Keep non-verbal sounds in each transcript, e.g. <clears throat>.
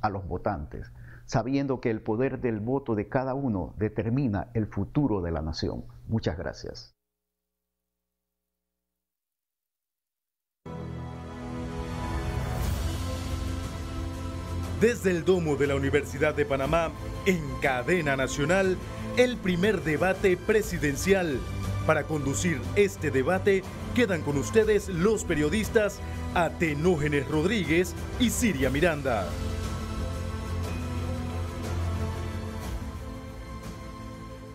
a los votantes, sabiendo que el poder del voto de cada uno determina el futuro de la nación. Muchas gracias. Desde el domo de la Universidad de Panamá, en cadena nacional, el primer debate presidencial. Para conducir este debate quedan con ustedes los periodistas Atenógenes Rodríguez y Siria Miranda.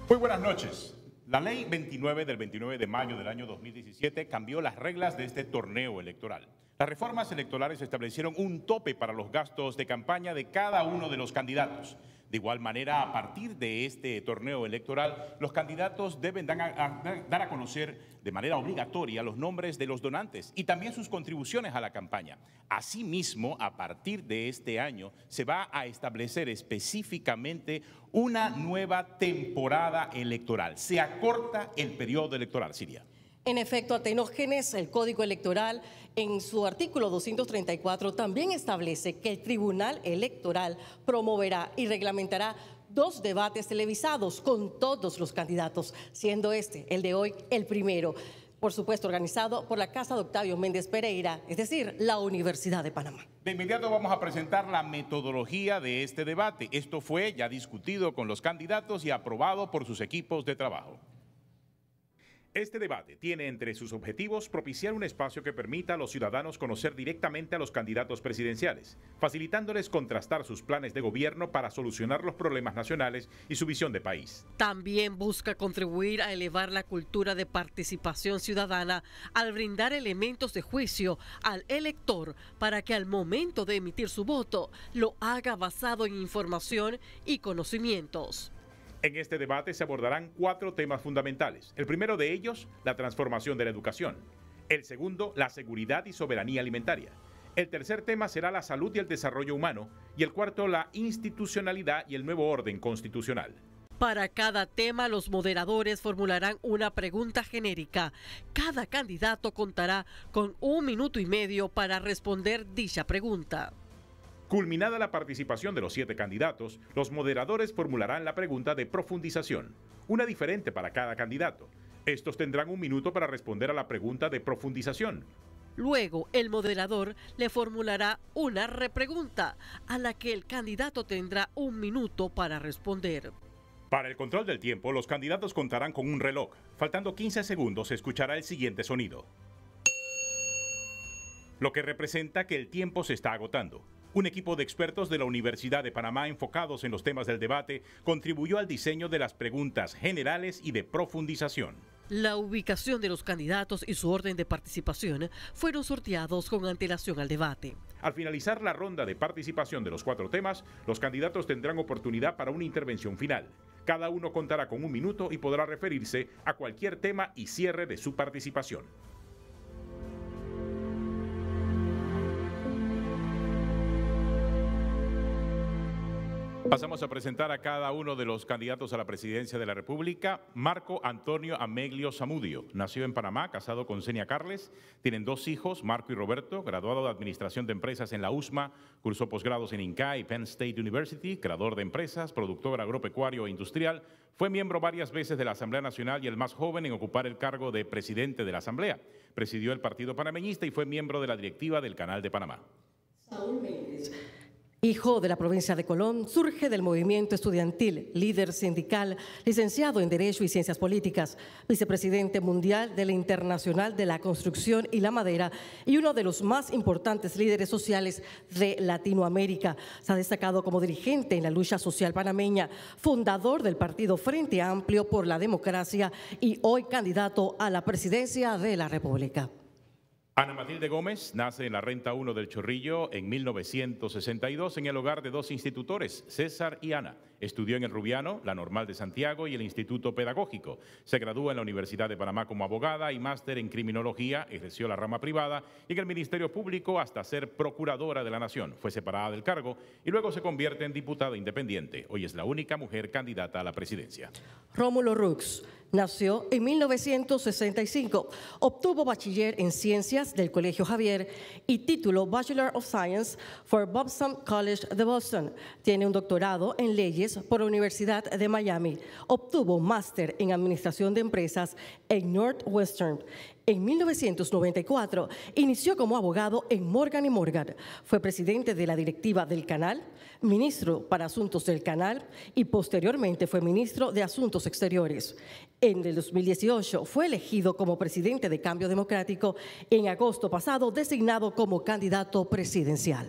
Muy buenas noches. La ley 29 del 29 de mayo del año 2017 cambió las reglas de este torneo electoral. Las reformas electorales establecieron un tope para los gastos de campaña de cada uno de los candidatos. De igual manera, a partir de este torneo electoral, los candidatos deben dar a, conocer de manera obligatoria los nombres de los donantes y también sus contribuciones a la campaña. Asimismo, a partir de este año, se va a establecer específicamente una nueva temporada electoral. Se acorta el periodo electoral, Siria. En efecto, Atenógenes, el Código Electoral, en su artículo 234 también establece que el Tribunal Electoral promoverá y reglamentará dos debates televisados con todos los candidatos, siendo este, el de hoy, el primero, por supuesto organizado por la Casa de Octavio Méndez Pereira, es decir, la Universidad de Panamá. De inmediato vamos a presentar la metodología de este debate. Esto fue ya discutido con los candidatos y aprobado por sus equipos de trabajo. Este debate tiene entre sus objetivos propiciar un espacio que permita a los ciudadanos conocer directamente a los candidatos presidenciales, facilitándoles contrastar sus planes de gobierno para solucionar los problemas nacionales y su visión de país. También busca contribuir a elevar la cultura de participación ciudadana al brindar elementos de juicio al elector para que al momento de emitir su voto lo haga basado en información y conocimientos. En este debate se abordarán cuatro temas fundamentales. El primero de ellos, la transformación de la educación. El segundo, la seguridad y soberanía alimentaria. El tercer tema será la salud y el desarrollo humano. Y el cuarto, la institucionalidad y el nuevo orden constitucional. Para cada tema, los moderadores formularán una pregunta genérica. Cada candidato contará con un minuto y medio para responder dicha pregunta. Culminada la participación de los siete candidatos, los moderadores formularán la pregunta de profundización, una diferente para cada candidato. Estos tendrán un minuto para responder a la pregunta de profundización. Luego, el moderador le formulará una repregunta, a la que el candidato tendrá un minuto para responder. Para el control del tiempo, los candidatos contarán con un reloj. Faltando 15 segundos, se escuchará el siguiente sonido. Lo que representa que el tiempo se está agotando. Un equipo de expertos de la Universidad de Panamá enfocados en los temas del debate contribuyó al diseño de las preguntas generales y de profundización. La ubicación de los candidatos y su orden de participación fueron sorteados con antelación al debate. Al finalizar la ronda de participación de los cuatro temas, los candidatos tendrán oportunidad para una intervención final. Cada uno contará con un minuto y podrá referirse a cualquier tema y cierre de su participación. Pasamos a presentar a cada uno de los candidatos a la presidencia de la República. Marco Antonio Ameglio Zamudio, nació en Panamá, casado con Senia Carles. Tienen dos hijos, Marco y Roberto, graduado de Administración de Empresas en la USMA, cursó posgrados en INCA y Penn State University, creador de empresas, productor agropecuario e industrial. Fue miembro varias veces de la Asamblea Nacional y el más joven en ocupar el cargo de presidente de la Asamblea. Presidió el Partido Panameñista y fue miembro de la directiva del Canal de Panamá. Hijo de la provincia de Colón, surge del movimiento estudiantil, líder sindical, licenciado en Derecho y Ciencias Políticas, vicepresidente mundial de la Internacional de la Construcción y la Madera y uno de los más importantes líderes sociales de Latinoamérica. Se ha destacado como dirigente en la lucha social panameña, fundador del partido Frente Amplio por la Democracia y hoy candidato a la presidencia de la República. Ana Matilde Gómez nace en la Renta 1 del Chorrillo en 1962 en el hogar de dos institutores, César y Ana. Estudió en el Rubiano, la Normal de Santiago y el Instituto Pedagógico. Se graduó en la Universidad de Panamá como abogada y máster en criminología, ejerció la rama privada y en el Ministerio Público hasta ser procuradora de la Nación. Fue separada del cargo y luego se convierte en diputada independiente. Hoy es la única mujer candidata a la presidencia. Rómulo Rux nació en 1965. Obtuvo bachiller en ciencias del Colegio Javier y título Bachelor of Science for Bobson College de Boston. Tiene un doctorado en leyes por la Universidad de Miami. Obtuvo máster en Administración de Empresas en Northwestern. En 1994 inició como abogado en Morgan y Morgan. Fue presidente de la directiva del canal, ministro para Asuntos del Canal y posteriormente fue ministro de Asuntos Exteriores. En el 2018 fue elegido como presidente de Cambio Democrático en agosto pasado designado como candidato presidencial.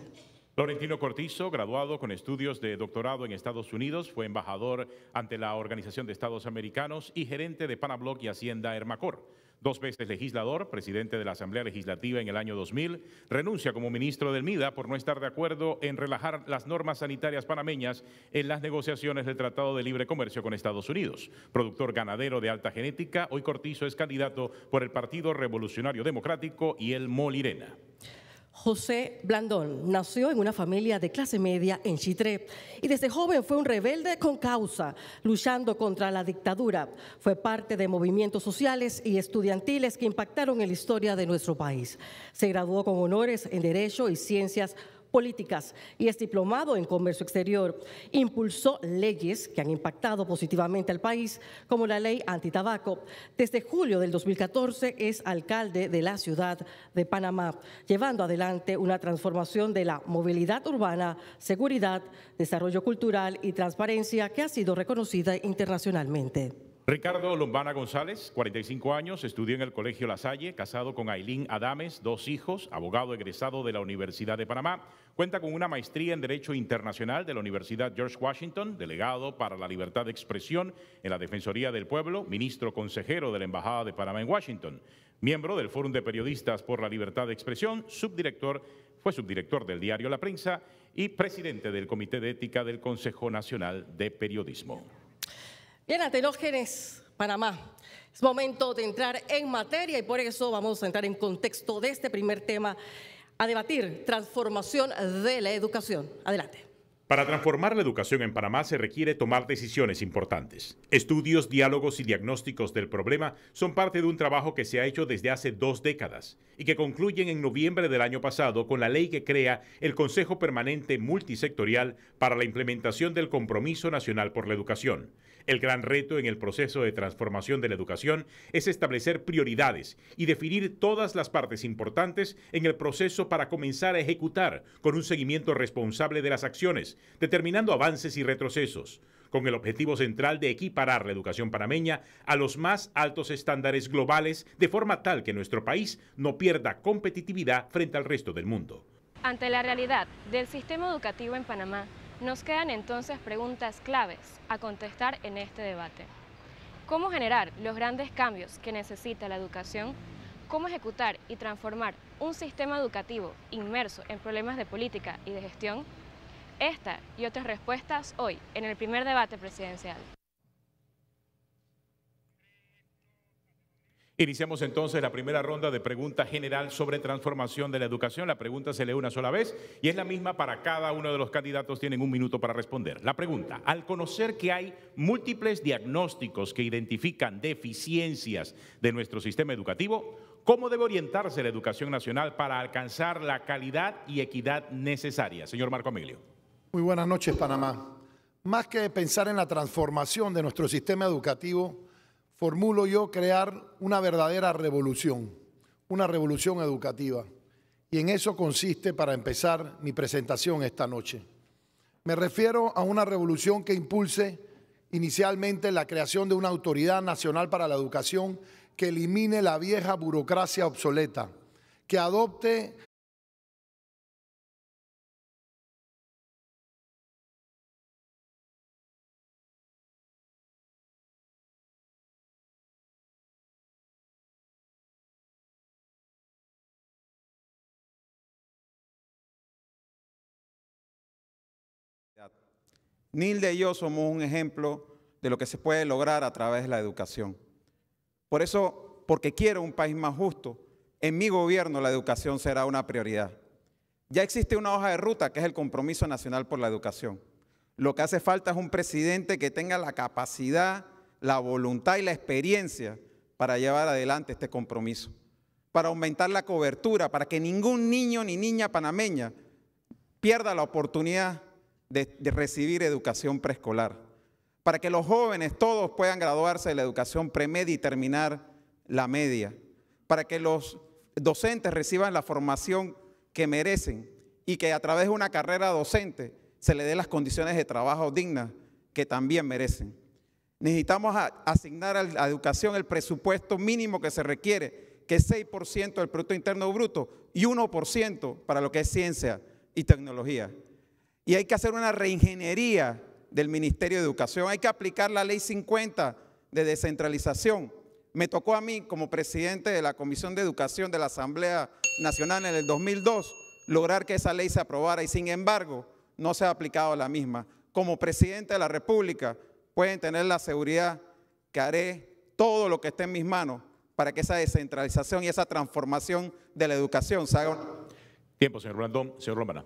Lorentino Cortizo, graduado con estudios de doctorado en Estados Unidos, fue embajador ante la Organización de Estados Americanos y gerente de Panabloc y Hacienda Hermacor. Dos veces legislador, presidente de la Asamblea Legislativa en el año 2000, renuncia como ministro del MIDA por no estar de acuerdo en relajar las normas sanitarias panameñas en las negociaciones del Tratado de Libre Comercio con Estados Unidos. Productor ganadero de alta genética, hoy Cortizo es candidato por el Partido Revolucionario Democrático y el Molirena. José Blandón nació en una familia de clase media en Chitré y desde joven fue un rebelde con causa, luchando contra la dictadura. Fue parte de movimientos sociales y estudiantiles que impactaron en la historia de nuestro país. Se graduó con honores en Derecho y Ciencias políticas y es diplomado en comercio exterior. Impulsó leyes que han impactado positivamente al país, como la ley antitabaco. Desde julio del 2014 es alcalde de la ciudad de Panamá, llevando adelante una transformación de la movilidad urbana, seguridad, desarrollo cultural y transparencia que ha sido reconocida internacionalmente. Ricardo Lombana González, 45 años, estudió en el Colegio La Salle, casado con Ailín Adames, dos hijos, abogado egresado de la Universidad de Panamá. Cuenta con una maestría en Derecho Internacional de la Universidad George Washington, delegado para la libertad de expresión en la Defensoría del Pueblo, ministro consejero de la Embajada de Panamá en Washington, miembro del Fórum de Periodistas por la Libertad de Expresión, subdirector, fue subdirector del diario La Prensa y presidente del Comité de Ética del Consejo Nacional de Periodismo. Bien, Atenógenes, Panamá. Es momento de entrar en materia y por eso vamos a entrar en contexto de este primer tema a debatir transformación de la educación. Adelante. Para transformar la educación en Panamá se requiere tomar decisiones importantes. Estudios, diálogos y diagnósticos del problema son parte de un trabajo que se ha hecho desde hace dos décadas y que concluyen en noviembre del año pasado con la ley que crea el Consejo Permanente Multisectorial para la Implementación del Compromiso Nacional por la Educación. El gran reto en el proceso de transformación de la educación es establecer prioridades y definir todas las partes importantes en el proceso para comenzar a ejecutar con un seguimiento responsable de las acciones, determinando avances y retrocesos con el objetivo central de equiparar la educación panameña a los más altos estándares globales de forma tal que nuestro país no pierda competitividad frente al resto del mundo. Ante la realidad del sistema educativo en Panamá, nos quedan entonces preguntas claves a contestar en este debate. ¿Cómo generar los grandes cambios que necesita la educación? ¿Cómo ejecutar y transformar un sistema educativo inmerso en problemas de política y de gestión? Esta y otras respuestas hoy en el primer debate presidencial. Iniciamos entonces la primera ronda de pregunta general sobre transformación de la educación. La pregunta se lee una sola vez y es la misma para cada uno de los candidatos. Tienen un minuto para responder. La pregunta, al conocer que hay múltiples diagnósticos que identifican deficiencias de nuestro sistema educativo, ¿cómo debe orientarse la educación nacional para alcanzar la calidad y equidad necesaria? Señor Marco Emilio. Muy buenas noches, Panamá. Más que pensar en la transformación de nuestro sistema educativo, formulo yo crear una verdadera revolución, una revolución educativa. Y en eso consiste, para empezar, mi presentación esta noche. Me refiero a una revolución que impulse inicialmente la creación de una autoridad nacional para la educación que elimine la vieja burocracia obsoleta, que adopte Nilde y yo somos un ejemplo de lo que se puede lograr a través de la educación. Por eso, porque quiero un país más justo, en mi gobierno la educación será una prioridad. Ya existe una hoja de ruta que es el Compromiso Nacional por la Educación. Lo que hace falta es un presidente que tenga la capacidad, la voluntad y la experiencia para llevar adelante este compromiso, para aumentar la cobertura, para que ningún niño ni niña panameña pierda la oportunidad de, recibir educación preescolar, para que los jóvenes todos puedan graduarse de la educación premedia y terminar la media, para que los docentes reciban la formación que merecen y que a través de una carrera docente se les dé las condiciones de trabajo dignas que también merecen. Necesitamos asignar a la educación el presupuesto mínimo que se requiere, que es 6% del Producto Interno Bruto y 1% para lo que es ciencia y tecnología. Y hay que hacer una reingeniería del Ministerio de Educación. Hay que aplicar la Ley 50 de descentralización. Me tocó a mí, como presidente de la Comisión de Educación de la Asamblea Nacional en el 2002, lograr que esa ley se aprobara y sin embargo no se ha aplicado la misma. Como presidente de la República pueden tener la seguridad que haré todo lo que esté en mis manos para que esa descentralización y esa transformación de la educación se haga. Tiempo, señor Rolandón. Señor Romana.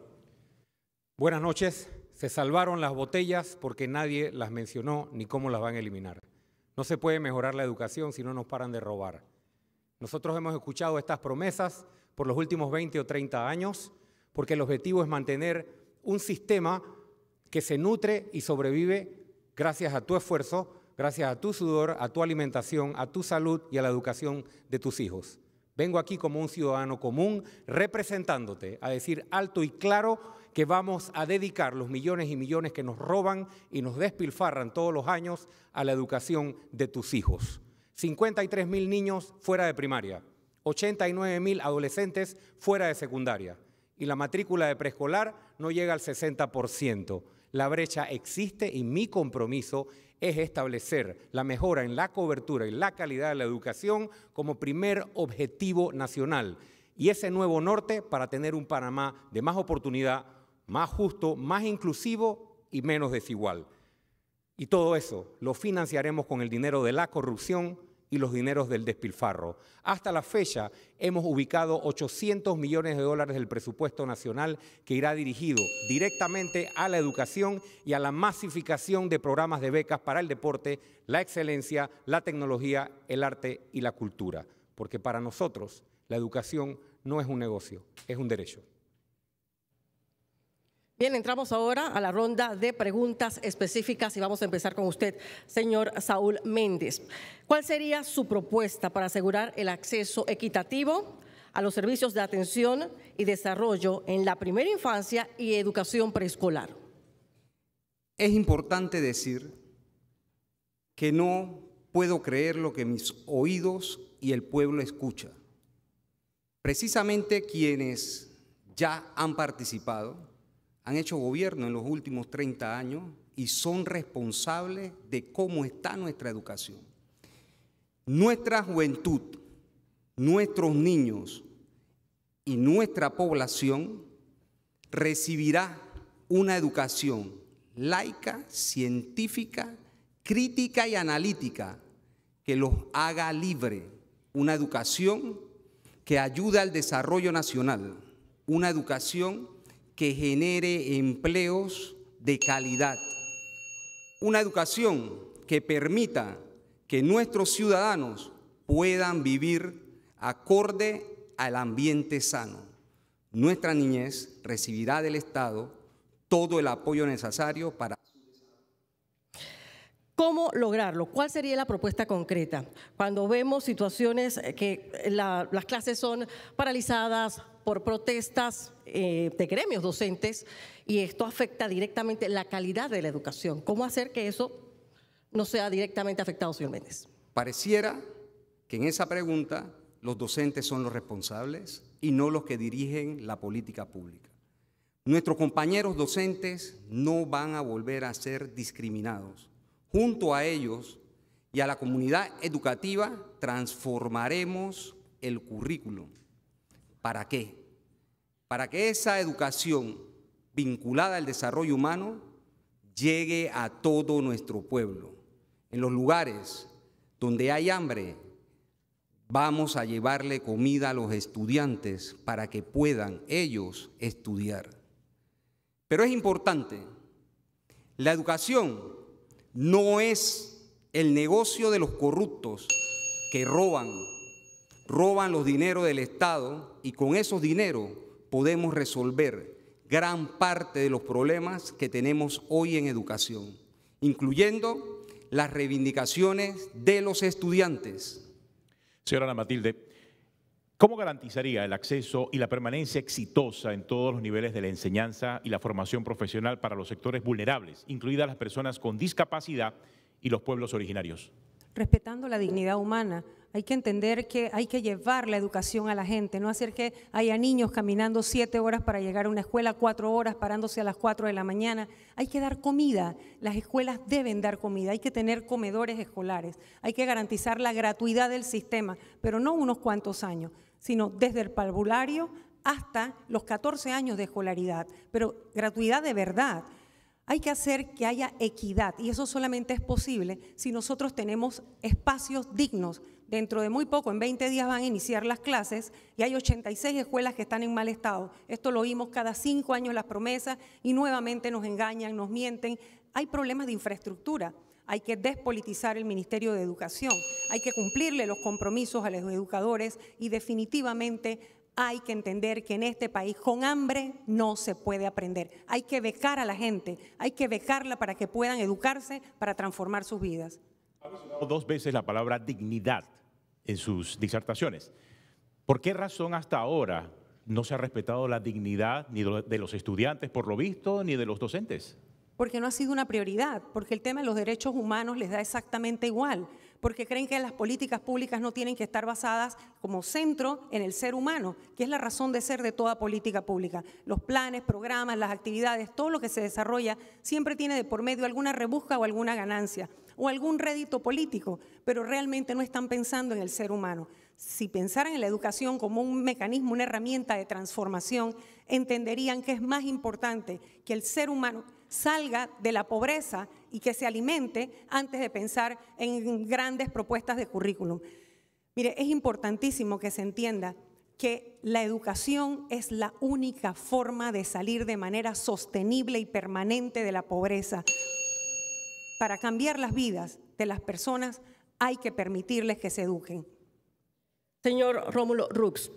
Buenas noches. Se salvaron las botellas porque nadie las mencionó ni cómo las van a eliminar. No se puede mejorar la educación si no nos paran de robar. Nosotros hemos escuchado estas promesas por los últimos 20 o 30 años porque el objetivo es mantener un sistema que se nutre y sobrevive gracias a tu esfuerzo, gracias a tu sudor, a tu alimentación, a tu salud y a la educación de tus hijos. Vengo aquí como un ciudadano común representándote a decir alto y claro que vamos a dedicar los millones y millones que nos roban y nos despilfarran todos los años a la educación de tus hijos. 53.000 mil niños fuera de primaria, 89 mil adolescentes fuera de secundaria y la matrícula de preescolar no llega al 60%. La brecha existe y mi compromiso es establecer la mejora en la cobertura y la calidad de la educación como primer objetivo nacional y ese nuevo norte para tener un Panamá de más oportunidad, más justo, más inclusivo y menos desigual. Y todo eso lo financiaremos con el dinero de la corrupción y los dineros del despilfarro. Hasta la fecha hemos ubicado 800 millones de dólares del presupuesto nacional que irá dirigido directamente a la educación y a la masificación de programas de becas para el deporte, la excelencia, la tecnología, el arte y la cultura. Porque para nosotros la educación no es un negocio, es un derecho. Bien, entramos ahora a la ronda de preguntas específicas y vamos a empezar con usted, señor Saúl Méndez. ¿Cuál sería su propuesta para asegurar el acceso equitativo a los servicios de atención y desarrollo en la primera infancia y educación preescolar? Es importante decir que no puedo creer lo que mis oídos y el pueblo escucha. Precisamente quienes ya han participado han hecho gobierno en los últimos 30 años y son responsables de cómo está nuestra educación. Nuestra juventud, nuestros niños y nuestra población recibirá una educación laica, científica, crítica y analítica que los haga libre, una educación que ayude al desarrollo nacional, una educación que genere empleos de calidad. Una educación que permita que nuestros ciudadanos puedan vivir acorde al ambiente sano. Nuestra niñez recibirá del Estado todo el apoyo necesario para... ¿Cómo lograrlo? ¿Cuál sería la propuesta concreta? Cuando vemos situaciones que las clases son paralizadas, por protestas eh, de gremios docentes y esto afecta directamente la calidad de la educación. ¿Cómo hacer que eso no sea directamente afectado, señor Méndez? Pareciera que en esa pregunta los docentes son los responsables y no los que dirigen la política pública. Nuestros compañeros docentes no van a volver a ser discriminados. Junto a ellos y a la comunidad educativa transformaremos el currículum. ¿Para qué? Para que esa educación vinculada al desarrollo humano llegue a todo nuestro pueblo. En los lugares donde hay hambre, vamos a llevarle comida a los estudiantes para que puedan ellos estudiar. Pero es importante, la educación no es el negocio de los corruptos que roban roban los dineros del Estado y con esos dineros podemos resolver gran parte de los problemas que tenemos hoy en educación, incluyendo las reivindicaciones de los estudiantes. Señora Ana Matilde, ¿cómo garantizaría el acceso y la permanencia exitosa en todos los niveles de la enseñanza y la formación profesional para los sectores vulnerables, incluidas las personas con discapacidad y los pueblos originarios? Respetando la dignidad humana, hay que entender que hay que llevar la educación a la gente, no hacer que haya niños caminando siete horas para llegar a una escuela, cuatro horas parándose a las cuatro de la mañana. Hay que dar comida, las escuelas deben dar comida, hay que tener comedores escolares, hay que garantizar la gratuidad del sistema, pero no unos cuantos años, sino desde el parvulario hasta los 14 años de escolaridad, pero gratuidad de verdad. Hay que hacer que haya equidad y eso solamente es posible si nosotros tenemos espacios dignos Dentro de muy poco, en 20 días van a iniciar las clases y hay 86 escuelas que están en mal estado. Esto lo vimos cada cinco años las promesas y nuevamente nos engañan, nos mienten. Hay problemas de infraestructura. Hay que despolitizar el Ministerio de Educación, hay que cumplirle los compromisos a los educadores y definitivamente hay que entender que en este país con hambre no se puede aprender. Hay que becar a la gente, hay que becarla para que puedan educarse, para transformar sus vidas. Dos veces la palabra dignidad en sus disertaciones. ¿Por qué razón hasta ahora no se ha respetado la dignidad ni de los estudiantes, por lo visto, ni de los docentes? Porque no ha sido una prioridad, porque el tema de los derechos humanos les da exactamente igual, porque creen que las políticas públicas no tienen que estar basadas como centro en el ser humano, que es la razón de ser de toda política pública. Los planes, programas, las actividades, todo lo que se desarrolla siempre tiene de por medio alguna rebusca o alguna ganancia o algún rédito político, pero realmente no están pensando en el ser humano. Si pensaran en la educación como un mecanismo, una herramienta de transformación, entenderían que es más importante que el ser humano salga de la pobreza y que se alimente antes de pensar en grandes propuestas de currículum. Mire, es importantísimo que se entienda que la educación es la única forma de salir de manera sostenible y permanente de la pobreza, para cambiar las vidas de las personas hay que permitirles que se eduquen. Señor Rómulo Rux,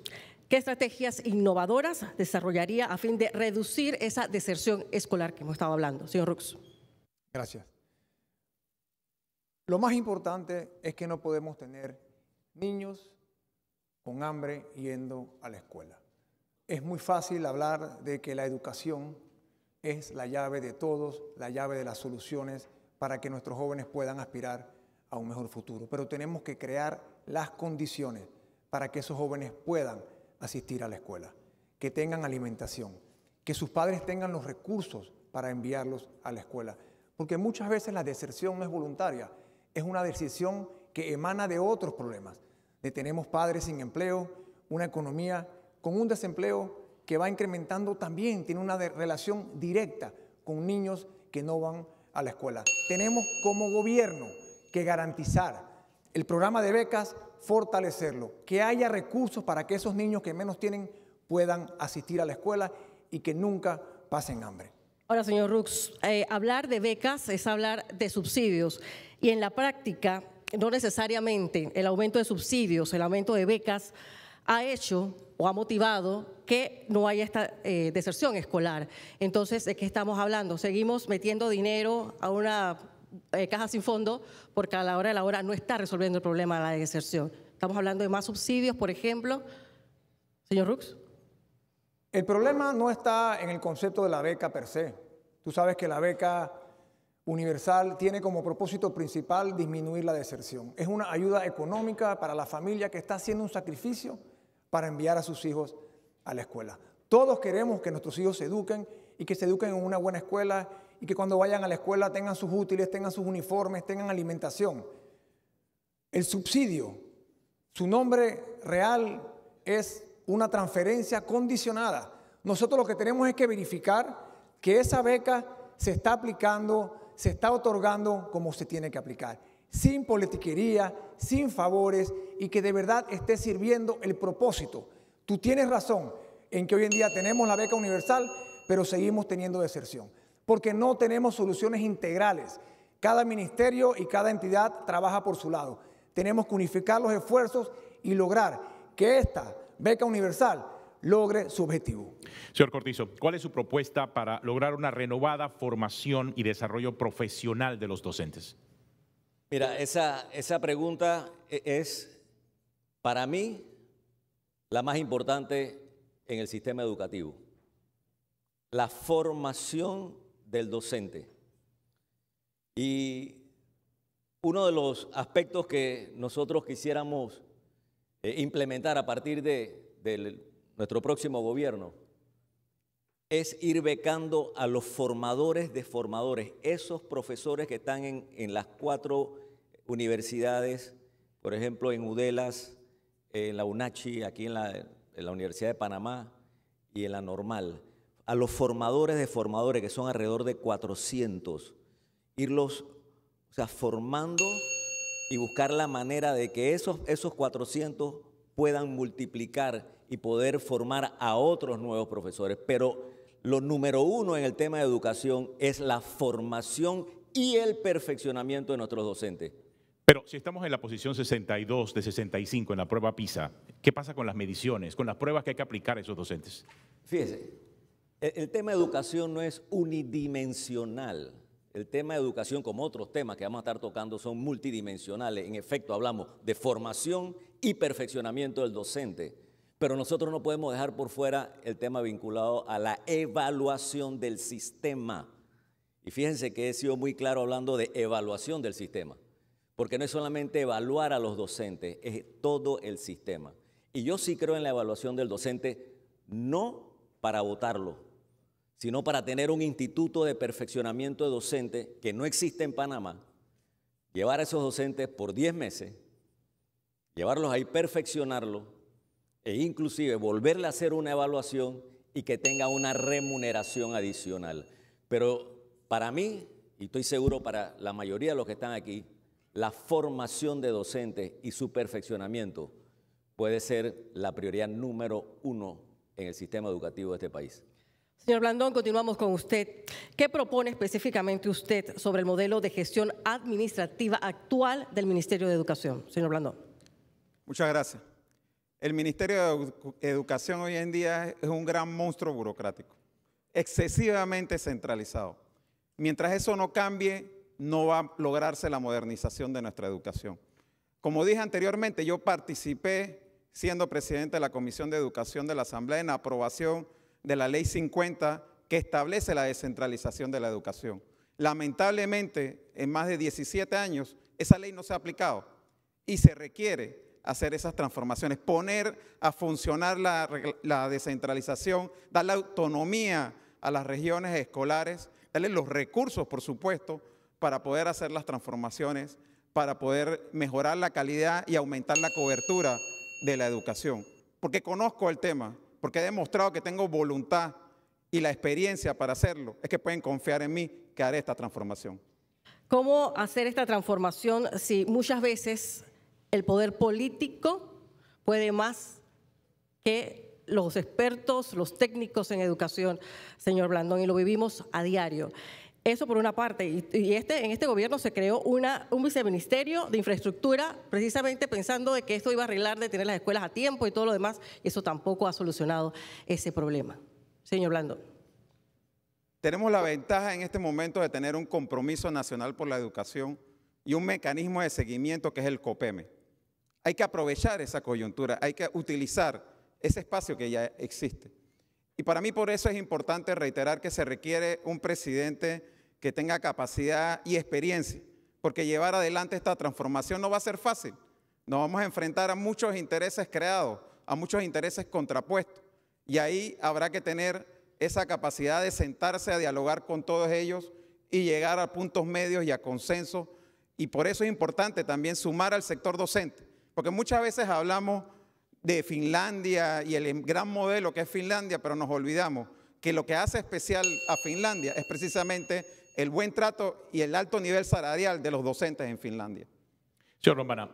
¿qué estrategias innovadoras desarrollaría a fin de reducir esa deserción escolar que hemos estado hablando? Señor Rux. Gracias. Lo más importante es que no podemos tener niños con hambre yendo a la escuela. Es muy fácil hablar de que la educación es la llave de todos, la llave de las soluciones, para que nuestros jóvenes puedan aspirar a un mejor futuro. Pero tenemos que crear las condiciones para que esos jóvenes puedan asistir a la escuela, que tengan alimentación, que sus padres tengan los recursos para enviarlos a la escuela. Porque muchas veces la deserción no es voluntaria, es una decisión que emana de otros problemas. De tenemos padres sin empleo, una economía con un desempleo que va incrementando también, tiene una relación directa con niños que no van a a la escuela. Tenemos como gobierno que garantizar el programa de becas, fortalecerlo, que haya recursos para que esos niños que menos tienen puedan asistir a la escuela y que nunca pasen hambre. Ahora, señor Rux, eh, hablar de becas es hablar de subsidios y en la práctica no necesariamente el aumento de subsidios, el aumento de becas ha hecho o ha motivado que no haya esta eh, deserción escolar. Entonces, ¿de qué estamos hablando? Seguimos metiendo dinero a una eh, caja sin fondo porque a la hora de la hora no está resolviendo el problema de la deserción. Estamos hablando de más subsidios, por ejemplo. Señor Rux. El problema no está en el concepto de la beca per se. Tú sabes que la beca universal tiene como propósito principal disminuir la deserción. Es una ayuda económica para la familia que está haciendo un sacrificio para enviar a sus hijos a la escuela. Todos queremos que nuestros hijos se eduquen y que se eduquen en una buena escuela y que cuando vayan a la escuela tengan sus útiles, tengan sus uniformes, tengan alimentación. El subsidio, su nombre real es una transferencia condicionada. Nosotros lo que tenemos es que verificar que esa beca se está aplicando, se está otorgando como se tiene que aplicar, sin politiquería, sin favores y que de verdad esté sirviendo el propósito Tú tienes razón en que hoy en día tenemos la beca universal, pero seguimos teniendo deserción, porque no tenemos soluciones integrales. Cada ministerio y cada entidad trabaja por su lado. Tenemos que unificar los esfuerzos y lograr que esta beca universal logre su objetivo. Señor Cortizo, ¿cuál es su propuesta para lograr una renovada formación y desarrollo profesional de los docentes? Mira, esa, esa pregunta e-, es, para mí, la más importante en el sistema educativo, la formación del docente. Y uno de los aspectos que nosotros quisiéramos eh, implementar a partir de, nuestro próximo gobierno es ir becando a los formadores de formadores, esos profesores que están en, en las cuatro universidades, por ejemplo, en Udelas, en la UNACHI, aquí en la, Universidad de Panamá y en la Normal, a los formadores de formadores, que son alrededor de 400, irlos o formando y buscar la manera de que esos, esos 400 puedan multiplicar y poder formar a otros nuevos profesores. Pero lo número uno en el tema de educación es la formación y el perfeccionamiento de nuestros docentes. Pero si estamos en la posición 62 de 65 en la prueba PISA, ¿qué pasa con las mediciones, con las pruebas que hay que aplicar a esos docentes? Fíjese, e, el tema de educación no es unidimensional. El tema de educación, como otros temas que vamos a estar tocando, son multidimensionales. En efecto, hablamos de formación y perfeccionamiento del docente. Pero nosotros no podemos dejar por fuera el tema vinculado a la evaluación del sistema. Y fíjense que he sido muy claro hablando de evaluación del sistema. Porque no es solamente evaluar a los docentes, es todo el sistema. Y yo sí creo en la evaluación del docente, no para votarlo, sino para tener un instituto de perfeccionamiento de docentes que no existe en Panamá, llevar a esos docentes por 10 meses, llevarlos ahí, perfeccionarlos e inclusive volverle a hacer una evaluación y que tenga una remuneración adicional. Pero para mí, y estoy seguro para la mayoría de los que están aquí, la formación de docentes y su perfeccionamiento puede ser la prioridad número uno en el sistema educativo de este país. Señor Blandón, continuamos con usted. ¿Qué propone específicamente usted sobre el modelo de gestión administrativa actual del Ministerio de Educación? Señor Blandón. Muchas gracias. El Ministerio de Educación hoy en día es un gran monstruo burocrático, excesivamente centralizado. Mientras eso no cambie, no va a lograrse la modernización de nuestra educación. Como dije anteriormente, yo participé siendo presidente de la Comisión de Educación de la Asamblea en la aprobación de la Ley 50 que establece la descentralización de la educación. Lamentablemente, en más de 17 años, esa ley no se ha aplicado y se requiere hacer esas transformaciones, poner a funcionar la, descentralización, dar la autonomía a las regiones escolares, darle los recursos, por supuesto, para poder hacer las transformaciones, para poder mejorar la calidad y aumentar la cobertura de la educación. Porque conozco el tema, porque he demostrado que tengo voluntad y la experiencia para hacerlo, es que pueden confiar en mí que haré esta transformación. ¿Cómo hacer esta transformación si muchas veces el poder político puede más que los expertos, los técnicos en educación, señor Blandón, y lo vivimos a diario? Eso por una parte. Y, este, en este gobierno se creó una, un viceministerio de infraestructura precisamente pensando de que esto iba a arreglar de tener las escuelas a tiempo y todo lo demás. Y eso tampoco ha solucionado ese problema. Señor Blando. Tenemos la ventaja en este momento de tener un compromiso nacional por la educación y un mecanismo de seguimiento que es el COPEME. Hay que aprovechar esa coyuntura, hay que utilizar ese espacio que ya existe. Y para mí por eso es importante reiterar que se requiere un presidente que tenga capacidad y experiencia, porque llevar adelante esta transformación no va a ser fácil. Nos vamos a enfrentar a muchos intereses creados, a muchos intereses contrapuestos, y ahí habrá que tener esa capacidad de sentarse a dialogar con todos ellos y llegar a puntos medios y a consenso. Y por eso es importante también sumar al sector docente, porque muchas veces hablamos de Finlandia y el em, gran modelo que es Finlandia, pero nos olvidamos que lo que hace especial a Finlandia es precisamente el buen trato y el alto nivel salarial de los docentes en Finlandia. Señor Rombana,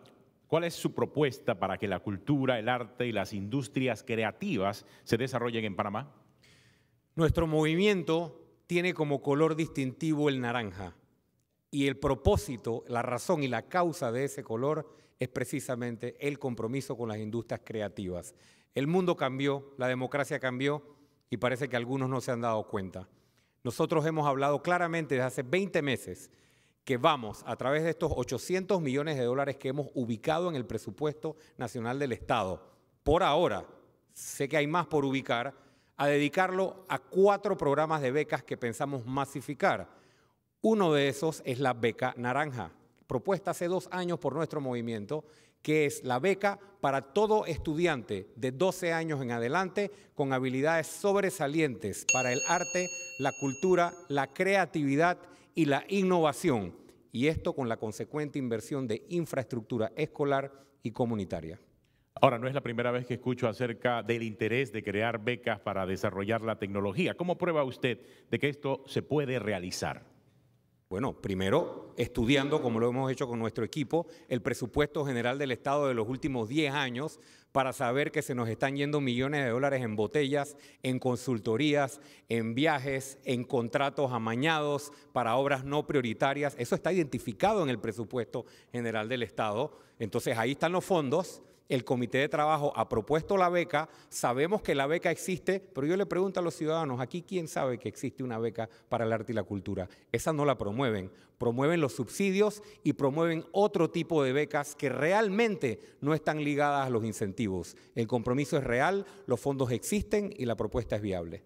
¿cuál es su propuesta para que la cultura, el arte y las industrias creativas se desarrollen en Panamá? Nuestro movimiento tiene como color distintivo el naranja y el propósito, la razón y la causa de ese color es precisamente el compromiso con las industrias creativas. El mundo cambió, la democracia cambió y parece que algunos no se han dado cuenta. Nosotros hemos hablado claramente desde hace 20 meses que vamos, a través de estos 800 millones de dólares que hemos ubicado en el presupuesto nacional del Estado, por ahora, sé que hay más por ubicar, a dedicarlo a cuatro programas de becas que pensamos masificar. Uno de esos es la beca naranja propuesta hace dos años por nuestro movimiento, que es la beca para todo estudiante de 12 años en adelante con habilidades sobresalientes para el arte, la cultura, la creatividad y la innovación, y esto con la consecuente inversión de infraestructura escolar y comunitaria. Ahora, no es la primera vez que escucho acerca del interés de crear becas para desarrollar la tecnología. ¿Cómo prueba usted de que esto se puede realizar? Bueno, primero estudiando, como lo hemos hecho con nuestro equipo, el presupuesto general del Estado de los últimos 10 años para saber que se nos están yendo millones de dólares en botellas, en consultorías, en viajes, en contratos amañados para obras no prioritarias. Eso está identificado en el presupuesto general del Estado. Entonces ahí están los fondos el comité de trabajo ha propuesto la beca, sabemos que la beca existe, pero yo le pregunto a los ciudadanos, aquí quién sabe que existe una beca para el arte y la cultura. Esa no la promueven, promueven los subsidios y promueven otro tipo de becas que realmente no están ligadas a los incentivos. El compromiso es real, los fondos existen y la propuesta es viable.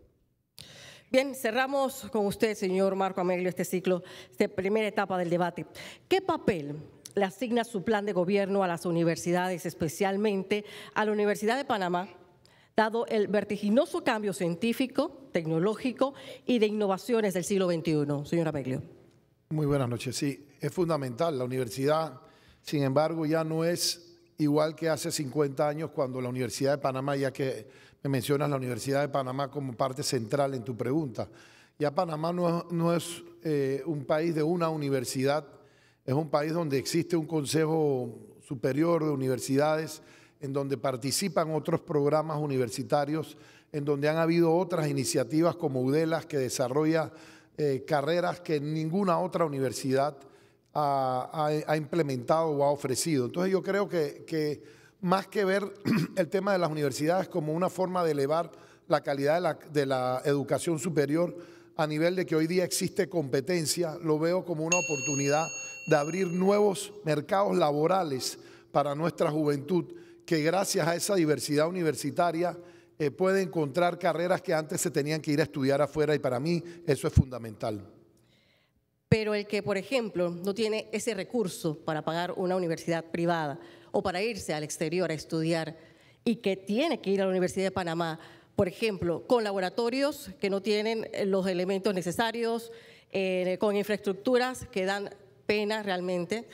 Bien, cerramos con usted, señor Marco Amelio, este ciclo, esta primera etapa del debate. ¿Qué papel le asigna su plan de gobierno a las universidades, especialmente a la Universidad de Panamá, dado el vertiginoso cambio científico, tecnológico y de innovaciones del siglo XXI. Señora Beglio. Muy buenas noches. Sí, es fundamental. La universidad, sin embargo, ya no es igual que hace 50 años cuando la Universidad de Panamá, ya que me mencionas la Universidad de Panamá como parte central en tu pregunta, ya Panamá no, es eh, un país de una universidad es un país donde existe un Consejo Superior de Universidades, en donde participan otros programas universitarios, en donde han habido otras iniciativas como UDELAS que desarrolla eh, carreras que ninguna otra universidad ha, implementado o ha ofrecido. Entonces yo creo que, más que ver <clears throat> el tema de las universidades como una forma de elevar la calidad de la, educación superior a nivel de que hoy día existe competencia, lo veo como una oportunidad de abrir nuevos mercados laborales para nuestra juventud, que gracias a esa diversidad universitaria eh, puede encontrar carreras que antes se tenían que ir a estudiar afuera y para mí eso es fundamental. Pero el que, por ejemplo, no tiene ese recurso para pagar una universidad privada o para irse al exterior a estudiar y que tiene que ir a la Universidad de Panamá, por ejemplo, con laboratorios que no tienen los elementos necesarios, eh, con infraestructuras que dan pena realmente.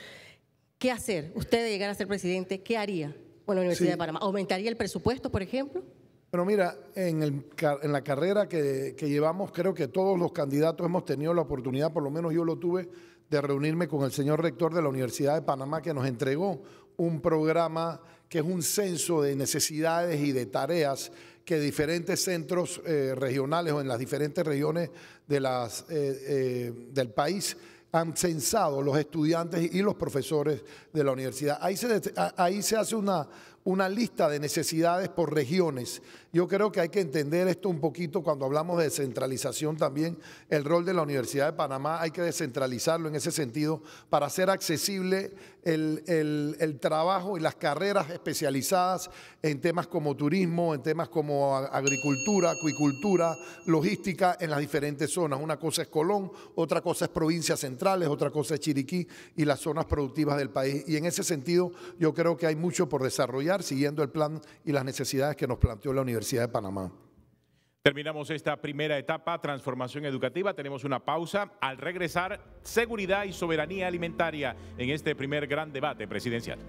¿Qué hacer? Usted de llegar a ser presidente, ¿qué haría con la Universidad de Panamá? ¿Aumentaría el presupuesto, por ejemplo? Bueno, mira, en, la carrera que, llevamos, creo que todos los candidatos hemos tenido la oportunidad, por lo menos yo lo tuve, de reunirme con el señor rector de la Universidad de Panamá, que nos entregó un programa que es un censo de necesidades y de tareas que diferentes centros eh, regionales o en las diferentes regiones de las, eh, eh, del país han censado los estudiantes y los profesores de la universidad. Ahí se, ahí se hace una una lista de necesidades por regiones. Yo creo que hay que entender esto un poquito cuando hablamos de descentralización también. El rol de la Universidad de Panamá hay que descentralizarlo en ese sentido para hacer accesible el, el, el trabajo y las carreras especializadas en temas como turismo, en temas como agricultura, acuicultura, logística en las diferentes zonas. Una cosa es Colón, otra cosa es provincias centrales, otra cosa es Chiriquí y las zonas productivas del país. Y en ese sentido yo creo que hay mucho por desarrollar siguiendo el plan y las necesidades que nos planteó la Universidad de Panamá. Terminamos esta primera etapa, transformación educativa. Tenemos una pausa. Al regresar, seguridad y soberanía alimentaria en este primer gran debate presidencial.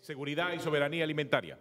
seguridad y soberanía alimentaria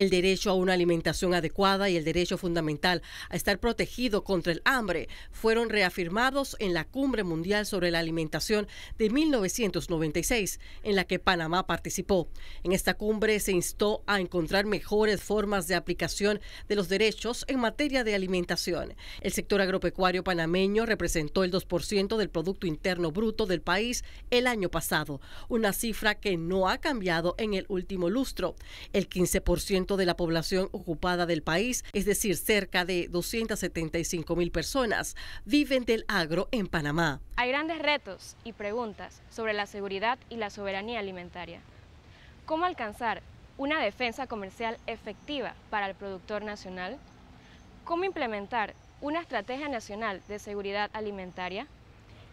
el derecho a una alimentación adecuada y el derecho fundamental a estar protegido contra el hambre fueron reafirmados en la Cumbre Mundial sobre la Alimentación de 1996, en la que Panamá participó. En esta cumbre se instó a encontrar mejores formas de aplicación de los derechos en materia de alimentación. El sector agropecuario panameño representó el 2% del Producto Interno Bruto del país el año pasado, una cifra que no ha cambiado en el último lustro. El 15% de la población ocupada del país, es decir, cerca de 275 mil personas, viven del agro en Panamá. Hay grandes retos y preguntas sobre la seguridad y la soberanía alimentaria. ¿Cómo alcanzar una defensa comercial efectiva para el productor nacional? ¿Cómo implementar una estrategia nacional de seguridad alimentaria?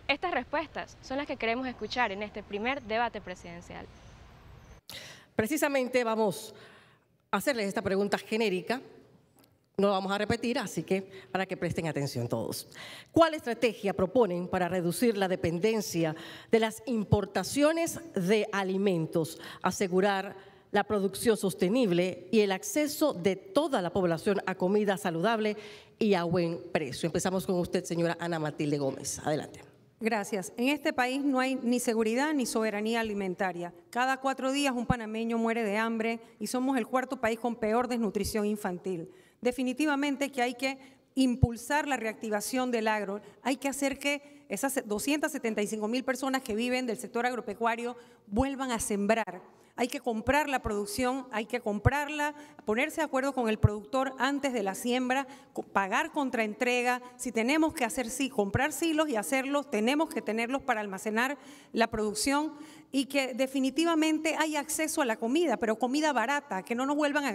Estas respuestas son las que queremos escuchar en este primer debate presidencial. Precisamente vamos hacerles esta pregunta genérica. No vamos a repetir, así que para que presten atención todos. ¿Cuál estrategia proponen para reducir la dependencia de las importaciones de alimentos, asegurar la producción sostenible y el acceso de toda la población a comida saludable y a buen precio? Empezamos con usted, señora Ana Matilde Gómez. Adelante. Gracias. En este país no hay ni seguridad ni soberanía alimentaria. Cada cuatro días un panameño muere de hambre y somos el cuarto país con peor desnutrición infantil. Definitivamente que hay que impulsar la reactivación del agro. Hay que hacer que esas 275 mil personas que viven del sector agropecuario vuelvan a sembrar hay que comprar la producción, hay que comprarla, ponerse de acuerdo con el productor antes de la siembra, pagar contra entrega. Si tenemos que hacer sí, comprar silos y hacerlos, tenemos que tenerlos para almacenar la producción y que definitivamente hay acceso a la comida, pero comida barata, que no nos vuelvan a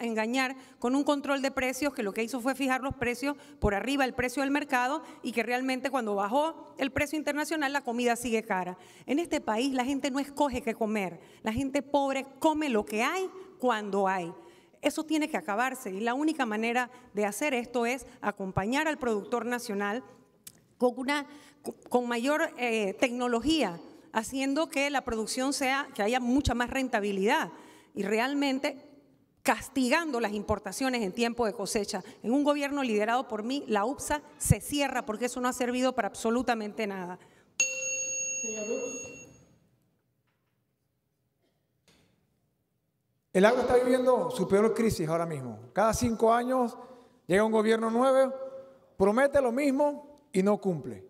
engañar, con un control de precios que lo que hizo fue fijar los precios por arriba del precio del mercado y que realmente cuando bajó el precio internacional la comida sigue cara. En este país la gente no escoge qué comer, la gente pobre come lo que hay cuando hay. Eso tiene que acabarse y la única manera de hacer esto es acompañar al productor nacional con, mayor eh, tecnología haciendo que la producción sea, que haya mucha más rentabilidad y realmente castigando las importaciones en tiempo de cosecha. En un gobierno liderado por mí, la UPSA se cierra porque eso no ha servido para absolutamente nada. El agua está viviendo su peor crisis ahora mismo. Cada cinco años llega un gobierno nuevo, promete lo mismo y no cumple.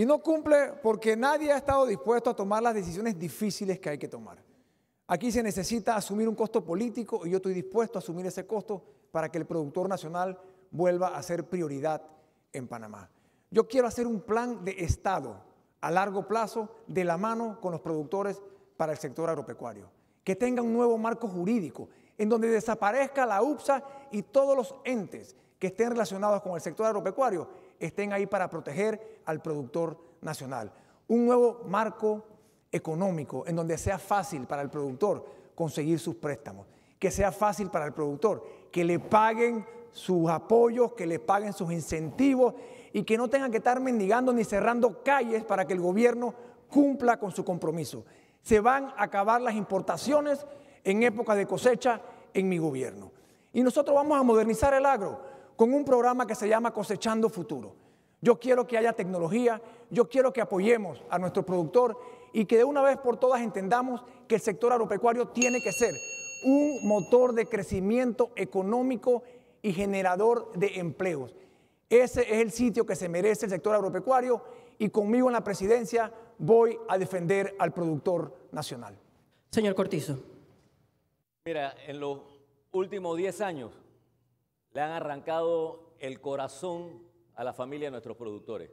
Y no cumple porque nadie ha estado dispuesto a tomar las decisiones difíciles que hay que tomar. Aquí se necesita asumir un costo político y yo estoy dispuesto a asumir ese costo para que el productor nacional vuelva a ser prioridad en Panamá. Yo quiero hacer un plan de Estado a largo plazo de la mano con los productores para el sector agropecuario, que tenga un nuevo marco jurídico en donde desaparezca la UPSA y todos los entes que estén relacionados con el sector agropecuario estén ahí para proteger al productor nacional. Un nuevo marco económico en donde sea fácil para el productor conseguir sus préstamos, que sea fácil para el productor, que le paguen sus apoyos, que le paguen sus incentivos y que no tengan que estar mendigando ni cerrando calles para que el gobierno cumpla con su compromiso. Se van a acabar las importaciones en época de cosecha en mi gobierno. Y nosotros vamos a modernizar el agro con un programa que se llama Cosechando Futuro. Yo quiero que haya tecnología, yo quiero que apoyemos a nuestro productor y que de una vez por todas entendamos que el sector agropecuario tiene que ser un motor de crecimiento económico y generador de empleos. Ese es el sitio que se merece el sector agropecuario y conmigo en la presidencia voy a defender al productor nacional. Señor Cortizo. Mira, en los últimos 10 años le han arrancado el corazón a la familia de nuestros productores.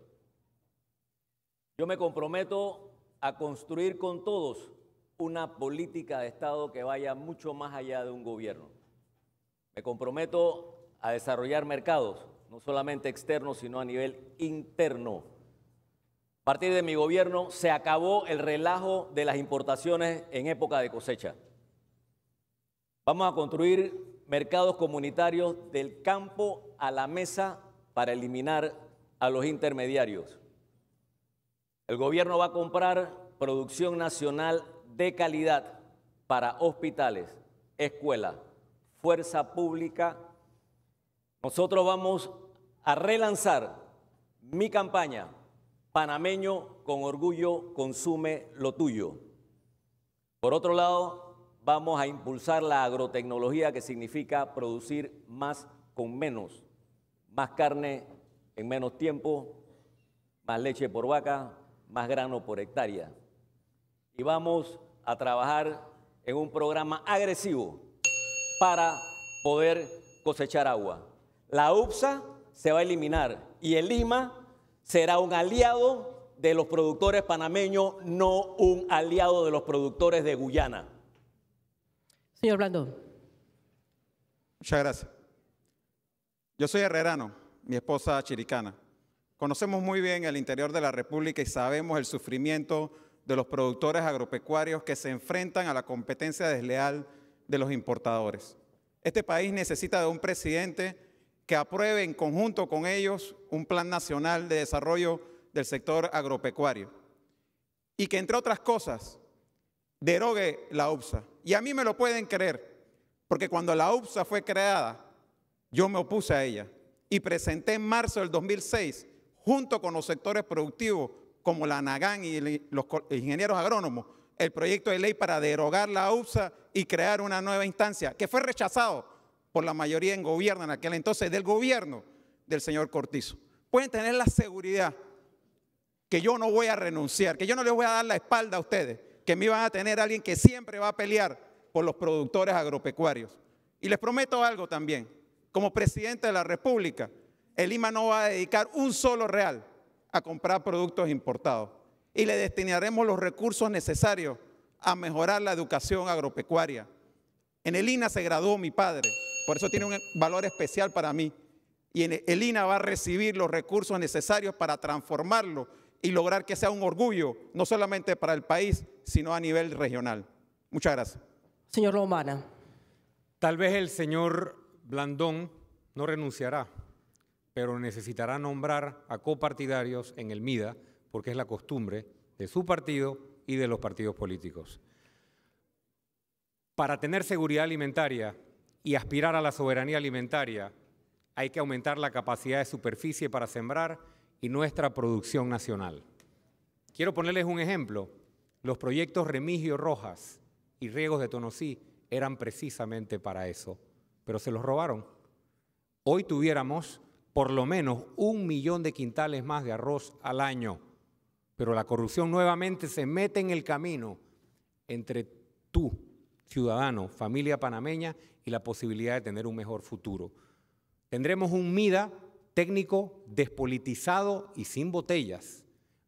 Yo me comprometo a construir con todos una política de Estado que vaya mucho más allá de un gobierno. Me comprometo a desarrollar mercados, no solamente externos, sino a nivel interno. A partir de mi gobierno se acabó el relajo de las importaciones en época de cosecha. Vamos a construir mercados comunitarios del campo a la mesa para eliminar a los intermediarios. El gobierno va a comprar producción nacional de calidad para hospitales, escuelas, fuerza pública. Nosotros vamos a relanzar mi campaña, Panameño con orgullo consume lo tuyo. Por otro lado, vamos a impulsar la agrotecnología, que significa producir más con menos, más carne en menos tiempo, más leche por vaca, más grano por hectárea. Y vamos a trabajar en un programa agresivo para poder cosechar agua. La UPSA se va a eliminar y el Lima será un aliado de los productores panameños, no un aliado de los productores de Guyana. Señor Blandón. Muchas gracias. Yo soy herrerano, mi esposa chiricana. Conocemos muy bien el interior de la República y sabemos el sufrimiento de los productores agropecuarios que se enfrentan a la competencia desleal de los importadores. Este país necesita de un presidente que apruebe en conjunto con ellos un plan nacional de desarrollo del sector agropecuario y que, entre otras cosas, derogue la UPSA y a mí me lo pueden creer, porque cuando la UPSA fue creada, yo me opuse a ella y presenté en marzo del 2006, junto con los sectores productivos como la Nagán y los ingenieros agrónomos, el proyecto de ley para derogar la UPSA y crear una nueva instancia, que fue rechazado por la mayoría en gobierno en aquel entonces, del gobierno del señor Cortizo. Pueden tener la seguridad que yo no voy a renunciar, que yo no les voy a dar la espalda a ustedes, que me iban a tener alguien que siempre va a pelear por los productores agropecuarios. Y les prometo algo también, como presidente de la República, el IMA no va a dedicar un solo real a comprar productos importados y le destinaremos los recursos necesarios a mejorar la educación agropecuaria. En el INA se graduó mi padre, por eso tiene un valor especial para mí. Y el INA va a recibir los recursos necesarios para transformarlo y lograr que sea un orgullo, no solamente para el país, sino a nivel regional. Muchas gracias. Señor Romana. Tal vez el señor Blandón no renunciará, pero necesitará nombrar a copartidarios en el MIDA, porque es la costumbre de su partido y de los partidos políticos. Para tener seguridad alimentaria y aspirar a la soberanía alimentaria, hay que aumentar la capacidad de superficie para sembrar y nuestra producción nacional. Quiero ponerles un ejemplo. Los proyectos Remigio Rojas y Riegos de Tonosí eran precisamente para eso, pero se los robaron. Hoy tuviéramos por lo menos un millón de quintales más de arroz al año, pero la corrupción nuevamente se mete en el camino entre tú, ciudadano, familia panameña, y la posibilidad de tener un mejor futuro. Tendremos un MIDA técnico, despolitizado y sin botellas.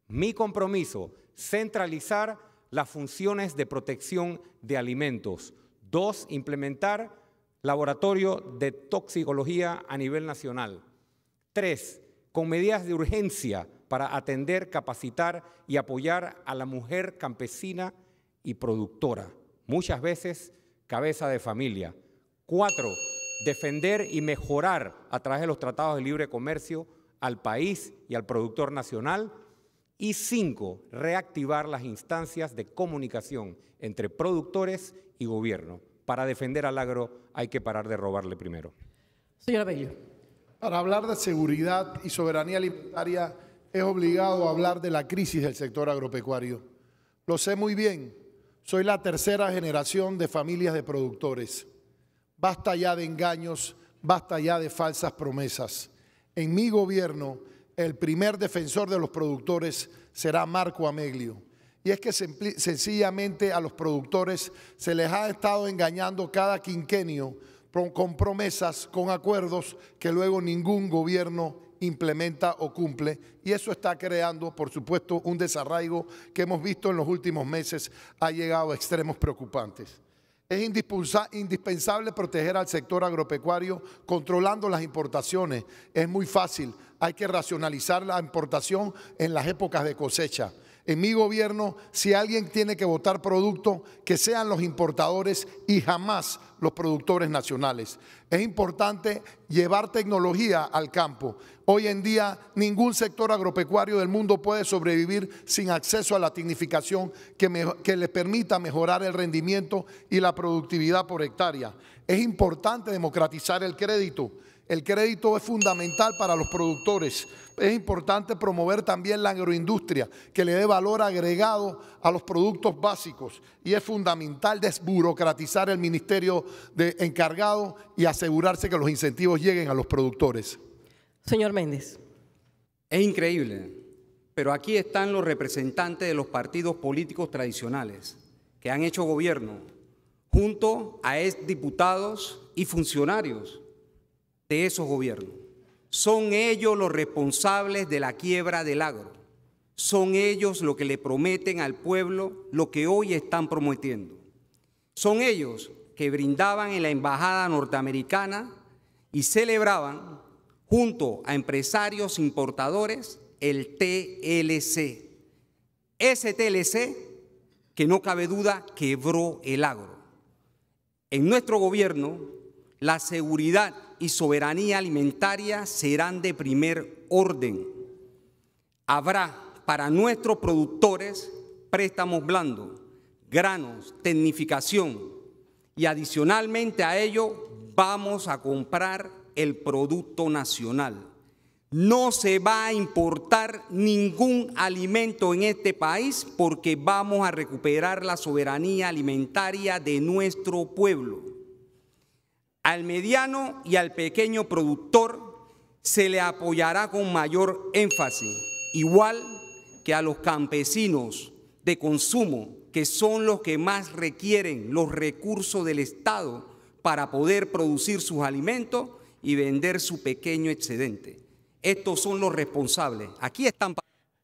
Mi compromiso, centralizar las funciones de protección de alimentos. Dos, implementar laboratorio de toxicología a nivel nacional. Tres, con medidas de urgencia para atender, capacitar y apoyar a la mujer campesina y productora, muchas veces cabeza de familia. Cuatro, defender y mejorar a través de los tratados de libre comercio al país y al productor nacional. Y cinco, reactivar las instancias de comunicación entre productores y gobierno. Para defender al agro hay que parar de robarle primero. Señora Bello. Para hablar de seguridad y soberanía alimentaria es obligado a hablar de la crisis del sector agropecuario. Lo sé muy bien, soy la tercera generación de familias de productores basta ya de engaños, basta ya de falsas promesas. En mi gobierno, el primer defensor de los productores será Marco Ameglio. Y es que sencillamente a los productores se les ha estado engañando cada quinquenio con promesas, con acuerdos que luego ningún gobierno implementa o cumple. Y eso está creando, por supuesto, un desarraigo que hemos visto en los últimos meses ha llegado a extremos preocupantes. Es indispensable proteger al sector agropecuario controlando las importaciones. Es muy fácil, hay que racionalizar la importación en las épocas de cosecha. En mi gobierno, si alguien tiene que votar producto, que sean los importadores y jamás los productores nacionales. Es importante llevar tecnología al campo. Hoy en día ningún sector agropecuario del mundo puede sobrevivir sin acceso a la tecnificación que, que le permita mejorar el rendimiento y la productividad por hectárea. Es importante democratizar el crédito. El crédito es fundamental para los productores. Es importante promover también la agroindustria, que le dé valor agregado a los productos básicos. Y es fundamental desburocratizar el ministerio de encargado y asegurarse que los incentivos lleguen a los productores. Señor Méndez. Es increíble, pero aquí están los representantes de los partidos políticos tradicionales que han hecho gobierno junto a ex diputados y funcionarios de esos gobiernos. Son ellos los responsables de la quiebra del agro. Son ellos los que le prometen al pueblo lo que hoy están prometiendo. Son ellos que brindaban en la embajada norteamericana y celebraban junto a empresarios importadores el TLC. Ese TLC, que no cabe duda, quebró el agro. En nuestro gobierno, la seguridad y soberanía alimentaria serán de primer orden. Habrá para nuestros productores préstamos blandos, granos, tecnificación y adicionalmente a ello vamos a comprar el Producto Nacional. No se va a importar ningún alimento en este país porque vamos a recuperar la soberanía alimentaria de nuestro pueblo. Al mediano y al pequeño productor se le apoyará con mayor énfasis, igual que a los campesinos de consumo, que son los que más requieren los recursos del Estado para poder producir sus alimentos y vender su pequeño excedente. Estos son los responsables. Aquí están.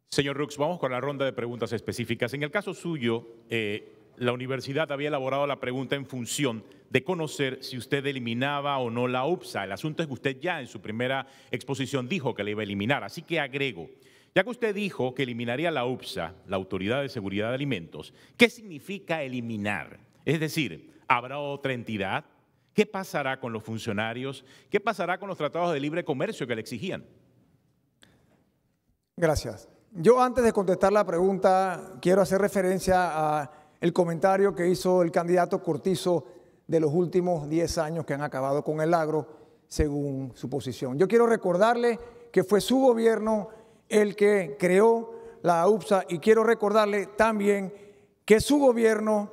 Señor Rux, vamos con la ronda de preguntas específicas. En el caso suyo, eh, la universidad había elaborado la pregunta en función de conocer si usted eliminaba o no la UPSA. El asunto es que usted ya en su primera exposición dijo que la iba a eliminar, así que agrego. Ya que usted dijo que eliminaría la UPSA, la Autoridad de Seguridad de Alimentos, ¿qué significa eliminar? Es decir, ¿habrá otra entidad? ¿Qué pasará con los funcionarios? ¿Qué pasará con los tratados de libre comercio que le exigían? Gracias. Yo antes de contestar la pregunta, quiero hacer referencia al comentario que hizo el candidato Cortizo de los últimos 10 años que han acabado con el agro, según su posición. Yo quiero recordarle que fue su gobierno el que creó la UPSA y quiero recordarle también que su gobierno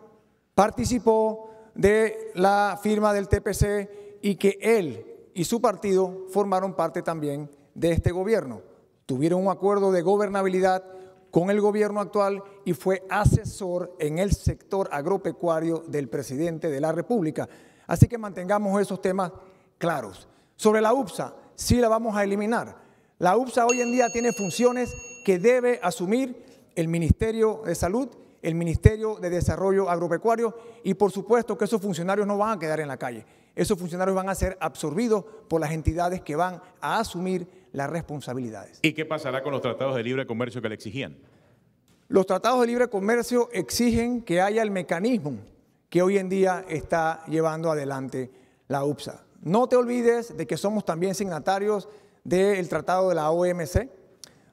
participó de la firma del TPC y que él y su partido formaron parte también de este gobierno. Tuvieron un acuerdo de gobernabilidad con el gobierno actual y fue asesor en el sector agropecuario del presidente de la República. Así que mantengamos esos temas claros. Sobre la UPSA, sí la vamos a eliminar. La UPSA hoy en día tiene funciones que debe asumir el Ministerio de Salud el Ministerio de Desarrollo Agropecuario y por supuesto que esos funcionarios no van a quedar en la calle. Esos funcionarios van a ser absorbidos por las entidades que van a asumir las responsabilidades. ¿Y qué pasará con los tratados de libre comercio que le exigían? Los tratados de libre comercio exigen que haya el mecanismo que hoy en día está llevando adelante la UPSA. No te olvides de que somos también signatarios del tratado de la OMC.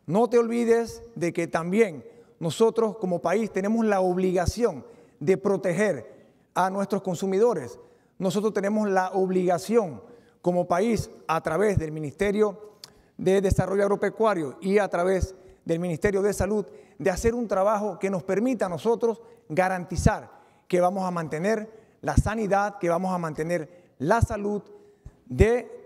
No te olvides de que también nosotros como país tenemos la obligación de proteger a nuestros consumidores. Nosotros tenemos la obligación como país a través del Ministerio de Desarrollo Agropecuario y a través del Ministerio de Salud de hacer un trabajo que nos permita a nosotros garantizar que vamos a mantener la sanidad, que vamos a mantener la salud de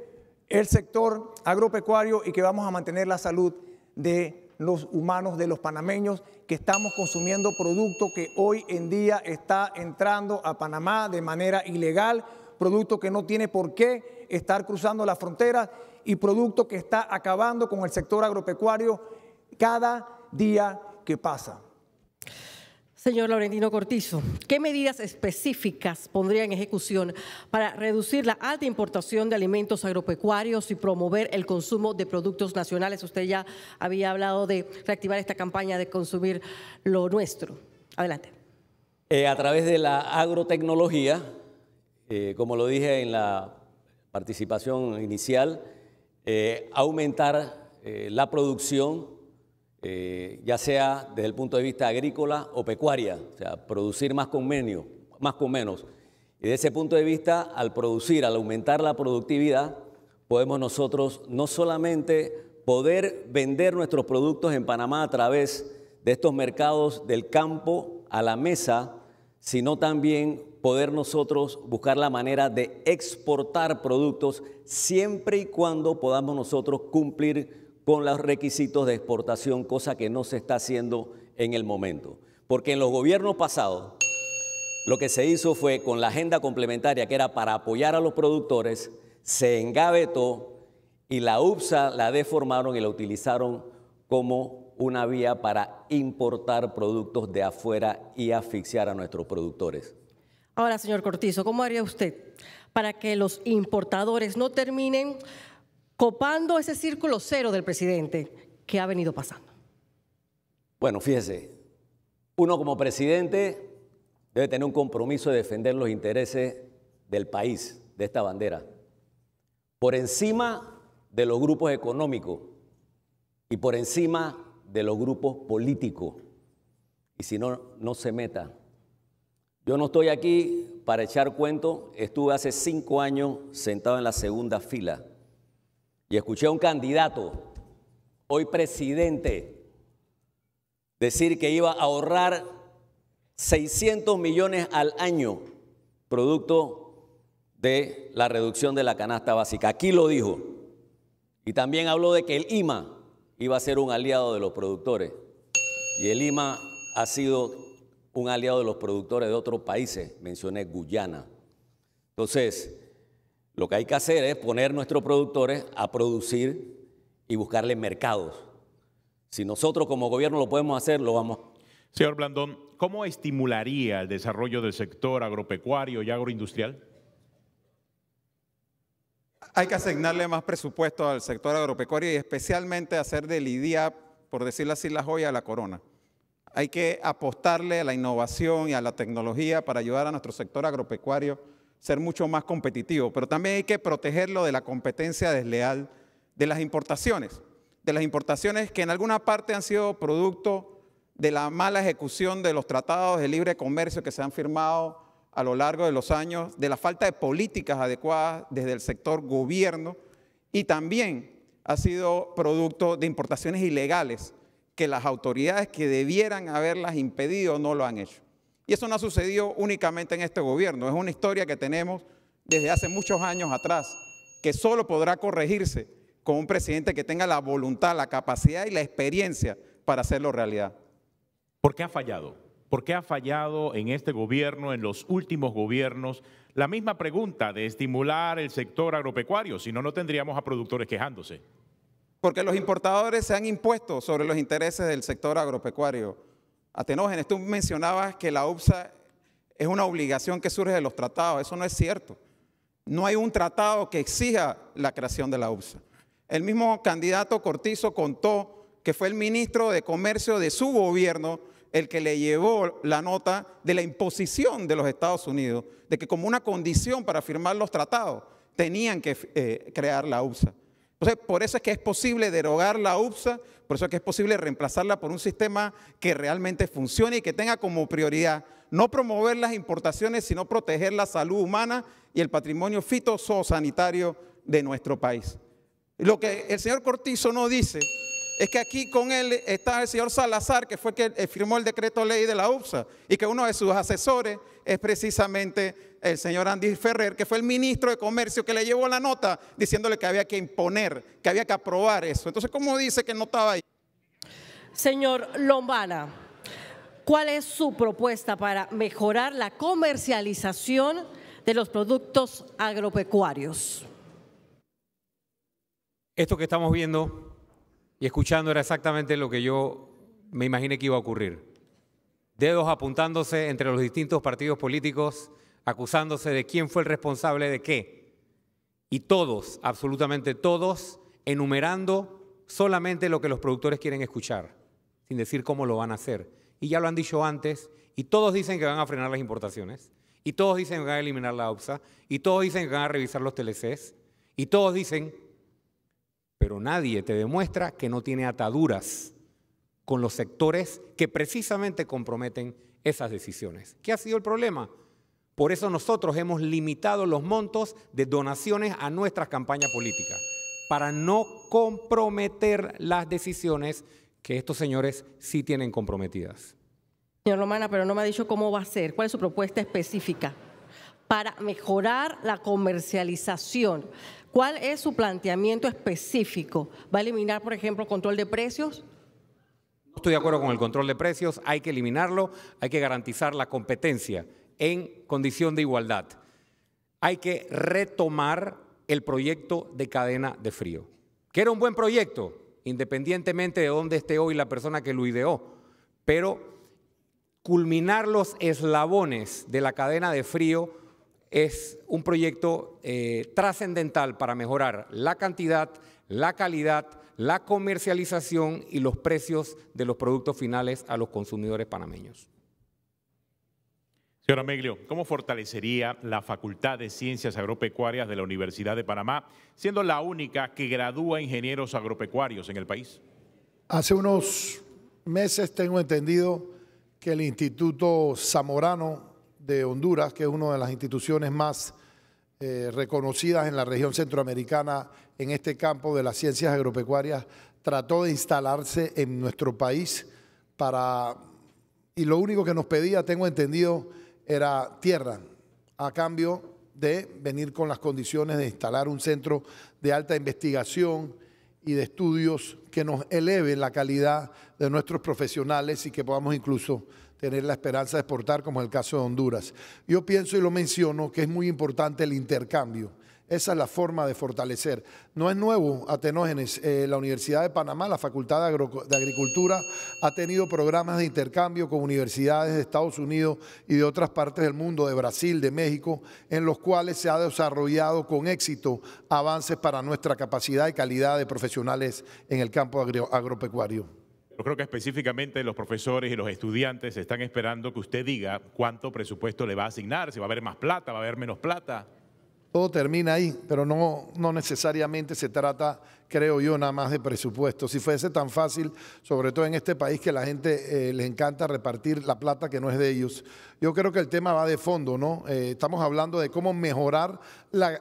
sector agropecuario y que vamos a mantener la salud de los humanos de los panameños que estamos consumiendo producto que hoy en día está entrando a Panamá de manera ilegal, producto que no tiene por qué estar cruzando la frontera y producto que está acabando con el sector agropecuario cada día que pasa. Señor Laurentino Cortizo, ¿qué medidas específicas pondría en ejecución para reducir la alta importación de alimentos agropecuarios y promover el consumo de productos nacionales? Usted ya había hablado de reactivar esta campaña de consumir lo nuestro. Adelante. Eh, a través de la agrotecnología, eh, como lo dije en la participación inicial, eh, aumentar la producción eh, ya sea desde el punto de vista agrícola o pecuaria, o sea, producir más con menos, más con menos. Y desde ese punto de vista, al producir, al aumentar la productividad, podemos nosotros no solamente poder vender nuestros productos en Panamá a través de estos mercados del campo a la mesa, sino también poder nosotros buscar la manera de exportar productos siempre y cuando podamos nosotros cumplir con los requisitos de exportación, cosa que no se está haciendo en el momento. Porque en los gobiernos pasados lo que se hizo fue con la agenda complementaria que era para apoyar a los productores, se engavetó y la UPSA la deformaron y la utilizaron como una vía para importar productos de afuera y asfixiar a nuestros productores. Ahora, señor Cortizo, ¿cómo haría usted para que los importadores no terminen copando ese círculo cero del presidente que ha venido pasando? Bueno, fíjese, uno como presidente debe tener un compromiso de defender los intereses del país, de esta bandera, por encima de los grupos económicos y por encima de los grupos políticos. Y si no, no se meta. Yo no estoy aquí para echar cuento, estuve hace cinco años sentado en la segunda fila y escuché a un candidato, hoy presidente, decir que iba a ahorrar 600 millones al año, producto de la reducción de la canasta básica. Aquí lo dijo. Y también habló de que el IMA iba a ser un aliado de los productores. Y el IMA ha sido un aliado de los productores de otros países. Mencioné Guyana. Entonces, lo que hay que hacer es poner nuestros productores a producir y buscarle mercados. Si nosotros como gobierno lo podemos hacer, lo vamos. Señor Blandón, ¿cómo estimularía el desarrollo del sector agropecuario y agroindustrial? Hay que asignarle más presupuesto al sector agropecuario y especialmente hacer de LIDIA, por decirlo así, la joya de la corona. Hay que apostarle a la innovación y a la tecnología para ayudar a nuestro sector agropecuario ser mucho más competitivo, pero también hay que protegerlo de la competencia desleal de las importaciones, de las importaciones que en alguna parte han sido producto de la mala ejecución de los tratados de libre comercio que se han firmado a lo largo de los años, de la falta de políticas adecuadas desde el sector gobierno y también ha sido producto de importaciones ilegales que las autoridades que debieran haberlas impedido no lo han hecho. Y eso no ha sucedido únicamente en este gobierno, es una historia que tenemos desde hace muchos años atrás, que solo podrá corregirse con un presidente que tenga la voluntad, la capacidad y la experiencia para hacerlo realidad. ¿Por qué ha fallado? ¿Por qué ha fallado en este gobierno, en los últimos gobiernos? La misma pregunta de estimular el sector agropecuario, si no, no tendríamos a productores quejándose. Porque los importadores se han impuesto sobre los intereses del sector agropecuario. Atenógenes, tú mencionabas que la UPSA es una obligación que surge de los tratados. Eso no es cierto. No hay un tratado que exija la creación de la UPSA. El mismo candidato Cortizo contó que fue el ministro de Comercio de su gobierno el que le llevó la nota de la imposición de los Estados Unidos, de que como una condición para firmar los tratados tenían que eh, crear la UPSA por eso es que es posible derogar la UPSA, por eso es que es posible reemplazarla por un sistema que realmente funcione y que tenga como prioridad no promover las importaciones, sino proteger la salud humana y el patrimonio fitosanitario de nuestro país. Lo que el señor Cortizo no dice es que aquí con él está el señor Salazar, que fue que eh, firmó el decreto ley de la UPSA, y que uno de sus asesores es precisamente el señor Andy Ferrer, que fue el ministro de Comercio que le llevó la nota diciéndole que había que imponer, que había que aprobar eso. Entonces, ¿cómo dice que no estaba ahí? Señor Lombana, ¿cuál es su propuesta para mejorar la comercialización de los productos agropecuarios? Esto que estamos viendo y escuchando era exactamente lo que yo me imaginé que iba a ocurrir. Dedos apuntándose entre los distintos partidos políticos, acusándose de quién fue el responsable de qué. Y todos, absolutamente todos, enumerando solamente lo que los productores quieren escuchar, sin decir cómo lo van a hacer. Y ya lo han dicho antes, y todos dicen que van a frenar las importaciones, y todos dicen que van a eliminar la OPSA, y todos dicen que van a revisar los TLCs, y todos dicen pero nadie te demuestra que no tiene ataduras con los sectores que precisamente comprometen esas decisiones. ¿Qué ha sido el problema? Por eso nosotros hemos limitado los montos de donaciones a nuestras campañas políticas, para no comprometer las decisiones que estos señores sí tienen comprometidas. Señor Romana, pero no me ha dicho cómo va a ser, cuál es su propuesta específica para mejorar la comercialización. ¿Cuál es su planteamiento específico? ¿Va a eliminar, por ejemplo, control de precios? No estoy de acuerdo con el control de precios, hay que eliminarlo, hay que garantizar la competencia en condición de igualdad. Hay que retomar el proyecto de cadena de frío, que era un buen proyecto, independientemente de dónde esté hoy la persona que lo ideó, pero culminar los eslabones de la cadena de frío es un proyecto eh, trascendental para mejorar la cantidad, la calidad, la comercialización y los precios de los productos finales a los consumidores panameños. Señora Meglio, ¿cómo fortalecería la Facultad de Ciencias Agropecuarias de la Universidad de Panamá, siendo la única que gradúa ingenieros agropecuarios en el país? Hace unos meses tengo entendido que el Instituto Zamorano de Honduras, que es una de las instituciones más eh, reconocidas en la región centroamericana en este campo de las ciencias agropecuarias, trató de instalarse en nuestro país para, y lo único que nos pedía, tengo entendido, era tierra, a cambio de venir con las condiciones de instalar un centro de alta investigación y de estudios que nos eleve la calidad de nuestros profesionales y que podamos incluso tener la esperanza de exportar, como es el caso de Honduras. Yo pienso y lo menciono que es muy importante el intercambio. Esa es la forma de fortalecer. No es nuevo, Atenógenes. Eh, la Universidad de Panamá, la Facultad de, Agricultura, ha tenido programas de intercambio con universidades de Estados Unidos y de otras partes del mundo, de Brasil, de México, en los cuales se ha desarrollado con éxito avances para nuestra capacidad y calidad de profesionales en el campo agropecuario. Yo creo que específicamente los profesores y los estudiantes están esperando que usted diga cuánto presupuesto le va a asignar, si va a haber más plata, va a haber menos plata. Todo termina ahí, pero no, no necesariamente se trata, creo yo, nada más de presupuesto. Si fuese tan fácil, sobre todo en este país que la gente eh, les encanta repartir la plata que no es de ellos, yo creo que el tema va de fondo, ¿no? Eh, estamos hablando de cómo mejorar la,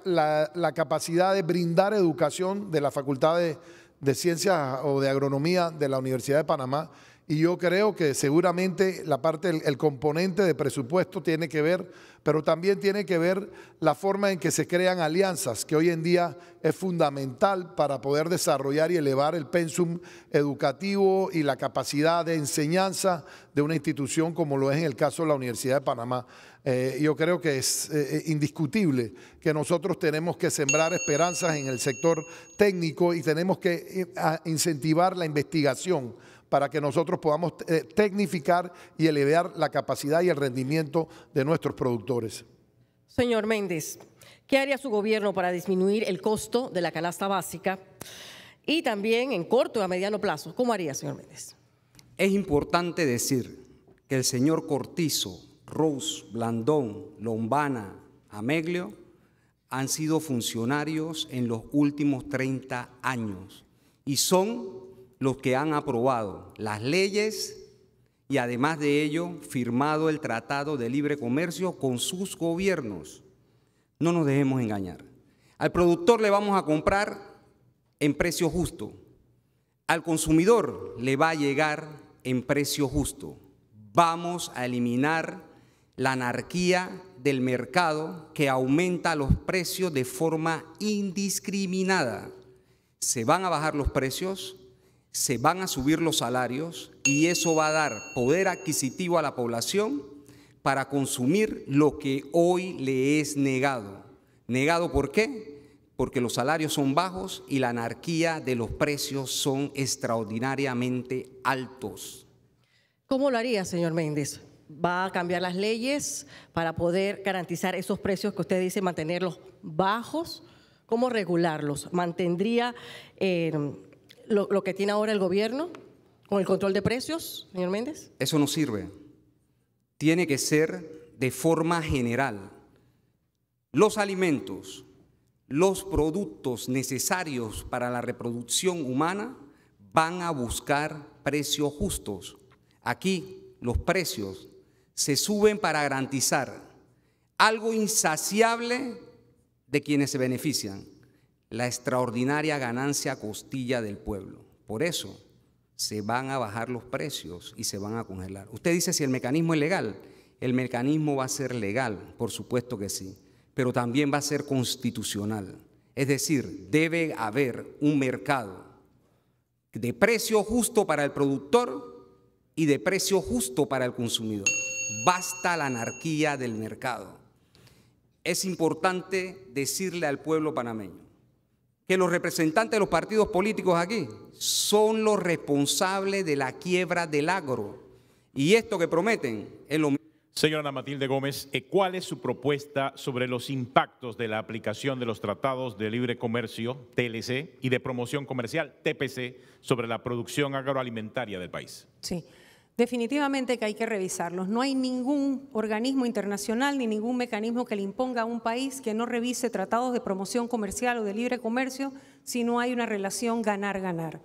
la capacidad de brindar educación de la facultad de de ciencia o de Agronomía de la Universidad de Panamá y yo creo que seguramente la parte, el, componente de presupuesto tiene que ver, pero también tiene que ver la forma en que se crean alianzas, que hoy en día es fundamental para poder desarrollar y elevar el pensum educativo y la capacidad de enseñanza de una institución como lo es en el caso de la Universidad de Panamá. Eh, yo creo que es eh, eh, indiscutible que nosotros tenemos que sembrar esperanzas en el sector técnico y tenemos que incentivar la investigación para que nosotros podamos eh, tecnificar y elevar la capacidad y el rendimiento de nuestros productores. Señor Méndez, ¿qué haría su gobierno para disminuir el costo de la canasta básica? Y también en corto y a mediano plazo, ¿cómo haría, señor Méndez? Es importante decir que el señor Cortizo, Rose, Blandón, Lombana, Ameglio han sido funcionarios en los últimos 30 años y son los que han aprobado las leyes y además de ello firmado el Tratado de Libre Comercio con sus gobiernos. No nos dejemos engañar. Al productor le vamos a comprar en precio justo. Al consumidor le va a llegar en precio justo. Vamos a eliminar la anarquía del mercado que aumenta los precios de forma indiscriminada. Se van a bajar los precios, se van a subir los salarios y eso va a dar poder adquisitivo a la población para consumir lo que hoy le es negado. ¿Negado por qué? Porque los salarios son bajos y la anarquía de los precios son extraordinariamente altos. ¿Cómo lo haría, señor Méndez? ¿Va a cambiar las leyes para poder garantizar esos precios que usted dice mantenerlos bajos? ¿Cómo regularlos? ¿Mantendría... Eh, lo, que tiene ahora el gobierno con el control de precios, señor Méndez? Eso no sirve. Tiene que ser de forma general. Los alimentos, los productos necesarios para la reproducción humana van a buscar precios justos. Aquí los precios se suben para garantizar algo insaciable de quienes se benefician la extraordinaria ganancia costilla del pueblo. Por eso se van a bajar los precios y se van a congelar. Usted dice si el mecanismo es legal. El mecanismo va a ser legal, por supuesto que sí, pero también va a ser constitucional. Es decir, debe haber un mercado de precio justo para el productor y de precio justo para el consumidor. Basta la anarquía del mercado. Es importante decirle al pueblo panameño, que los representantes de los partidos políticos aquí son los responsables de la quiebra del agro. Y esto que prometen es lo mismo. Señora Matilde Gómez, eh, ¿cuál es su propuesta sobre los impactos de la aplicación de los tratados de libre comercio, TLC, y de promoción comercial, TPC, sobre la producción agroalimentaria del país? Sí. Definitivamente que hay que revisarlos. No hay ningún organismo internacional ni ningún mecanismo que le imponga a un país que no revise tratados de promoción comercial o de libre comercio si no hay una relación ganar-ganar.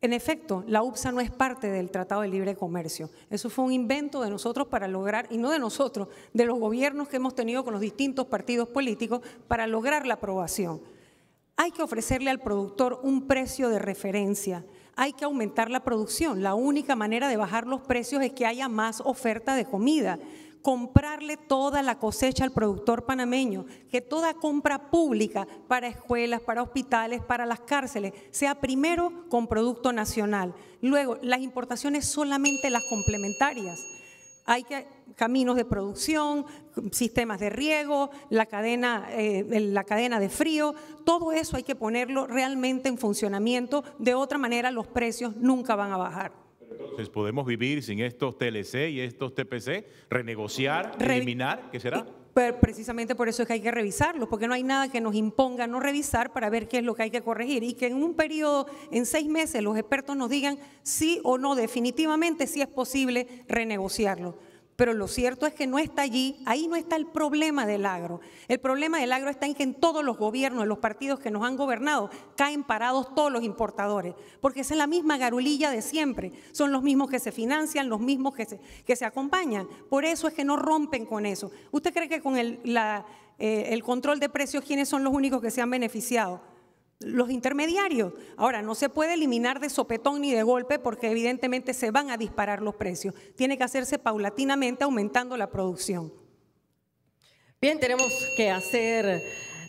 En efecto, la UPSA no es parte del Tratado de Libre Comercio. Eso fue un invento de nosotros para lograr, y no de nosotros, de los gobiernos que hemos tenido con los distintos partidos políticos para lograr la aprobación. Hay que ofrecerle al productor un precio de referencia hay que aumentar la producción. La única manera de bajar los precios es que haya más oferta de comida. Comprarle toda la cosecha al productor panameño, que toda compra pública para escuelas, para hospitales, para las cárceles, sea primero con producto nacional. Luego, las importaciones solamente las complementarias. Hay que, caminos de producción, sistemas de riego, la cadena, eh, la cadena de frío, todo eso hay que ponerlo realmente en funcionamiento, de otra manera los precios nunca van a bajar. Entonces, ¿podemos vivir sin estos TLC y estos TPC? ¿Renegociar? ¿Eliminar? ¿Qué será? Pero precisamente por eso es que hay que revisarlos, porque no hay nada que nos imponga no revisar para ver qué es lo que hay que corregir y que en un periodo, en seis meses, los expertos nos digan sí o no, definitivamente si es posible renegociarlo pero lo cierto es que no está allí, ahí no está el problema del agro. El problema del agro está en que en todos los gobiernos, en los partidos que nos han gobernado, caen parados todos los importadores, porque es la misma garulilla de siempre, son los mismos que se financian, los mismos que se, que se acompañan. Por eso es que no rompen con eso. ¿Usted cree que con el, eh, el control de precios quiénes son los únicos que se han beneficiado? los intermediarios. Ahora, no se puede eliminar de sopetón ni de golpe porque evidentemente se van a disparar los precios. Tiene que hacerse paulatinamente aumentando la producción. Bien, tenemos que hacer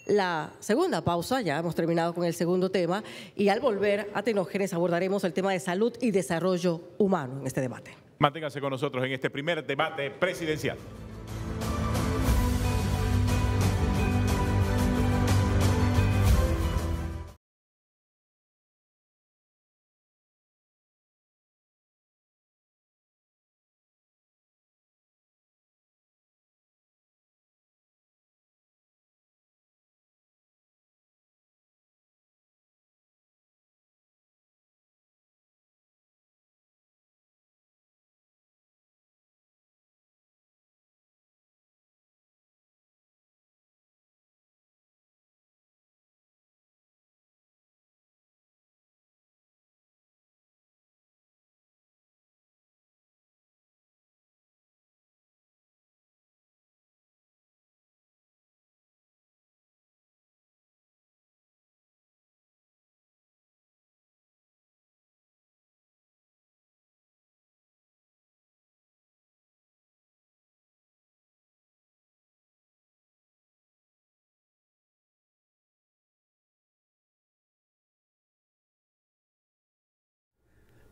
la segunda pausa, ya hemos terminado con el segundo tema, y al volver a Tenógenes abordaremos el tema de salud y desarrollo humano en este debate. Manténgase con nosotros en este primer debate presidencial.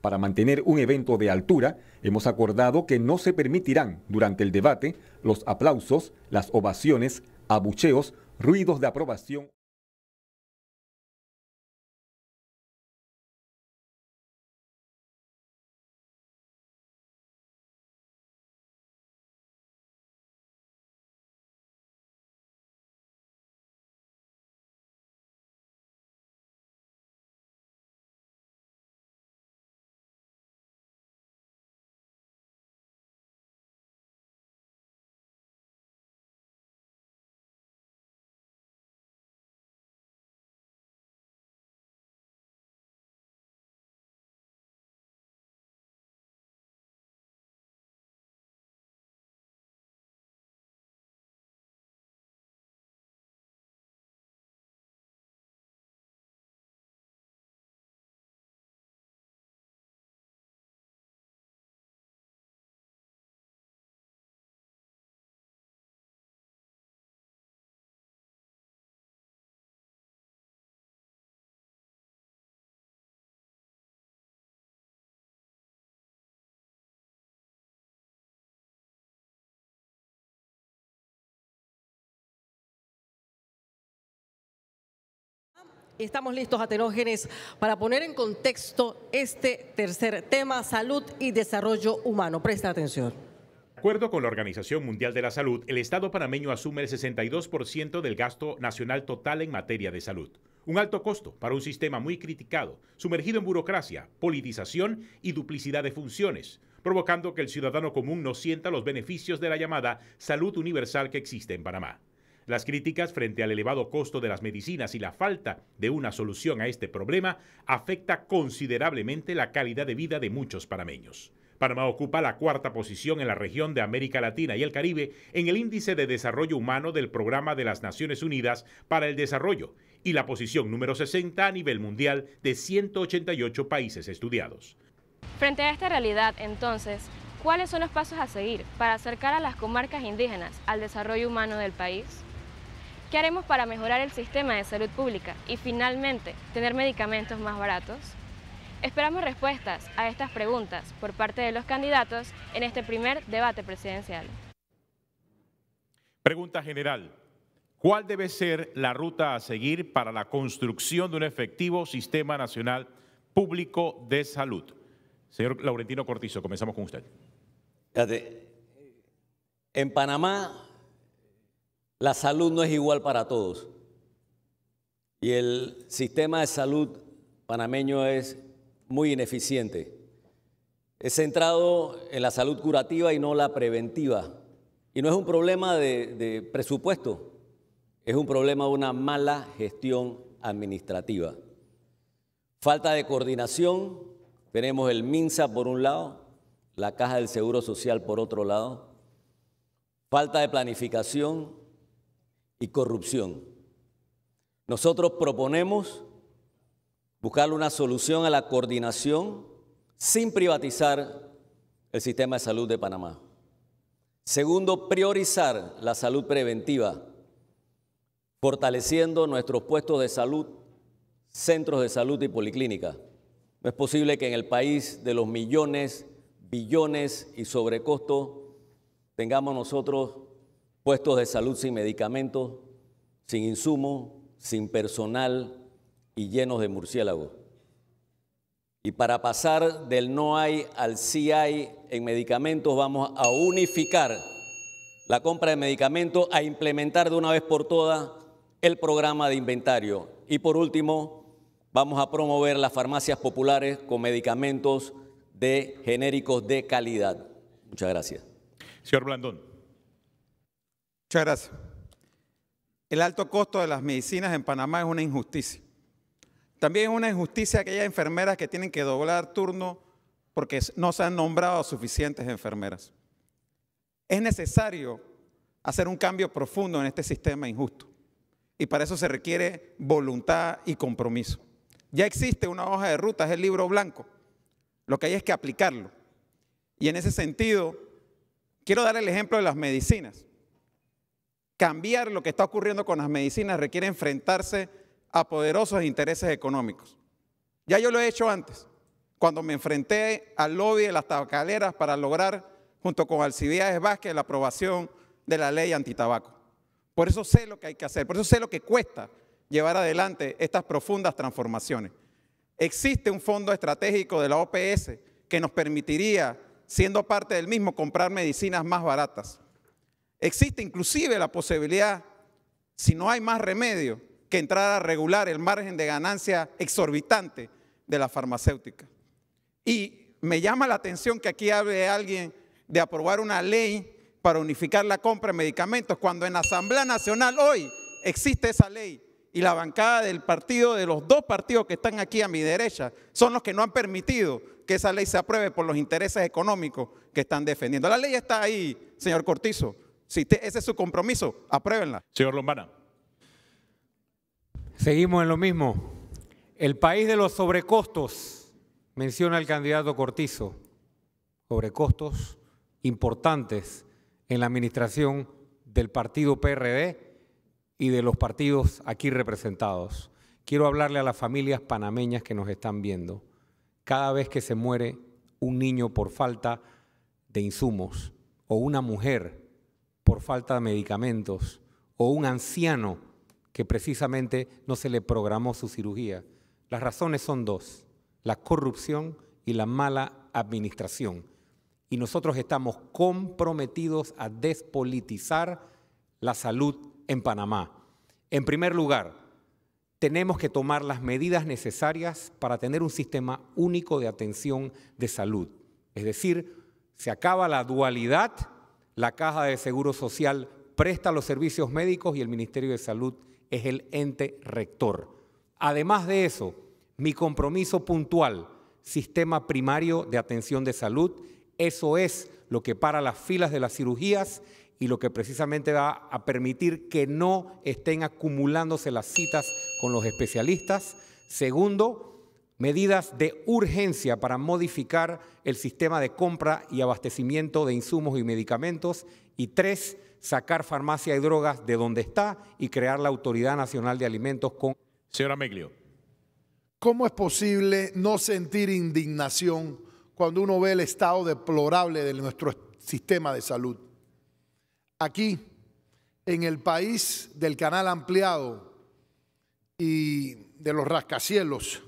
para mantener un evento de altura, hemos acordado que no se permitirán durante el debate los aplausos, las ovaciones, abucheos, ruidos de aprobación. Estamos listos, aterógenes, para poner en contexto este tercer tema, salud y desarrollo humano. Presta atención. De acuerdo con la Organización Mundial de la Salud, el Estado panameño asume el 62% del gasto nacional total en materia de salud. Un alto costo para un sistema muy criticado, sumergido en burocracia, politización y duplicidad de funciones, provocando que el ciudadano común no sienta los beneficios de la llamada salud universal que existe en Panamá. Las críticas frente al elevado costo de las medicinas y la falta de una solución a este problema afecta considerablemente la calidad de vida de muchos panameños. Panamá ocupa la cuarta posición en la región de América Latina y el Caribe en el Índice de Desarrollo Humano del Programa de las Naciones Unidas para el Desarrollo y la posición número 60 a nivel mundial de 188 países estudiados. Frente a esta realidad, entonces, ¿cuáles son los pasos a seguir para acercar a las comarcas indígenas al desarrollo humano del país? ¿Qué haremos para mejorar el sistema de salud pública y finalmente tener medicamentos más baratos? Esperamos respuestas a estas preguntas por parte de los candidatos en este primer debate presidencial. Pregunta general. ¿Cuál debe ser la ruta a seguir para la construcción de un efectivo Sistema Nacional Público de Salud? Señor Laurentino Cortizo, comenzamos con usted. En Panamá la salud no es igual para todos. Y el sistema de salud panameño es muy ineficiente. Es centrado en la salud curativa y no la preventiva. Y no es un problema de, presupuesto, es un problema de una mala gestión administrativa. Falta de coordinación, tenemos el MINSA por un lado, la Caja del Seguro Social por otro lado, falta de planificación, y corrupción. Nosotros proponemos buscar una solución a la coordinación sin privatizar el sistema de salud de Panamá. Segundo, priorizar la salud preventiva, fortaleciendo nuestros puestos de salud, centros de salud y policlínica. No es posible que en el país de los millones, billones y sobrecosto tengamos nosotros puestos de salud sin medicamentos, sin insumo, sin personal y llenos de murciélagos. Y para pasar del no hay al sí hay en medicamentos, vamos a unificar la compra de medicamentos, a implementar de una vez por todas el programa de inventario. Y por último, vamos a promover las farmacias populares con medicamentos de genéricos de calidad. Muchas gracias. Señor Blandón. Muchas gracias. El alto costo de las medicinas en Panamá es una injusticia. También es una injusticia aquellas enfermeras que tienen que doblar turno porque no se han nombrado suficientes enfermeras. Es necesario hacer un cambio profundo en este sistema injusto y para eso se requiere voluntad y compromiso. Ya existe una hoja de ruta, es el libro blanco. Lo que hay es que aplicarlo. Y en ese sentido, quiero dar el ejemplo de las medicinas cambiar lo que está ocurriendo con las medicinas requiere enfrentarse a poderosos intereses económicos. Ya yo lo he hecho antes, cuando me enfrenté al lobby de las tabacaleras para lograr, junto con Alcibiades Vázquez, la aprobación de la ley antitabaco. Por eso sé lo que hay que hacer, por eso sé lo que cuesta llevar adelante estas profundas transformaciones. Existe un fondo estratégico de la OPS que nos permitiría, siendo parte del mismo, comprar medicinas más baratas Existe inclusive la posibilidad, si no hay más remedio, que entrar a regular el margen de ganancia exorbitante de la farmacéutica. Y me llama la atención que aquí hable alguien de aprobar una ley para unificar la compra de medicamentos, cuando en la Asamblea Nacional hoy existe esa ley y la bancada del partido, de los dos partidos que están aquí a mi derecha, son los que no han permitido que esa ley se apruebe por los intereses económicos que están defendiendo. La ley está ahí, señor Cortizo, ese es su compromiso, apruébenla. Señor Lombana. Seguimos en lo mismo. El país de los sobrecostos, menciona el candidato Cortizo. Sobrecostos importantes en la administración del partido PRD y de los partidos aquí representados. Quiero hablarle a las familias panameñas que nos están viendo. Cada vez que se muere un niño por falta de insumos o una mujer por falta de medicamentos o un anciano que precisamente no se le programó su cirugía. Las razones son dos, la corrupción y la mala administración. Y nosotros estamos comprometidos a despolitizar la salud en Panamá. En primer lugar, tenemos que tomar las medidas necesarias para tener un sistema único de atención de salud. Es decir, se acaba la dualidad la Caja de Seguro Social presta los servicios médicos y el Ministerio de Salud es el ente rector. Además de eso, mi compromiso puntual, sistema primario de atención de salud, eso es lo que para las filas de las cirugías y lo que precisamente va a permitir que no estén acumulándose las citas con los especialistas. Segundo, medidas de urgencia para modificar el sistema de compra y abastecimiento de insumos y medicamentos. Y tres, sacar farmacia y drogas de donde está y crear la Autoridad Nacional de Alimentos con... Señora Meglio. ¿Cómo es posible no sentir indignación cuando uno ve el estado deplorable de nuestro sistema de salud? Aquí, en el país del canal ampliado y de los rascacielos,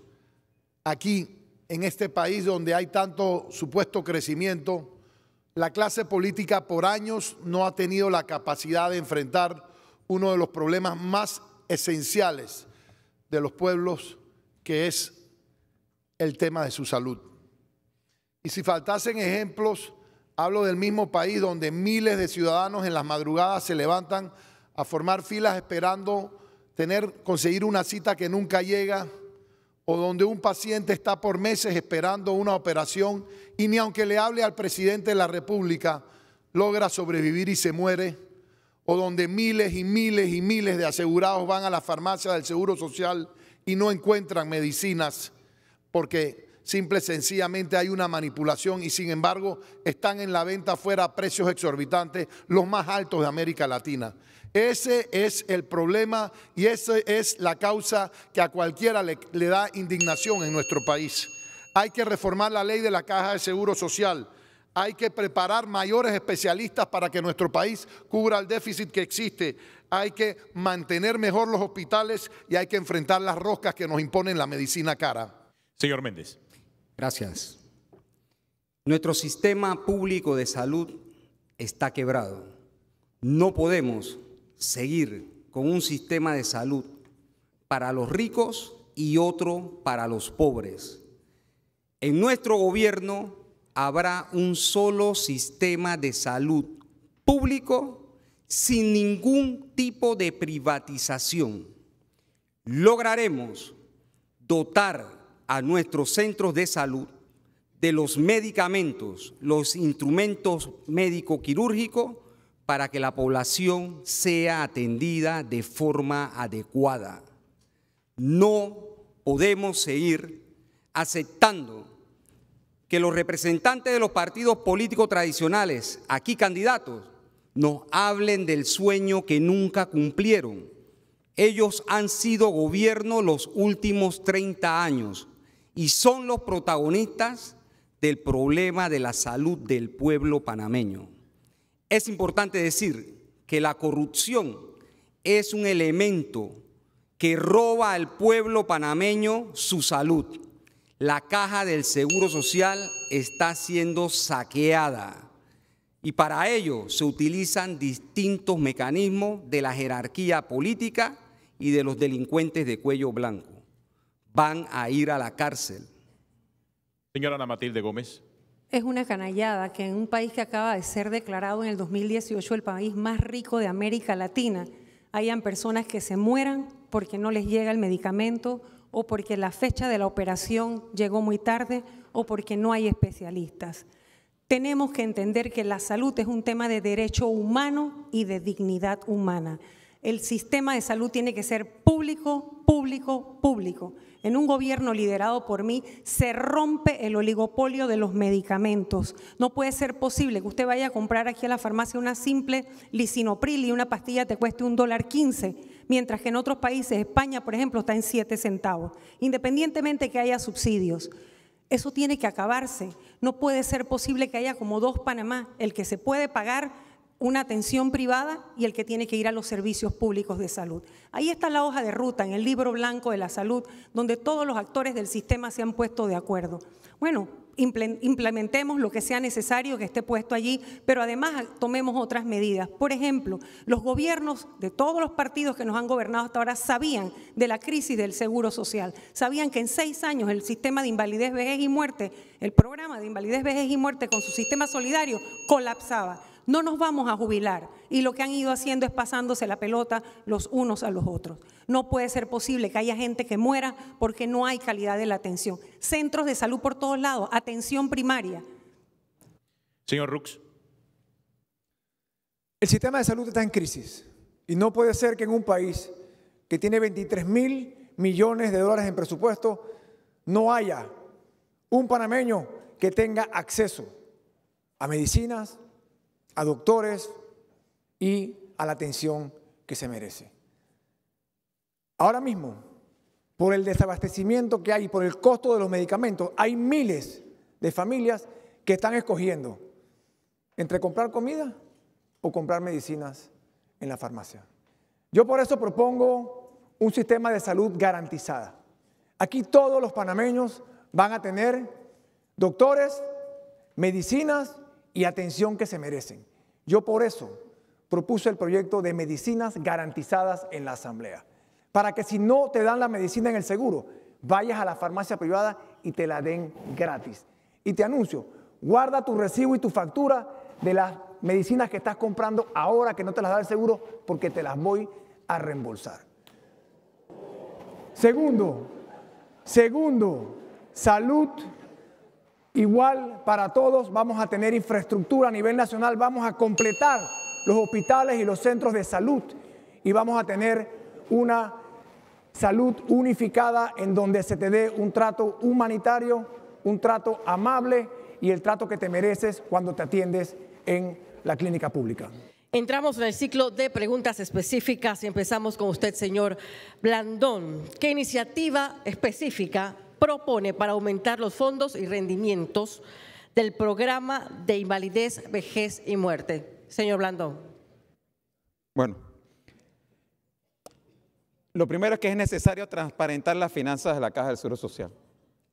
aquí en este país donde hay tanto supuesto crecimiento, la clase política por años no ha tenido la capacidad de enfrentar uno de los problemas más esenciales de los pueblos, que es el tema de su salud. Y si faltasen ejemplos, hablo del mismo país donde miles de ciudadanos en las madrugadas se levantan a formar filas esperando tener, conseguir una cita que nunca llega o donde un paciente está por meses esperando una operación y ni aunque le hable al presidente de la República logra sobrevivir y se muere, o donde miles y miles y miles de asegurados van a la farmacia del Seguro Social y no encuentran medicinas porque simple y sencillamente hay una manipulación y sin embargo están en la venta fuera a precios exorbitantes, los más altos de América Latina. Ese es el problema y esa es la causa que a cualquiera le, da indignación en nuestro país. Hay que reformar la ley de la caja de seguro social. Hay que preparar mayores especialistas para que nuestro país cubra el déficit que existe. Hay que mantener mejor los hospitales y hay que enfrentar las roscas que nos imponen la medicina cara. Señor Méndez. Gracias. Nuestro sistema público de salud está quebrado. No podemos seguir con un sistema de salud para los ricos y otro para los pobres. En nuestro gobierno habrá un solo sistema de salud público sin ningún tipo de privatización. Lograremos dotar a nuestros centros de salud de los medicamentos, los instrumentos médico-quirúrgicos para que la población sea atendida de forma adecuada. No podemos seguir aceptando que los representantes de los partidos políticos tradicionales, aquí candidatos, nos hablen del sueño que nunca cumplieron. Ellos han sido gobierno los últimos 30 años y son los protagonistas del problema de la salud del pueblo panameño. Es importante decir que la corrupción es un elemento que roba al pueblo panameño su salud. La caja del Seguro Social está siendo saqueada y para ello se utilizan distintos mecanismos de la jerarquía política y de los delincuentes de cuello blanco. Van a ir a la cárcel. Señora Ana Matilde Gómez es una canallada que en un país que acaba de ser declarado en el 2018 el país más rico de América Latina, hayan personas que se mueran porque no les llega el medicamento o porque la fecha de la operación llegó muy tarde o porque no hay especialistas. Tenemos que entender que la salud es un tema de derecho humano y de dignidad humana el sistema de salud tiene que ser público, público, público. En un gobierno liderado por mí se rompe el oligopolio de los medicamentos. No puede ser posible que usted vaya a comprar aquí a la farmacia una simple lisinopril y una pastilla te cueste un dólar quince, mientras que en otros países, España por ejemplo, está en siete centavos, independientemente que haya subsidios. Eso tiene que acabarse. No puede ser posible que haya como dos Panamá, el que se puede pagar una atención privada y el que tiene que ir a los servicios públicos de salud. Ahí está la hoja de ruta en el libro blanco de la salud, donde todos los actores del sistema se han puesto de acuerdo. Bueno, implementemos lo que sea necesario que esté puesto allí, pero además tomemos otras medidas. Por ejemplo, los gobiernos de todos los partidos que nos han gobernado hasta ahora sabían de la crisis del seguro social, sabían que en seis años el sistema de invalidez, vejez y muerte, el programa de invalidez, vejez y muerte con su sistema solidario colapsaba no nos vamos a jubilar. Y lo que han ido haciendo es pasándose la pelota los unos a los otros. No puede ser posible que haya gente que muera porque no hay calidad de la atención. Centros de salud por todos lados, atención primaria. Señor Rux. El sistema de salud está en crisis y no puede ser que en un país que tiene 23 mil millones de dólares en presupuesto no haya un panameño que tenga acceso a medicinas, a doctores y a la atención que se merece. Ahora mismo, por el desabastecimiento que hay y por el costo de los medicamentos, hay miles de familias que están escogiendo entre comprar comida o comprar medicinas en la farmacia. Yo por eso propongo un sistema de salud garantizada. Aquí todos los panameños van a tener doctores, medicinas y atención que se merecen. Yo por eso propuse el proyecto de medicinas garantizadas en la Asamblea, para que si no te dan la medicina en el seguro, vayas a la farmacia privada y te la den gratis. Y te anuncio, guarda tu recibo y tu factura de las medicinas que estás comprando ahora que no te las da el seguro porque te las voy a reembolsar. Segundo, segundo, salud igual para todos, vamos a tener infraestructura a nivel nacional, vamos a completar los hospitales y los centros de salud y vamos a tener una salud unificada en donde se te dé un trato humanitario, un trato amable y el trato que te mereces cuando te atiendes en la clínica pública. Entramos en el ciclo de preguntas específicas y empezamos con usted, señor Blandón. ¿Qué iniciativa específica propone para aumentar los fondos y rendimientos del programa de invalidez, vejez y muerte. Señor Blandón. Bueno, lo primero es que es necesario transparentar las finanzas de la Caja del Seguro Social.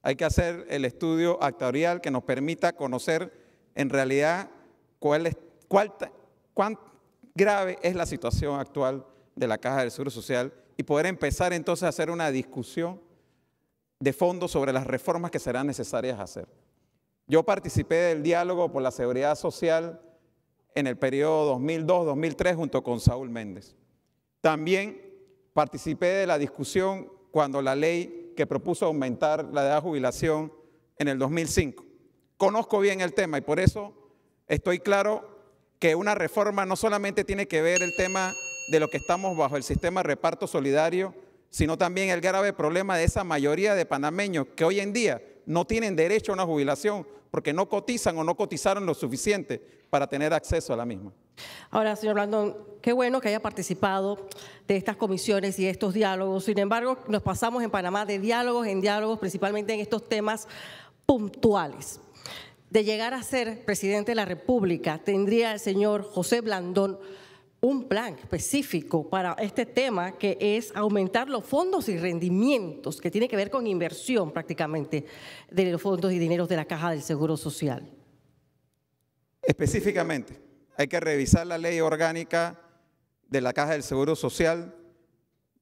Hay que hacer el estudio actuarial que nos permita conocer en realidad cuál es, cuán grave es la situación actual de la Caja del Seguro Social y poder empezar entonces a hacer una discusión de fondo sobre las reformas que serán necesarias hacer. Yo participé del diálogo por la seguridad social en el periodo 2002-2003 junto con Saúl Méndez. También participé de la discusión cuando la ley que propuso aumentar la edad de jubilación en el 2005. Conozco bien el tema y por eso estoy claro que una reforma no solamente tiene que ver el tema de lo que estamos bajo el sistema reparto solidario, sino también el grave problema de esa mayoría de panameños que hoy en día no tienen derecho a una jubilación porque no cotizan o no cotizaron lo suficiente para tener acceso a la misma. Ahora, señor Blandón, qué bueno que haya participado de estas comisiones y estos diálogos. Sin embargo, nos pasamos en Panamá de diálogos en diálogos, principalmente en estos temas puntuales. De llegar a ser presidente de la República, tendría el señor José Blandón un plan específico para este tema que es aumentar los fondos y rendimientos, que tiene que ver con inversión prácticamente de los fondos y dineros de la Caja del Seguro Social. Específicamente, hay que revisar la ley orgánica de la Caja del Seguro Social,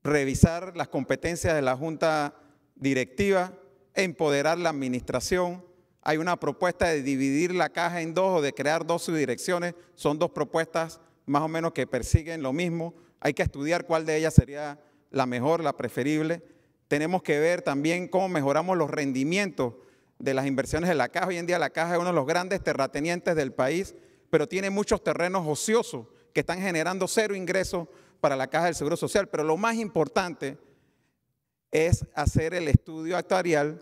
revisar las competencias de la Junta Directiva, empoderar la administración. Hay una propuesta de dividir la caja en dos o de crear dos subdirecciones, son dos propuestas más o menos que persiguen lo mismo. Hay que estudiar cuál de ellas sería la mejor, la preferible. Tenemos que ver también cómo mejoramos los rendimientos de las inversiones de la caja. Hoy en día la caja es uno de los grandes terratenientes del país, pero tiene muchos terrenos ociosos que están generando cero ingresos para la caja del Seguro Social. Pero lo más importante es hacer el estudio actuarial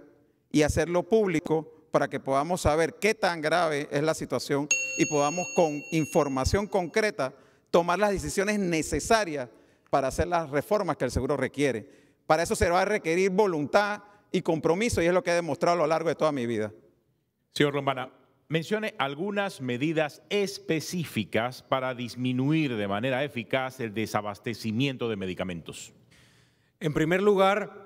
y hacerlo público para que podamos saber qué tan grave es la situación y podamos con información concreta tomar las decisiones necesarias para hacer las reformas que el seguro requiere. Para eso se va a requerir voluntad y compromiso y es lo que he demostrado a lo largo de toda mi vida. Señor Rombana, mencione algunas medidas específicas para disminuir de manera eficaz el desabastecimiento de medicamentos. En primer lugar,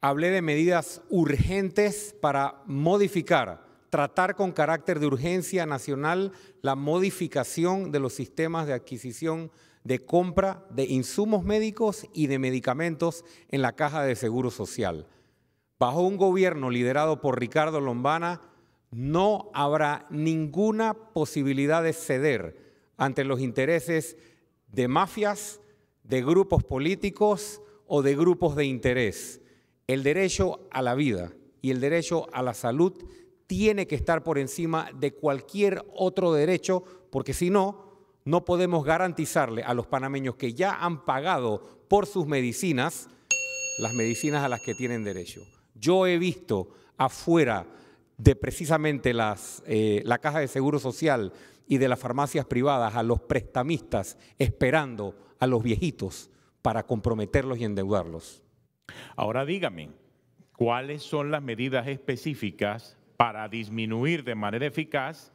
hablé de medidas urgentes para modificar, tratar con carácter de urgencia nacional la modificación de los sistemas de adquisición de compra de insumos médicos y de medicamentos en la caja de seguro social. Bajo un gobierno liderado por Ricardo Lombana, no habrá ninguna posibilidad de ceder ante los intereses de mafias, de grupos políticos o de grupos de interés. El derecho a la vida y el derecho a la salud tiene que estar por encima de cualquier otro derecho, porque si no, no podemos garantizarle a los panameños que ya han pagado por sus medicinas las medicinas a las que tienen derecho. Yo he visto afuera de precisamente las, eh, la Caja de Seguro Social y de las farmacias privadas a los prestamistas esperando a los viejitos para comprometerlos y endeudarlos. Ahora dígame, ¿cuáles son las medidas específicas para disminuir de manera eficaz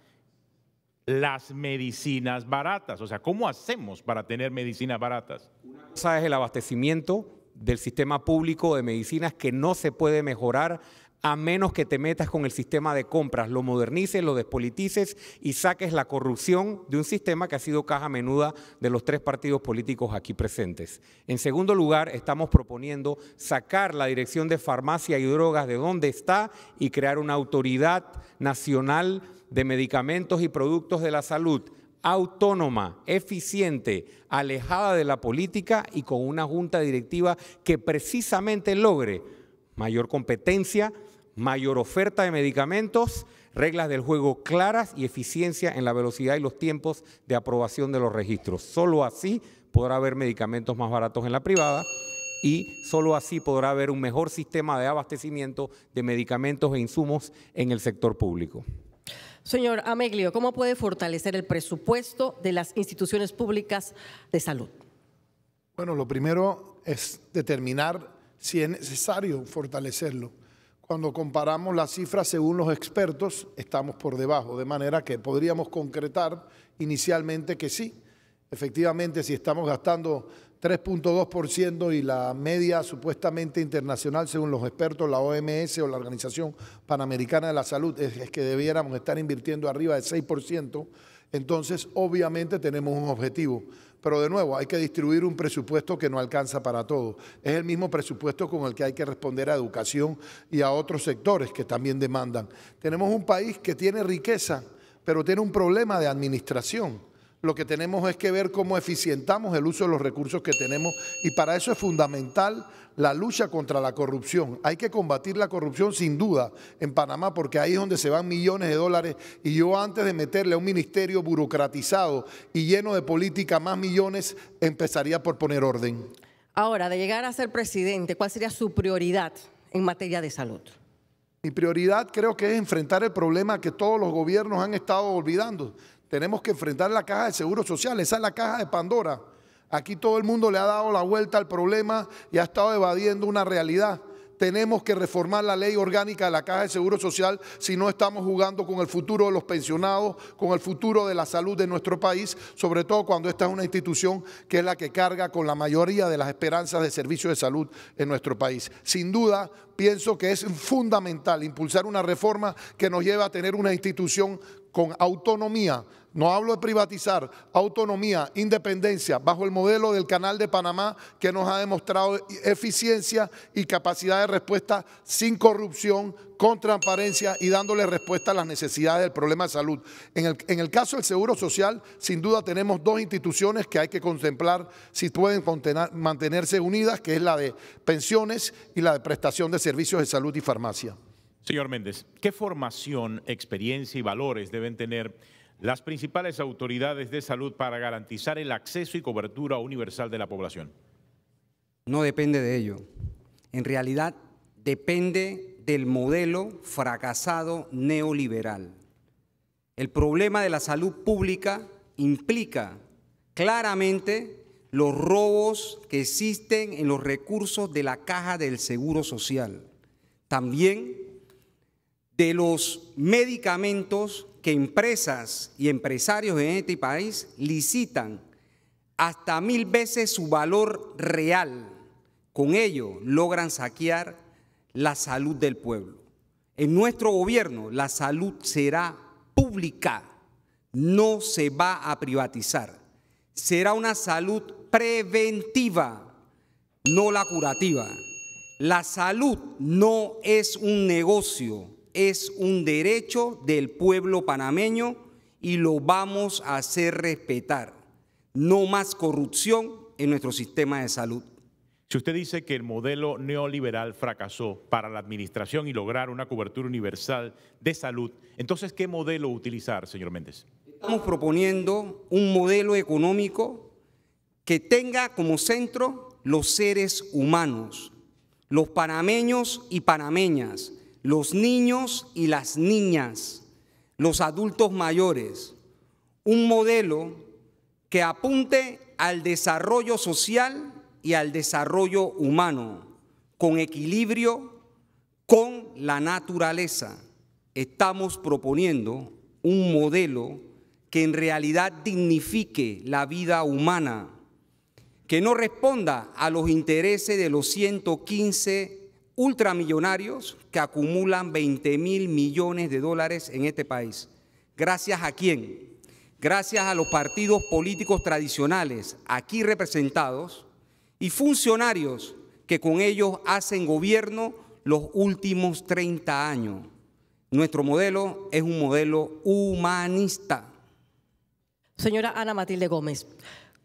las medicinas baratas? O sea, ¿cómo hacemos para tener medicinas baratas? Una cosa es el abastecimiento del sistema público de medicinas que no se puede mejorar a menos que te metas con el sistema de compras, lo modernices, lo despolitices y saques la corrupción de un sistema que ha sido caja menuda de los tres partidos políticos aquí presentes. En segundo lugar, estamos proponiendo sacar la dirección de farmacia y drogas de donde está y crear una autoridad nacional de medicamentos y productos de la salud autónoma, eficiente, alejada de la política y con una junta directiva que precisamente logre mayor competencia, mayor oferta de medicamentos, reglas del juego claras y eficiencia en la velocidad y los tiempos de aprobación de los registros. Solo así podrá haber medicamentos más baratos en la privada y solo así podrá haber un mejor sistema de abastecimiento de medicamentos e insumos en el sector público. Señor Ameglio, ¿cómo puede fortalecer el presupuesto de las instituciones públicas de salud? Bueno, lo primero es determinar si es necesario fortalecerlo. Cuando comparamos las cifras según los expertos, estamos por debajo, de manera que podríamos concretar inicialmente que sí. Efectivamente, si estamos gastando 3.2% y la media supuestamente internacional, según los expertos, la OMS o la Organización Panamericana de la Salud, es, que debiéramos estar invirtiendo arriba del 6%, entonces, obviamente tenemos un objetivo. Pero de nuevo, hay que distribuir un presupuesto que no alcanza para todo. Es el mismo presupuesto con el que hay que responder a educación y a otros sectores que también demandan. Tenemos un país que tiene riqueza, pero tiene un problema de administración. Lo que tenemos es que ver cómo eficientamos el uso de los recursos que tenemos y para eso es fundamental la lucha contra la corrupción. Hay que combatir la corrupción sin duda en Panamá porque ahí es donde se van millones de dólares y yo antes de meterle a un ministerio burocratizado y lleno de política más millones, empezaría por poner orden. Ahora, de llegar a ser presidente, ¿cuál sería su prioridad en materia de salud? Mi prioridad creo que es enfrentar el problema que todos los gobiernos han estado olvidando tenemos que enfrentar la caja de seguro social, esa es la caja de Pandora. Aquí todo el mundo le ha dado la vuelta al problema y ha estado evadiendo una realidad. Tenemos que reformar la ley orgánica de la Caja de Seguro Social si no estamos jugando con el futuro de los pensionados, con el futuro de la salud de nuestro país, sobre todo cuando esta es una institución que es la que carga con la mayoría de las esperanzas de servicios de salud en nuestro país. Sin duda, pienso que es fundamental impulsar una reforma que nos lleve a tener una institución con autonomía, no hablo de privatizar, autonomía, independencia, bajo el modelo del Canal de Panamá que nos ha demostrado eficiencia y capacidad de respuesta sin corrupción, con transparencia y dándole respuesta a las necesidades del problema de salud. En el, caso del Seguro Social, sin duda tenemos dos instituciones que hay que contemplar si pueden mantenerse unidas, que es la de pensiones y la de prestación de servicios de salud y farmacia. Señor Méndez, ¿qué formación, experiencia y valores deben tener las principales autoridades de salud para garantizar el acceso y cobertura universal de la población? No depende de ello. En realidad, depende del modelo fracasado neoliberal. El problema de la salud pública implica claramente los robos que existen en los recursos de la caja del Seguro Social. También de los medicamentos que empresas y empresarios en este país licitan hasta mil veces su valor real. Con ello logran saquear la salud del pueblo. En nuestro gobierno la salud será pública, no se va a privatizar. Será una salud preventiva, no la curativa. La salud no es un negocio, es un derecho del pueblo panameño y lo vamos a hacer respetar. No más corrupción en nuestro sistema de salud. Si usted dice que el modelo neoliberal fracasó para la administración y lograr una cobertura universal de salud, entonces, ¿qué modelo utilizar, señor Méndez? Estamos proponiendo un modelo económico que tenga como centro los seres humanos, los panameños y panameñas, los niños y las niñas, los adultos mayores, un modelo que apunte al desarrollo social y al desarrollo humano, con equilibrio con la naturaleza. Estamos proponiendo un modelo que en realidad dignifique la vida humana, que no responda a los intereses de los 115 ultramillonarios que acumulan 20 mil millones de dólares en este país. ¿Gracias a quién? Gracias a los partidos políticos tradicionales aquí representados y funcionarios que con ellos hacen gobierno los últimos 30 años. Nuestro modelo es un modelo humanista. Señora Ana Matilde Gómez,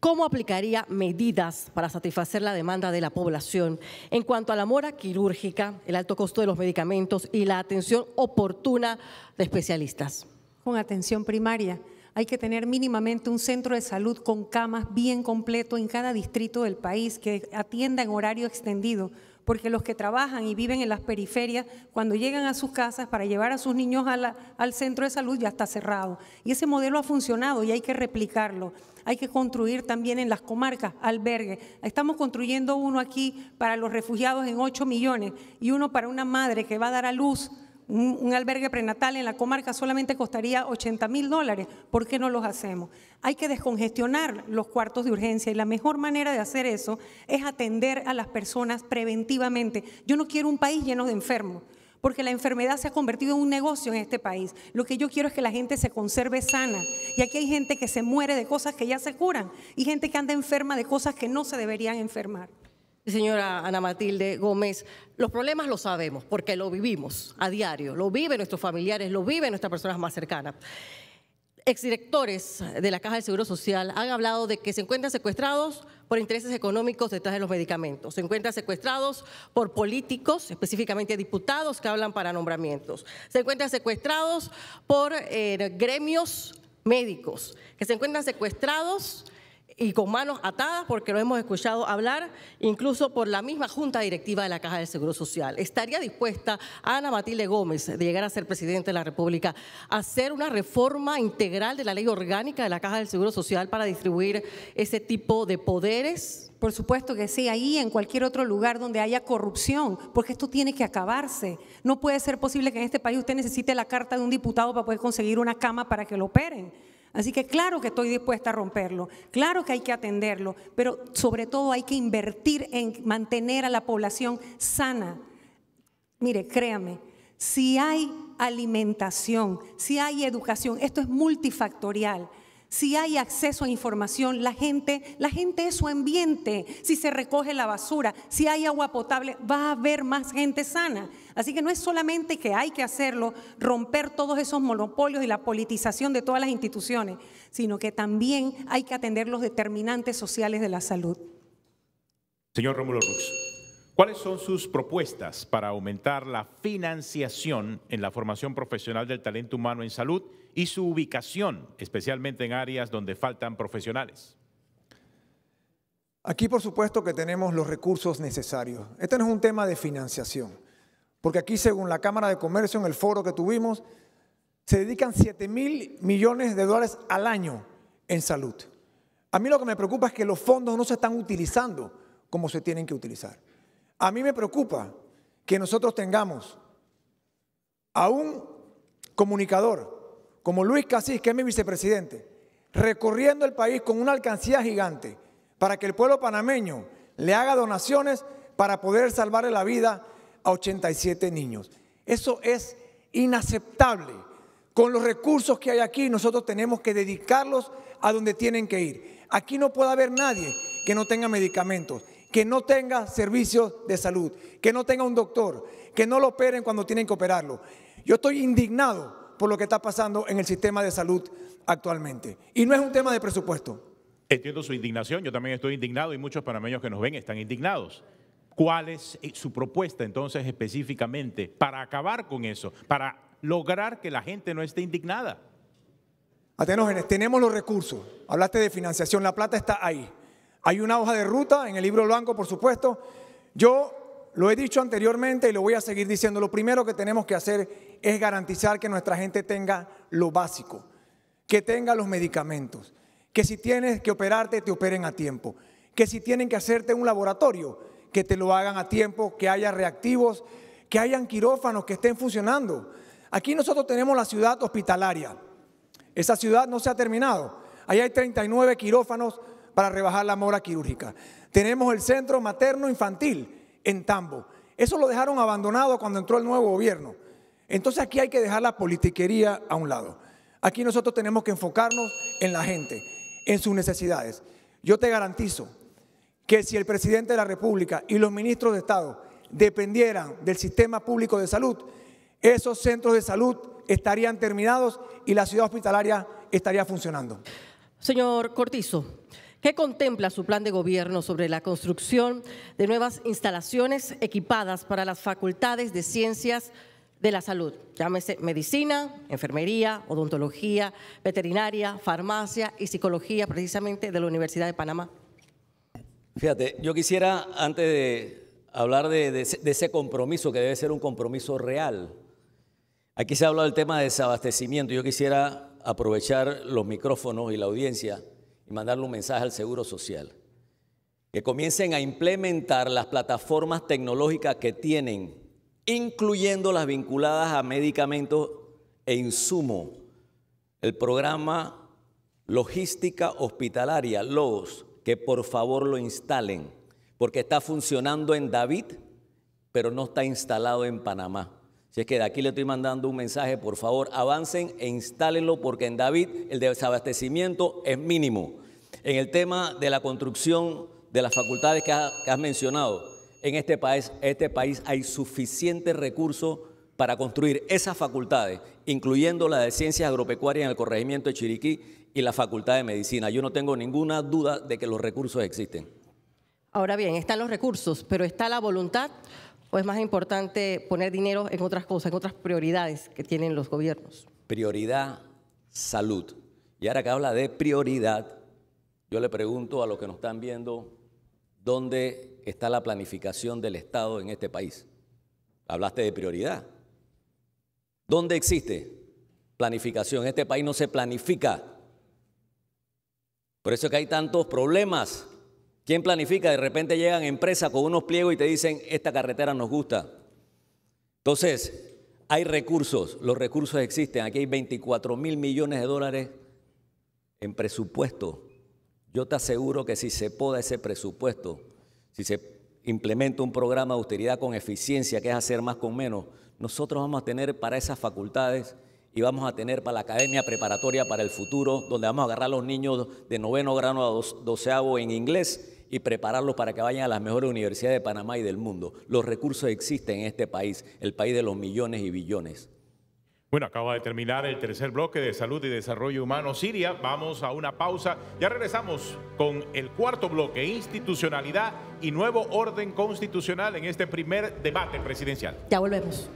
cómo aplicaría medidas para satisfacer la demanda de la población en cuanto a la mora quirúrgica, el alto costo de los medicamentos y la atención oportuna de especialistas. Con atención primaria. Hay que tener mínimamente un centro de salud con camas bien completo en cada distrito del país que atienda en horario extendido porque los que trabajan y viven en las periferias, cuando llegan a sus casas para llevar a sus niños al centro de salud, ya está cerrado. Y ese modelo ha funcionado y hay que replicarlo. Hay que construir también en las comarcas albergues. Estamos construyendo uno aquí para los refugiados en 8 millones y uno para una madre que va a dar a luz un, albergue prenatal en la comarca solamente costaría 80 mil dólares. ¿Por qué no los hacemos? Hay que descongestionar los cuartos de urgencia y la mejor manera de hacer eso es atender a las personas preventivamente. Yo no quiero un país lleno de enfermos porque la enfermedad se ha convertido en un negocio en este país. Lo que yo quiero es que la gente se conserve sana. Y aquí hay gente que se muere de cosas que ya se curan y gente que anda enferma de cosas que no se deberían enfermar señora Ana Matilde Gómez, los problemas los sabemos porque lo vivimos a diario, lo viven nuestros familiares, lo viven nuestras personas más cercanas. Exdirectores de la Caja del Seguro Social han hablado de que se encuentran secuestrados por intereses económicos detrás de los medicamentos, se encuentran secuestrados por políticos, específicamente diputados que hablan para nombramientos, se encuentran secuestrados por eh, gremios médicos, que se encuentran secuestrados y con manos atadas, porque lo hemos escuchado hablar, incluso por la misma Junta Directiva de la Caja del Seguro Social. ¿Estaría dispuesta Ana Matilde Gómez, de llegar a ser Presidenta de la República, a hacer una reforma integral de la ley orgánica de la Caja del Seguro Social para distribuir ese tipo de poderes? Por supuesto que sí, ahí en cualquier otro lugar donde haya corrupción, porque esto tiene que acabarse. No puede ser posible que en este país usted necesite la carta de un diputado para poder conseguir una cama para que lo operen. Así que claro que estoy dispuesta a romperlo, claro que hay que atenderlo, pero sobre todo hay que invertir en mantener a la población sana. Mire, créame, si hay alimentación, si hay educación, esto es multifactorial si hay acceso a información, la gente, la gente es su ambiente, si se recoge la basura, si hay agua potable, va a haber más gente sana. Así que no es solamente que hay que hacerlo, romper todos esos monopolios y la politización de todas las instituciones, sino que también hay que atender los determinantes sociales de la salud. Señor Rómulo Rux. ¿Cuáles son sus propuestas para aumentar la financiación en la formación profesional del talento humano en salud y su ubicación, especialmente en áreas donde faltan profesionales. Aquí por supuesto que tenemos los recursos necesarios. Este no es un tema de financiación, porque aquí según la Cámara de Comercio, en el foro que tuvimos, se dedican 7 mil millones de dólares al año en salud. A mí lo que me preocupa es que los fondos no se están utilizando como se tienen que utilizar. A mí me preocupa que nosotros tengamos a un comunicador como Luis Casís, que es mi vicepresidente, recorriendo el país con una alcancía gigante para que el pueblo panameño le haga donaciones para poder salvarle la vida a 87 niños. Eso es inaceptable. Con los recursos que hay aquí, nosotros tenemos que dedicarlos a donde tienen que ir. Aquí no puede haber nadie que no tenga medicamentos, que no tenga servicios de salud, que no tenga un doctor, que no lo operen cuando tienen que operarlo. Yo estoy indignado por lo que está pasando en el sistema de salud actualmente. Y no es un tema de presupuesto. Entiendo su indignación, yo también estoy indignado y muchos panameños que nos ven están indignados. ¿Cuál es eh, su propuesta entonces específicamente para acabar con eso, para lograr que la gente no esté indignada? Atenógenes, tenemos los recursos. Hablaste de financiación, la plata está ahí. Hay una hoja de ruta en el libro blanco, por supuesto. Yo lo he dicho anteriormente y lo voy a seguir diciendo. Lo primero que tenemos que hacer es garantizar que nuestra gente tenga lo básico, que tenga los medicamentos, que si tienes que operarte, te operen a tiempo, que si tienen que hacerte un laboratorio, que te lo hagan a tiempo, que haya reactivos, que hayan quirófanos que estén funcionando. Aquí nosotros tenemos la ciudad hospitalaria. Esa ciudad no se ha terminado. Ahí hay 39 quirófanos para rebajar la mora quirúrgica. Tenemos el centro materno infantil en Tambo. Eso lo dejaron abandonado cuando entró el nuevo gobierno. Entonces aquí hay que dejar la politiquería a un lado. Aquí nosotros tenemos que enfocarnos en la gente, en sus necesidades. Yo te garantizo que si el presidente de la República y los ministros de Estado dependieran del sistema público de salud, esos centros de salud estarían terminados y la ciudad hospitalaria estaría funcionando. Señor Cortizo, ¿qué contempla su plan de gobierno sobre la construcción de nuevas instalaciones equipadas para las facultades de ciencias? de la salud, llámese medicina, enfermería, odontología, veterinaria, farmacia y psicología, precisamente de la Universidad de Panamá. Fíjate, yo quisiera, antes de hablar de, ese compromiso, que debe ser un compromiso real, aquí se ha hablado del tema de desabastecimiento, yo quisiera aprovechar los micrófonos y la audiencia y mandarle un mensaje al Seguro Social que comiencen a implementar las plataformas tecnológicas que tienen incluyendo las vinculadas a medicamentos e insumo. El programa Logística Hospitalaria, LOS, que por favor lo instalen, porque está funcionando en David, pero no está instalado en Panamá. Si es que de aquí le estoy mandando un mensaje, por favor, avancen e instálenlo, porque en David el desabastecimiento es mínimo. En el tema de la construcción de las facultades que has mencionado, en este país, este país hay suficientes recursos para construir esas facultades, incluyendo la de ciencias agropecuarias en el corregimiento de Chiriquí y la facultad de medicina. Yo no tengo ninguna duda de que los recursos existen. Ahora bien, están los recursos, pero está la voluntad o es más importante poner dinero en otras cosas, en otras prioridades que tienen los gobiernos. Prioridad, salud. Y ahora que habla de prioridad, yo le pregunto a los que nos están viendo ¿Dónde está la planificación del Estado en este país? Hablaste de prioridad. ¿Dónde existe planificación? este país no se planifica. Por eso es que hay tantos problemas. ¿Quién planifica? De repente llegan empresas con unos pliegos y te dicen, esta carretera nos gusta. Entonces, hay recursos, los recursos existen. Aquí hay 24 mil millones de dólares en presupuesto yo te aseguro que si se poda ese presupuesto, si se implementa un programa de austeridad con eficiencia, que es hacer más con menos, nosotros vamos a tener para esas facultades y vamos a tener para la academia preparatoria para el futuro, donde vamos a agarrar a los niños de noveno grano a doceavo en inglés y prepararlos para que vayan a las mejores universidades de Panamá y del mundo. Los recursos existen en este país, el país de los millones y billones. Bueno, acaba de terminar el tercer bloque de Salud y Desarrollo Humano Siria. Vamos a una pausa. Ya regresamos con el cuarto bloque, institucionalidad y nuevo orden constitucional en este primer debate presidencial. Ya volvemos.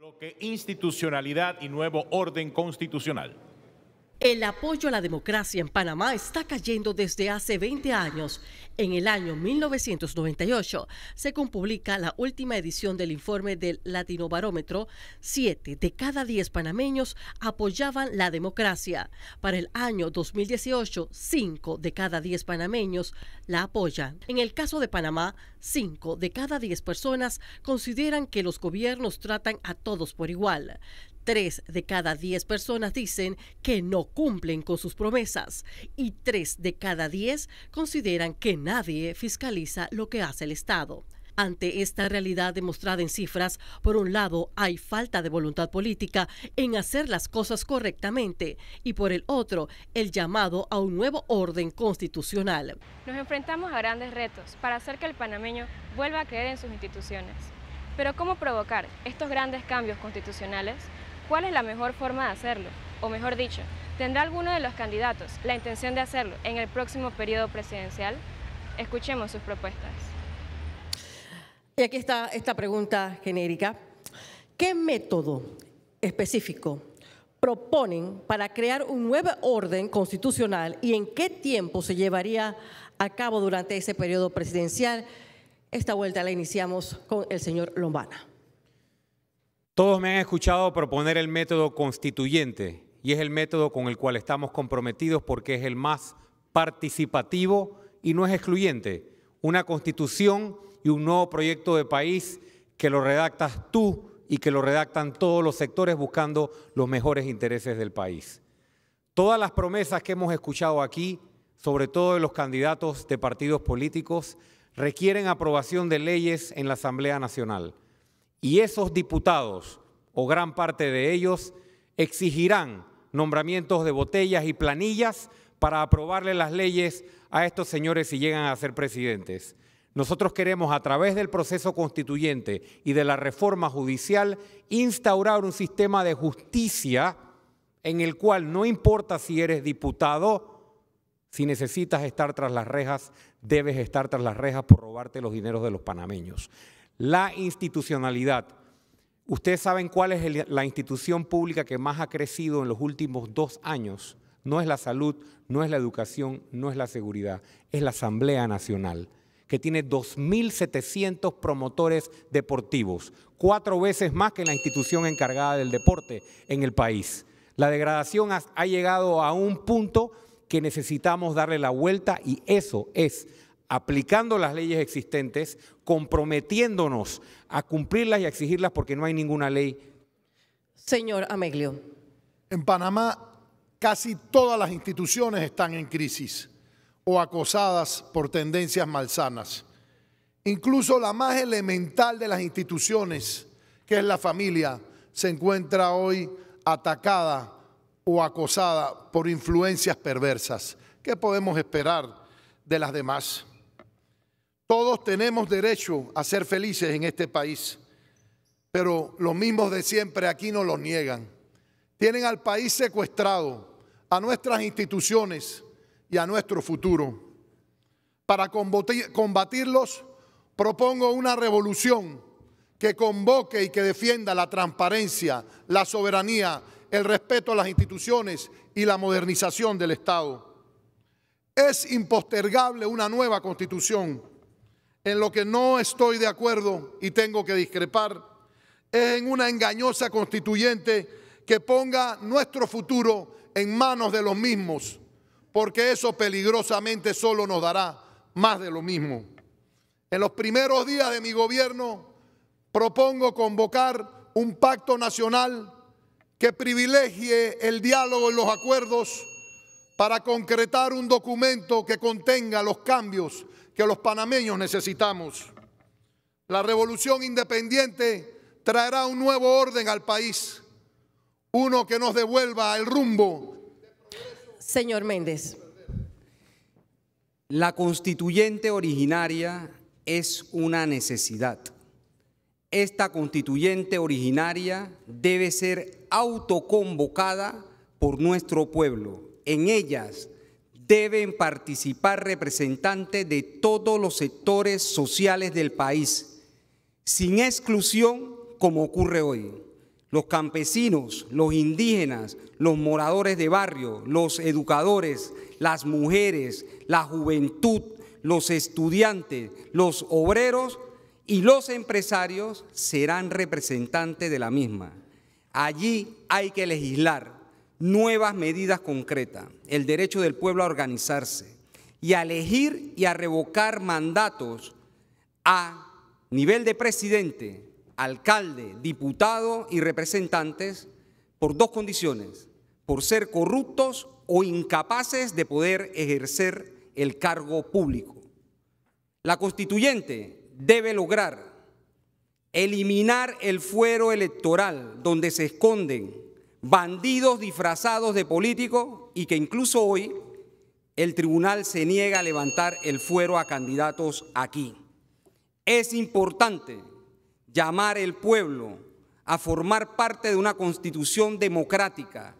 Lo que institucionalidad y nuevo orden constitucional. El apoyo a la democracia en Panamá está cayendo desde hace 20 años. En el año 1998 según publica la última edición del informe del Latinobarómetro. Siete de cada diez panameños apoyaban la democracia. Para el año 2018, 5 de cada diez panameños la apoyan. En el caso de Panamá, cinco de cada diez personas consideran que los gobiernos tratan a todos por igual. Tres de cada diez personas dicen que no cumplen con sus promesas y tres de cada diez consideran que nadie fiscaliza lo que hace el Estado. Ante esta realidad demostrada en cifras, por un lado hay falta de voluntad política en hacer las cosas correctamente y por el otro el llamado a un nuevo orden constitucional. Nos enfrentamos a grandes retos para hacer que el panameño vuelva a creer en sus instituciones. Pero ¿cómo provocar estos grandes cambios constitucionales ¿Cuál es la mejor forma de hacerlo? O mejor dicho, ¿tendrá alguno de los candidatos la intención de hacerlo en el próximo periodo presidencial? Escuchemos sus propuestas. Y aquí está esta pregunta genérica. ¿Qué método específico proponen para crear un nuevo orden constitucional y en qué tiempo se llevaría a cabo durante ese periodo presidencial? Esta vuelta la iniciamos con el señor Lombana. Todos me han escuchado proponer el método constituyente y es el método con el cual estamos comprometidos porque es el más participativo y no es excluyente. Una constitución y un nuevo proyecto de país que lo redactas tú y que lo redactan todos los sectores buscando los mejores intereses del país. Todas las promesas que hemos escuchado aquí, sobre todo de los candidatos de partidos políticos, requieren aprobación de leyes en la Asamblea Nacional. Y esos diputados, o gran parte de ellos, exigirán nombramientos de botellas y planillas para aprobarle las leyes a estos señores si llegan a ser presidentes. Nosotros queremos, a través del proceso constituyente y de la reforma judicial, instaurar un sistema de justicia en el cual no importa si eres diputado, si necesitas estar tras las rejas, debes estar tras las rejas por robarte los dineros de los panameños. La institucionalidad. Ustedes saben cuál es la institución pública que más ha crecido en los últimos dos años. No es la salud, no es la educación, no es la seguridad, es la Asamblea Nacional, que tiene 2.700 promotores deportivos, cuatro veces más que la institución encargada del deporte en el país. La degradación ha llegado a un punto que necesitamos darle la vuelta y eso es aplicando las leyes existentes, comprometiéndonos a cumplirlas y a exigirlas porque no hay ninguna ley. Señor Ameglio. En Panamá casi todas las instituciones están en crisis o acosadas por tendencias malsanas. Incluso la más elemental de las instituciones, que es la familia, se encuentra hoy atacada o acosada por influencias perversas. ¿Qué podemos esperar de las demás? Todos tenemos derecho a ser felices en este país, pero los mismos de siempre aquí no lo niegan. Tienen al país secuestrado, a nuestras instituciones y a nuestro futuro. Para combatirlos, propongo una revolución que convoque y que defienda la transparencia, la soberanía, el respeto a las instituciones y la modernización del Estado. Es impostergable una nueva constitución en lo que no estoy de acuerdo y tengo que discrepar es en una engañosa constituyente que ponga nuestro futuro en manos de los mismos, porque eso peligrosamente solo nos dará más de lo mismo. En los primeros días de mi gobierno propongo convocar un pacto nacional que privilegie el diálogo en los acuerdos para concretar un documento que contenga los cambios que los panameños necesitamos. La revolución independiente traerá un nuevo orden al país, uno que nos devuelva el rumbo. Señor Méndez. La constituyente originaria es una necesidad. Esta constituyente originaria debe ser autoconvocada por nuestro pueblo. En ellas deben participar representantes de todos los sectores sociales del país, sin exclusión como ocurre hoy. Los campesinos, los indígenas, los moradores de barrio, los educadores, las mujeres, la juventud, los estudiantes, los obreros y los empresarios serán representantes de la misma. Allí hay que legislar nuevas medidas concretas, el derecho del pueblo a organizarse y a elegir y a revocar mandatos a nivel de presidente, alcalde, diputado y representantes por dos condiciones, por ser corruptos o incapaces de poder ejercer el cargo público. La constituyente debe lograr eliminar el fuero electoral donde se esconden bandidos disfrazados de políticos y que incluso hoy el tribunal se niega a levantar el fuero a candidatos aquí. Es importante llamar al pueblo a formar parte de una constitución democrática,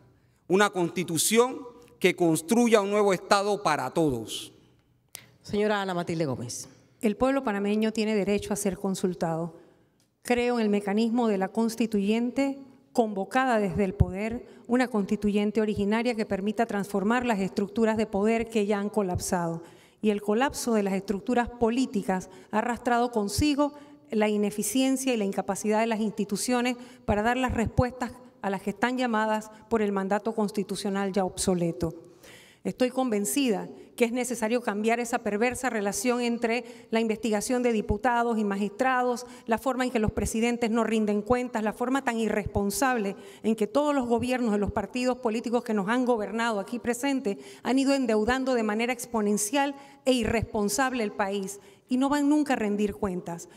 una constitución que construya un nuevo Estado para todos. Señora Ana Matilde Gómez. El pueblo panameño tiene derecho a ser consultado. Creo en el mecanismo de la constituyente convocada desde el poder una constituyente originaria que permita transformar las estructuras de poder que ya han colapsado. Y el colapso de las estructuras políticas ha arrastrado consigo la ineficiencia y la incapacidad de las instituciones para dar las respuestas a las que están llamadas por el mandato constitucional ya obsoleto. Estoy convencida que es necesario cambiar esa perversa relación entre la investigación de diputados y magistrados, la forma en que los presidentes no rinden cuentas, la forma tan irresponsable en que todos los gobiernos de los partidos políticos que nos han gobernado aquí presente han ido endeudando de manera exponencial e irresponsable el país y no van nunca a rendir cuentas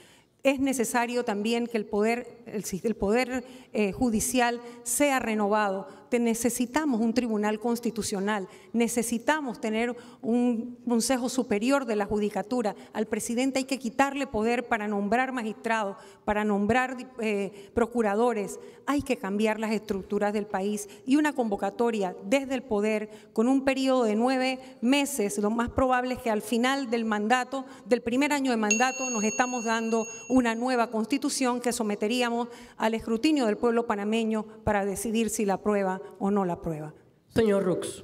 es necesario también que el poder, eh, judicial sea renovado necesitamos un tribunal constitucional, necesitamos tener un Consejo Superior de la Judicatura. Al presidente hay que quitarle poder para nombrar magistrados, para nombrar eh, procuradores. Hay que cambiar las estructuras del país y una convocatoria desde el poder con un periodo de nueve meses, lo más probable es que al final del mandato, del primer año de mandato, nos estamos dando una nueva constitución que someteríamos al escrutinio del pueblo panameño para decidir si la prueba o no la prueba. Señor Rux.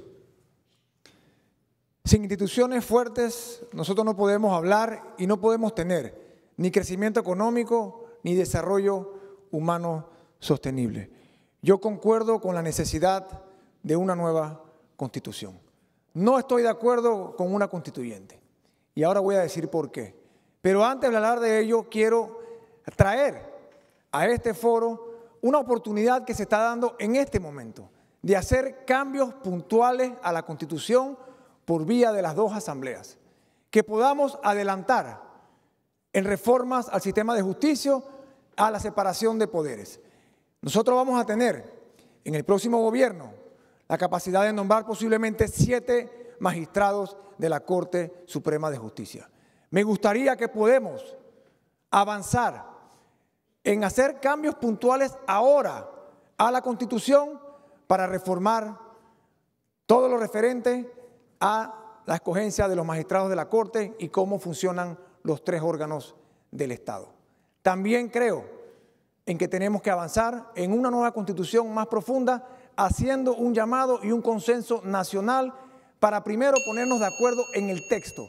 Sin instituciones fuertes, nosotros no podemos hablar y no podemos tener ni crecimiento económico ni desarrollo humano sostenible. Yo concuerdo con la necesidad de una nueva constitución. No estoy de acuerdo con una constituyente. Y ahora voy a decir por qué. Pero antes de hablar de ello, quiero traer a este foro una oportunidad que se está dando en este momento de hacer cambios puntuales a la Constitución por vía de las dos asambleas, que podamos adelantar en reformas al sistema de justicia, a la separación de poderes. Nosotros vamos a tener en el próximo gobierno la capacidad de nombrar posiblemente siete magistrados de la Corte Suprema de Justicia. Me gustaría que podamos avanzar en hacer cambios puntuales ahora a la Constitución para reformar todo lo referente a la escogencia de los magistrados de la Corte y cómo funcionan los tres órganos del Estado. También creo en que tenemos que avanzar en una nueva Constitución más profunda, haciendo un llamado y un consenso nacional para primero ponernos de acuerdo en el texto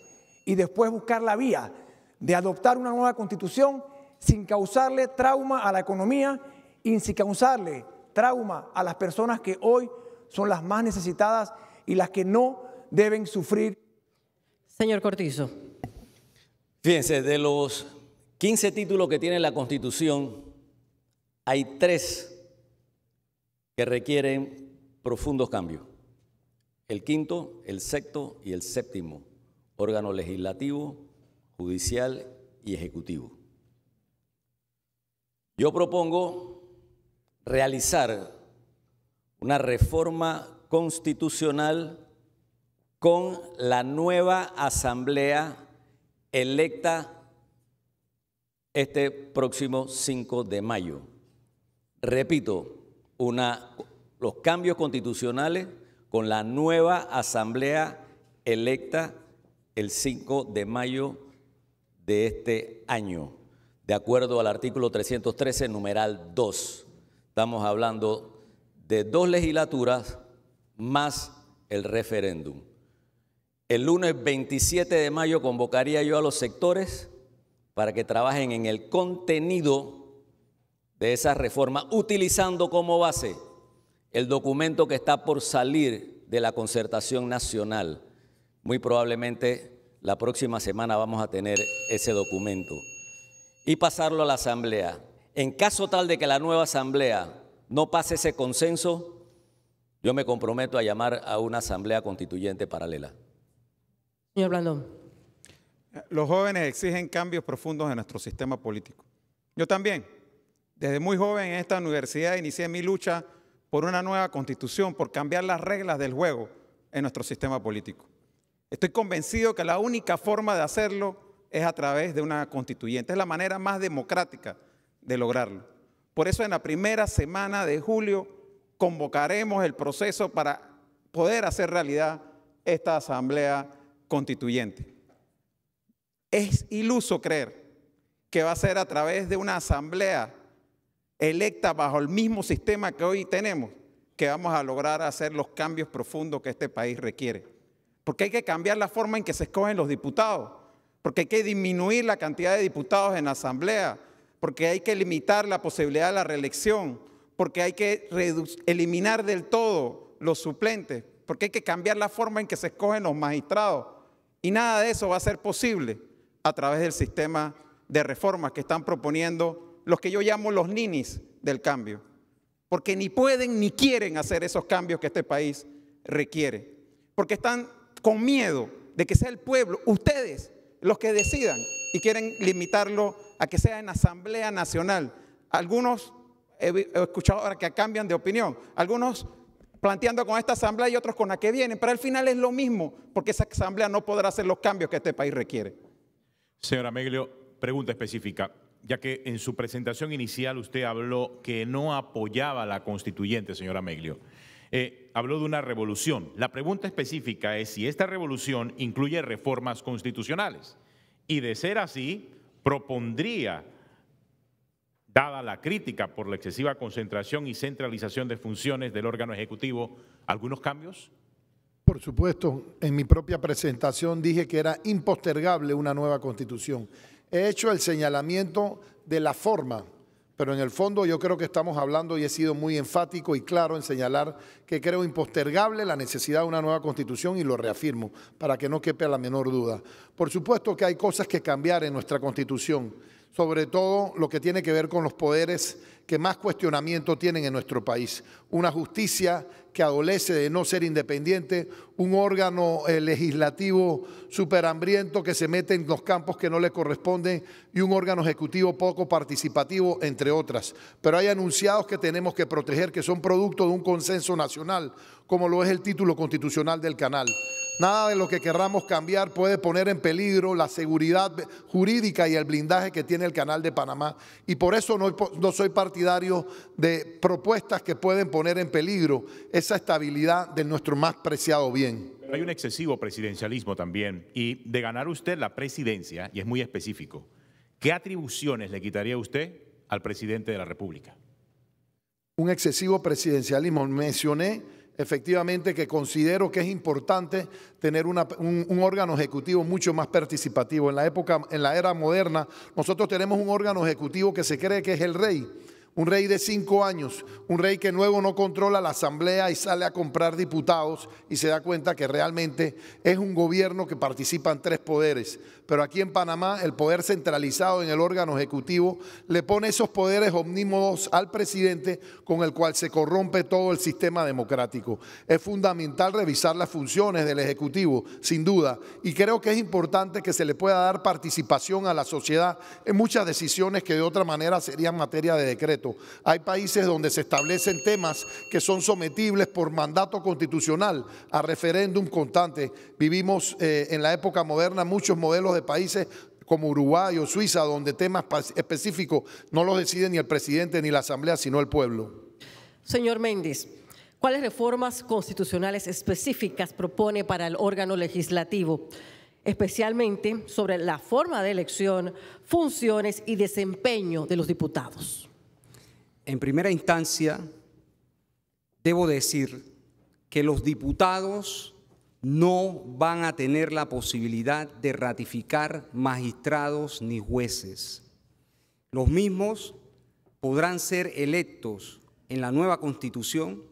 y después buscar la vía de adoptar una nueva Constitución sin causarle trauma a la economía y sin causarle trauma a las personas que hoy son las más necesitadas y las que no deben sufrir. Señor Cortizo. Fíjense, de los 15 títulos que tiene la Constitución, hay tres que requieren profundos cambios. El quinto, el sexto y el séptimo, órgano legislativo, judicial y ejecutivo. Yo propongo realizar una reforma constitucional con la nueva asamblea electa este próximo 5 de mayo. Repito, una, los cambios constitucionales con la nueva asamblea electa el 5 de mayo de este año de acuerdo al artículo 313, numeral 2. Estamos hablando de dos legislaturas más el referéndum. El lunes 27 de mayo convocaría yo a los sectores para que trabajen en el contenido de esa reforma, utilizando como base el documento que está por salir de la concertación nacional. Muy probablemente la próxima semana vamos a tener ese documento y pasarlo a la asamblea. En caso tal de que la nueva asamblea no pase ese consenso, yo me comprometo a llamar a una asamblea constituyente paralela. Señor Blandón. Los jóvenes exigen cambios profundos en nuestro sistema político. Yo también, desde muy joven en esta universidad, inicié mi lucha por una nueva constitución, por cambiar las reglas del juego en nuestro sistema político. Estoy convencido que la única forma de hacerlo es a través de una constituyente. Es la manera más democrática de lograrlo. Por eso en la primera semana de julio convocaremos el proceso para poder hacer realidad esta asamblea constituyente. Es iluso creer que va a ser a través de una asamblea electa bajo el mismo sistema que hoy tenemos que vamos a lograr hacer los cambios profundos que este país requiere. Porque hay que cambiar la forma en que se escogen los diputados porque hay que disminuir la cantidad de diputados en la Asamblea, porque hay que limitar la posibilidad de la reelección, porque hay que eliminar del todo los suplentes, porque hay que cambiar la forma en que se escogen los magistrados. Y nada de eso va a ser posible a través del sistema de reformas que están proponiendo los que yo llamo los ninis del cambio, porque ni pueden ni quieren hacer esos cambios que este país requiere, porque están con miedo de que sea el pueblo, ustedes, los que decidan y quieren limitarlo a que sea en Asamblea Nacional. Algunos, he escuchado ahora que cambian de opinión, algunos planteando con esta asamblea y otros con la que vienen, pero al final es lo mismo, porque esa asamblea no podrá hacer los cambios que este país requiere. Señora Meglio, pregunta específica, ya que en su presentación inicial usted habló que no apoyaba a la constituyente, señora Meglio. Eh, habló de una revolución. La pregunta específica es si esta revolución incluye reformas constitucionales. Y de ser así, propondría, dada la crítica por la excesiva concentración y centralización de funciones del órgano ejecutivo, algunos cambios. Por supuesto, en mi propia presentación dije que era impostergable una nueva constitución. He hecho el señalamiento de la forma pero en el fondo yo creo que estamos hablando y he sido muy enfático y claro en señalar que creo impostergable la necesidad de una nueva constitución y lo reafirmo para que no quepe la menor duda. Por supuesto que hay cosas que cambiar en nuestra constitución sobre todo lo que tiene que ver con los poderes que más cuestionamiento tienen en nuestro país. Una justicia que adolece de no ser independiente, un órgano eh, legislativo legislativo hambriento que se mete en los campos que no le corresponden y un órgano ejecutivo poco participativo, entre otras. Pero hay anunciados que tenemos que proteger, que son producto de un consenso nacional, como lo es el título constitucional del canal. Nada de lo que querramos cambiar puede poner en peligro la seguridad jurídica y el blindaje que tiene el Canal de Panamá. Y por eso no, soy partidario de propuestas que pueden poner en peligro esa estabilidad de nuestro más preciado bien. Hay un excesivo presidencialismo también. Y de ganar usted la presidencia, y es muy específico, ¿qué atribuciones le quitaría usted al presidente de la República? Un excesivo presidencialismo. Mencioné efectivamente que considero que es importante tener un, un, órgano ejecutivo mucho más participativo. En la época, en la era moderna, nosotros tenemos un órgano ejecutivo que se cree que es el rey un rey de cinco años, un rey que luego no controla la asamblea y sale a comprar diputados y se da cuenta que realmente es un gobierno que participa en tres poderes. Pero aquí en Panamá el poder centralizado en el órgano ejecutivo le pone esos poderes omnímodos al presidente con el cual se corrompe todo el sistema democrático. Es fundamental revisar las funciones del ejecutivo, sin duda, y creo que es importante que se le pueda dar participación a la sociedad en muchas decisiones que de otra manera serían materia de decreto. Hay países donde se establecen temas que son sometibles por mandato constitucional a referéndum constante. Vivimos eh, en la época moderna muchos modelos de países como Uruguay o Suiza, donde temas específicos no los decide ni el presidente ni la asamblea, sino el pueblo. Señor Méndez, ¿cuáles reformas constitucionales específicas propone para el órgano legislativo? especialmente sobre la forma de elección, funciones y desempeño de los diputados en primera instancia, debo decir que los diputados no van a tener la posibilidad de ratificar magistrados ni jueces. Los mismos podrán ser electos en la nueva constitución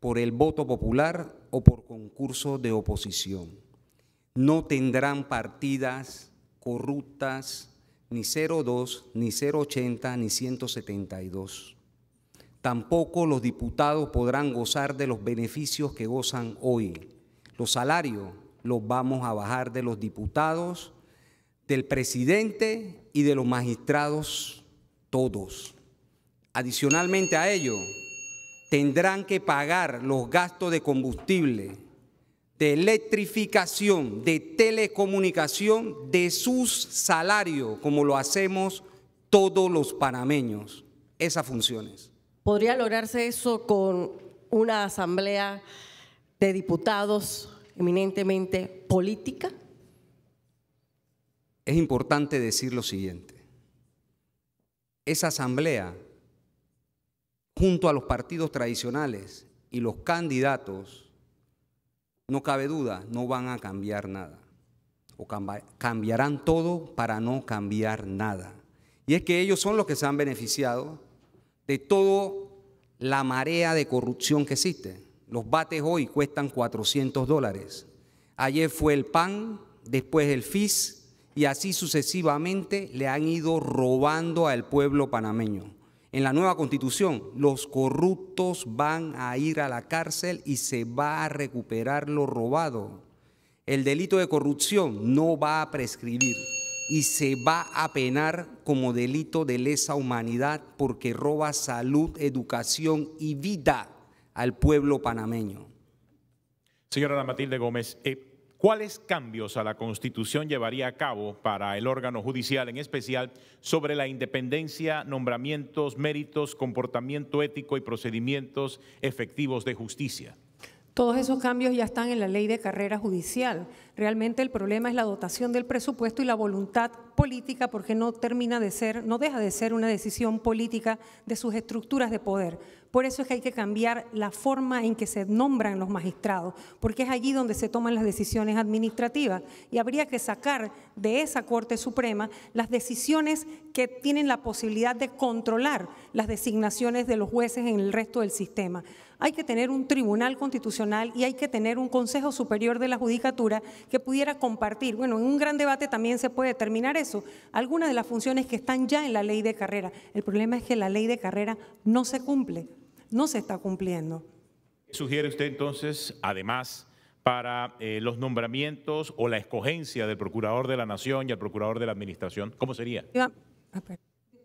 por el voto popular o por concurso de oposición. No tendrán partidas corruptas ni 02, ni 080, ni 172. Tampoco los diputados podrán gozar de los beneficios que gozan hoy. Los salarios los vamos a bajar de los diputados, del presidente y de los magistrados, todos. Adicionalmente a ello, tendrán que pagar los gastos de combustible, de electrificación, de telecomunicación, de sus salarios, como lo hacemos todos los panameños. Esas funciones. ¿Podría lograrse eso con una asamblea de diputados eminentemente política? Es importante decir lo siguiente. Esa asamblea, junto a los partidos tradicionales y los candidatos, no cabe duda, no van a cambiar nada. O cambiarán todo para no cambiar nada. Y es que ellos son los que se han beneficiado de toda la marea de corrupción que existe. Los bates hoy cuestan 400 dólares. Ayer fue el PAN, después el FIS y así sucesivamente le han ido robando al pueblo panameño. En la nueva constitución, los corruptos van a ir a la cárcel y se va a recuperar lo robado. El delito de corrupción no va a prescribir y se va a penar como delito de lesa humanidad porque roba salud, educación y vida al pueblo panameño. Señora Matilde Gómez, eh, ¿cuáles cambios a la Constitución llevaría a cabo para el órgano judicial, en especial sobre la independencia, nombramientos, méritos, comportamiento ético y procedimientos efectivos de justicia? Todos esos cambios ya están en la ley de carrera judicial. Realmente el problema es la dotación del presupuesto y la voluntad política porque no termina de ser, no deja de ser una decisión política de sus estructuras de poder. Por eso es que hay que cambiar la forma en que se nombran los magistrados, porque es allí donde se toman las decisiones administrativas y habría que sacar de esa Corte Suprema las decisiones que tienen la posibilidad de controlar las designaciones de los jueces en el resto del sistema hay que tener un tribunal constitucional y hay que tener un Consejo Superior de la Judicatura que pudiera compartir. Bueno, en un gran debate también se puede determinar eso, algunas de las funciones que están ya en la ley de carrera. El problema es que la ley de carrera no se cumple, no se está cumpliendo. ¿Qué ¿Sugiere usted entonces, además, para eh, los nombramientos o la escogencia del Procurador de la Nación y el Procurador de la Administración? ¿Cómo sería?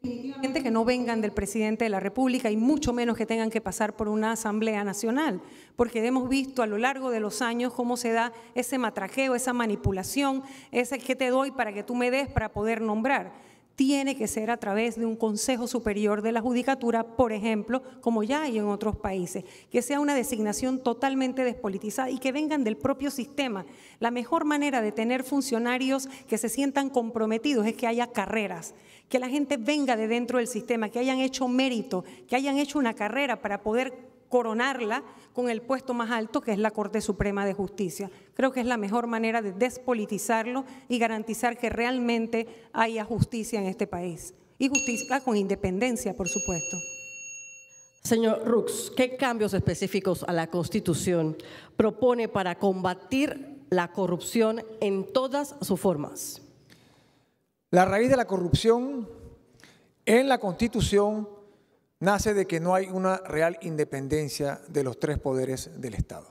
definitivamente que no vengan del presidente de la República y mucho menos que tengan que pasar por una asamblea nacional, porque hemos visto a lo largo de los años cómo se da ese matrajeo, esa manipulación, ese que te doy para que tú me des para poder nombrar. Tiene que ser a través de un Consejo Superior de la Judicatura, por ejemplo, como ya hay en otros países, que sea una designación totalmente despolitizada y que vengan del propio sistema. La mejor manera de tener funcionarios que se sientan comprometidos es que haya carreras que la gente venga de dentro del sistema, que hayan hecho mérito, que hayan hecho una carrera para poder coronarla con el puesto más alto que es la Corte Suprema de Justicia. Creo que es la mejor manera de despolitizarlo y garantizar que realmente haya justicia en este país. Y justicia con independencia, por supuesto. Señor Rux, ¿qué cambios específicos a la Constitución propone para combatir la corrupción en todas sus formas? La raíz de la corrupción en la Constitución nace de que no hay una real independencia de los tres poderes del Estado.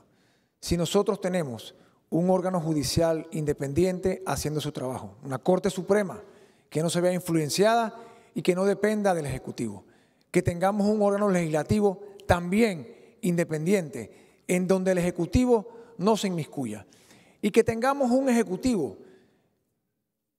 Si nosotros tenemos un órgano judicial independiente haciendo su trabajo, una Corte Suprema que no se vea influenciada y que no dependa del Ejecutivo, que tengamos un órgano legislativo también independiente, en donde el Ejecutivo no se inmiscuya, y que tengamos un Ejecutivo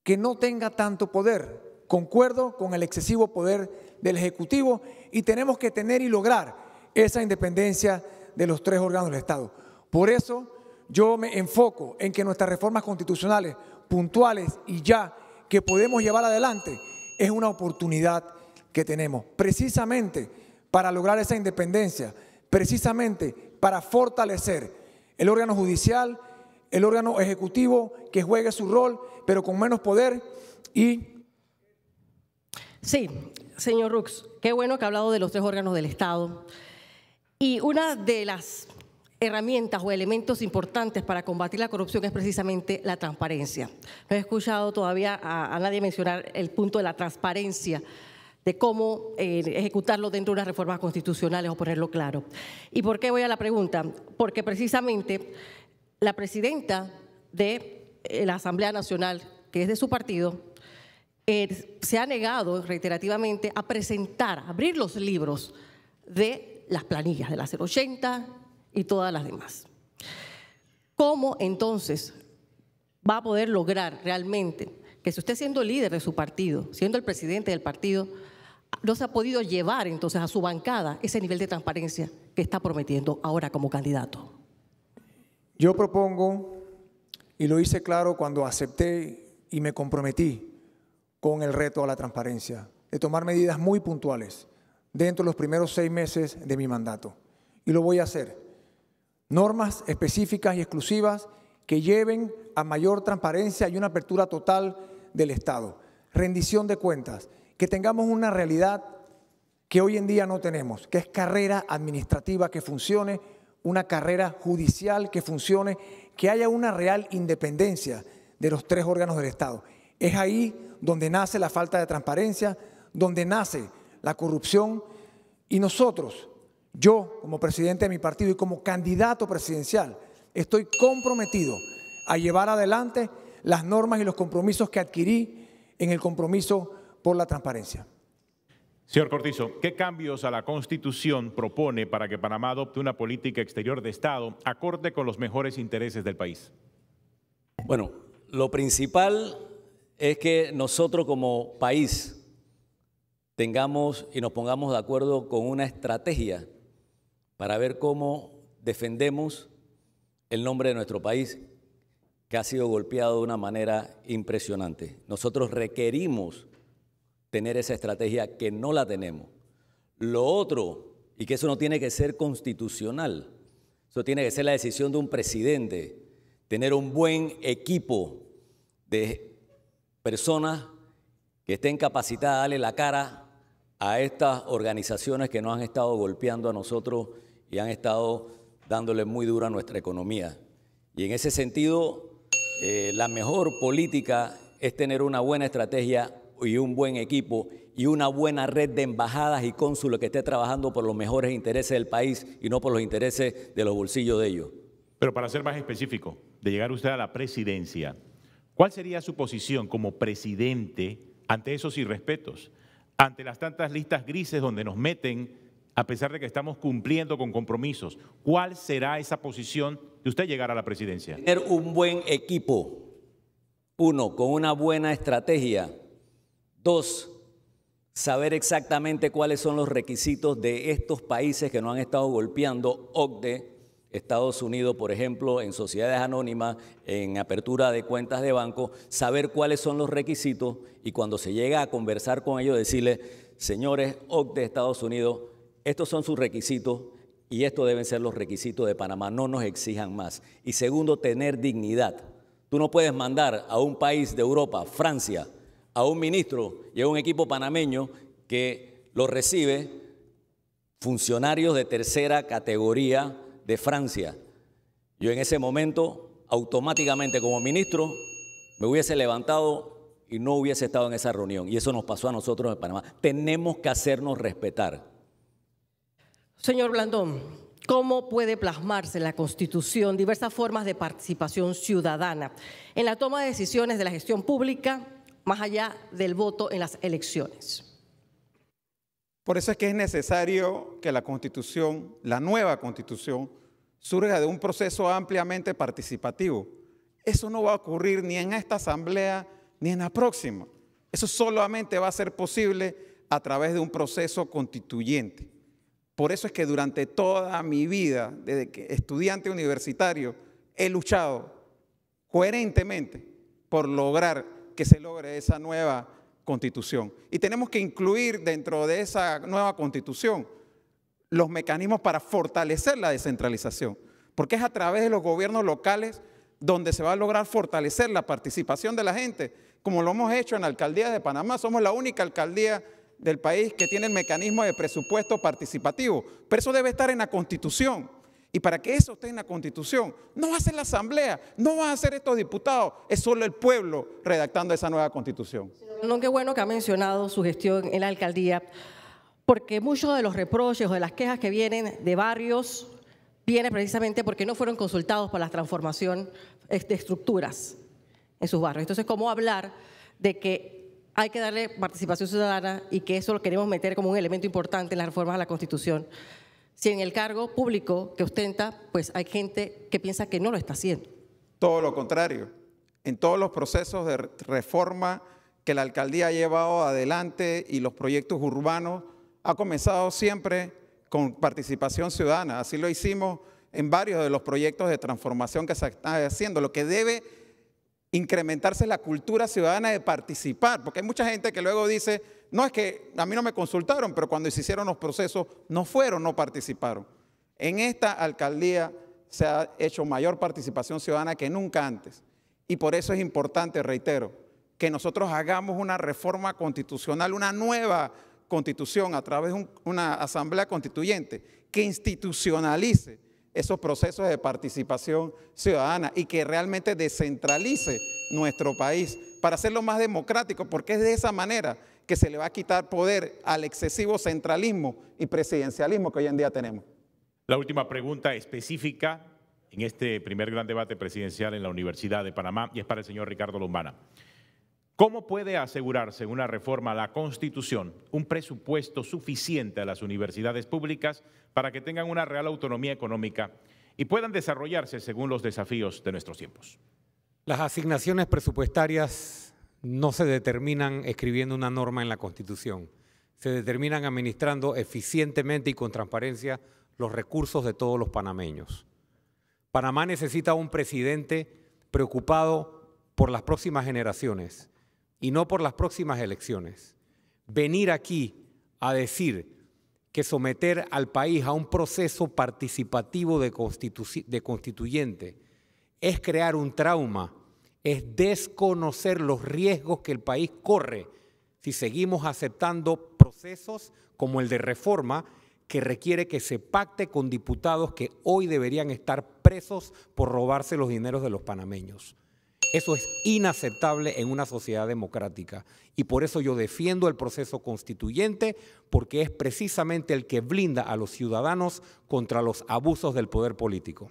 que no tenga tanto poder. Concuerdo con el excesivo poder del Ejecutivo y tenemos que tener y lograr esa independencia de los tres órganos del Estado. Por eso yo me enfoco en que nuestras reformas constitucionales puntuales y ya que podemos llevar adelante es una oportunidad que tenemos, precisamente para lograr esa independencia, precisamente para fortalecer el órgano judicial, el órgano ejecutivo que juegue su rol, pero con menos poder y... Sí, señor Rux, qué bueno que ha hablado de los tres órganos del Estado. Y una de las herramientas o elementos importantes para combatir la corrupción es precisamente la transparencia. No he escuchado todavía a, nadie mencionar el punto de la transparencia de cómo eh, ejecutarlo dentro de unas reformas constitucionales o ponerlo claro. ¿Y por qué voy a la pregunta? Porque precisamente la presidenta de eh, la Asamblea Nacional, que es de su partido, eh, se ha negado reiterativamente a presentar, a abrir los libros de las planillas de la 080 y todas las demás. ¿Cómo entonces va a poder lograr realmente que si usted siendo líder de su partido, siendo el presidente del partido, no se ha podido llevar entonces a su bancada ese nivel de transparencia que está prometiendo ahora como candidato? Yo propongo, y lo hice claro cuando acepté y me comprometí con el reto a la transparencia, de tomar medidas muy puntuales dentro de los primeros seis meses de mi mandato. Y lo voy a hacer. Normas específicas y exclusivas que lleven a mayor transparencia y una apertura total del Estado. Rendición de cuentas. Que tengamos una realidad que hoy en día no tenemos, que es carrera administrativa que funcione una carrera judicial que funcione, que haya una real independencia de los tres órganos del Estado. Es ahí donde nace la falta de transparencia, donde nace la corrupción y nosotros, yo como presidente de mi partido y como candidato presidencial, estoy comprometido a llevar adelante las normas y los compromisos que adquirí en el compromiso por la transparencia. Señor Cortizo, ¿qué cambios a la Constitución propone para que Panamá adopte una política exterior de Estado acorde con los mejores intereses del país? Bueno, lo principal es que nosotros como país tengamos y nos pongamos de acuerdo con una estrategia para ver cómo defendemos el nombre de nuestro país que ha sido golpeado de una manera impresionante. Nosotros requerimos tener esa estrategia que no la tenemos. Lo otro, y que eso no tiene que ser constitucional, eso tiene que ser la decisión de un presidente, tener un buen equipo de personas que estén capacitadas a darle la cara a estas organizaciones que nos han estado golpeando a nosotros y han estado dándole muy dura a nuestra economía. Y en ese sentido, eh, la mejor política es tener una buena estrategia y un buen equipo y una buena red de embajadas y cónsules que esté trabajando por los mejores intereses del país y no por los intereses de los bolsillos de ellos. Pero para ser más específico, de llegar usted a la presidencia, ¿cuál sería su posición como presidente ante esos irrespetos, ante las tantas listas grises donde nos meten a pesar de que estamos cumpliendo con compromisos? ¿Cuál será esa posición de usted llegar a la presidencia? Tener un buen equipo, uno, con una buena estrategia Dos, saber exactamente cuáles son los requisitos de estos países que no han estado golpeando, OCDE, Estados Unidos, por ejemplo, en sociedades anónimas, en apertura de cuentas de banco, saber cuáles son los requisitos y cuando se llega a conversar con ellos, decirles, señores OCDE Estados Unidos, estos son sus requisitos y estos deben ser los requisitos de Panamá, no nos exijan más. Y segundo, tener dignidad. Tú no puedes mandar a un país de Europa, Francia, a un ministro y a un equipo panameño que lo recibe funcionarios de tercera categoría de Francia. Yo en ese momento, automáticamente como ministro, me hubiese levantado y no hubiese estado en esa reunión. Y eso nos pasó a nosotros en Panamá. Tenemos que hacernos respetar. Señor Blandón, ¿cómo puede plasmarse en la Constitución diversas formas de participación ciudadana en la toma de decisiones de la gestión pública más allá del voto en las elecciones. Por eso es que es necesario que la constitución, la nueva constitución, surja de un proceso ampliamente participativo. Eso no va a ocurrir ni en esta asamblea ni en la próxima. Eso solamente va a ser posible a través de un proceso constituyente. Por eso es que durante toda mi vida, desde que estudiante universitario, he luchado coherentemente por lograr que se logre esa nueva constitución. Y tenemos que incluir dentro de esa nueva constitución los mecanismos para fortalecer la descentralización, porque es a través de los gobiernos locales donde se va a lograr fortalecer la participación de la gente, como lo hemos hecho en la alcaldía de Panamá. Somos la única alcaldía del país que tiene el mecanismo de presupuesto participativo, pero eso debe estar en la constitución. Y para que eso esté en la constitución, no va a ser la asamblea, no va a ser estos diputados, es solo el pueblo redactando esa nueva constitución. No, qué bueno que ha mencionado su gestión en la alcaldía, porque muchos de los reproches o de las quejas que vienen de barrios vienen precisamente porque no fueron consultados para la transformación este, de estructuras en sus barrios. Entonces, ¿cómo hablar de que hay que darle participación ciudadana y que eso lo queremos meter como un elemento importante en las reformas a la Constitución? si en el cargo público que ostenta, pues hay gente que piensa que no lo está haciendo. Todo lo contrario. En todos los procesos de reforma que la alcaldía ha llevado adelante y los proyectos urbanos, ha comenzado siempre con participación ciudadana. Así lo hicimos en varios de los proyectos de transformación que se están haciendo. Lo que debe incrementarse la cultura ciudadana de participar, porque hay mucha gente que luego dice, no es que a mí no me consultaron, pero cuando se hicieron los procesos no fueron, no participaron. En esta alcaldía se ha hecho mayor participación ciudadana que nunca antes. Y por eso es importante, reitero, que nosotros hagamos una reforma constitucional, una nueva constitución a través de una asamblea constituyente que institucionalice esos procesos de participación ciudadana y que realmente descentralice nuestro país para hacerlo más democrático, porque es de esa manera que se le va a quitar poder al excesivo centralismo y presidencialismo que hoy en día tenemos. La última pregunta específica en este primer gran debate presidencial en la Universidad de Panamá y es para el señor Ricardo Lombana. ¿Cómo puede asegurarse una reforma a la Constitución un presupuesto suficiente a las universidades públicas para que tengan una real autonomía económica y puedan desarrollarse según los desafíos de nuestros tiempos? Las asignaciones presupuestarias no se determinan escribiendo una norma en la Constitución, se determinan administrando eficientemente y con transparencia los recursos de todos los panameños. Panamá necesita un presidente preocupado por las próximas generaciones y no por las próximas elecciones. Venir aquí a decir que someter al país a un proceso participativo de, de constituyente es crear un trauma, es desconocer los riesgos que el país corre si seguimos aceptando procesos como el de reforma que requiere que se pacte con diputados que hoy deberían estar presos por robarse los dineros de los panameños. Eso es inaceptable en una sociedad democrática. Y por eso yo defiendo el proceso constituyente, porque es precisamente el que blinda a los ciudadanos contra los abusos del poder político.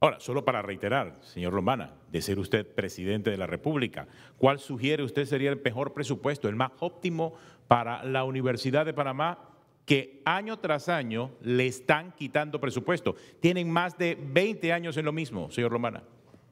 Ahora, solo para reiterar, señor Lombana, de ser usted presidente de la República, ¿cuál sugiere usted sería el mejor presupuesto, el más óptimo para la Universidad de Panamá que año tras año le están quitando presupuesto? Tienen más de 20 años en lo mismo, señor Lombana.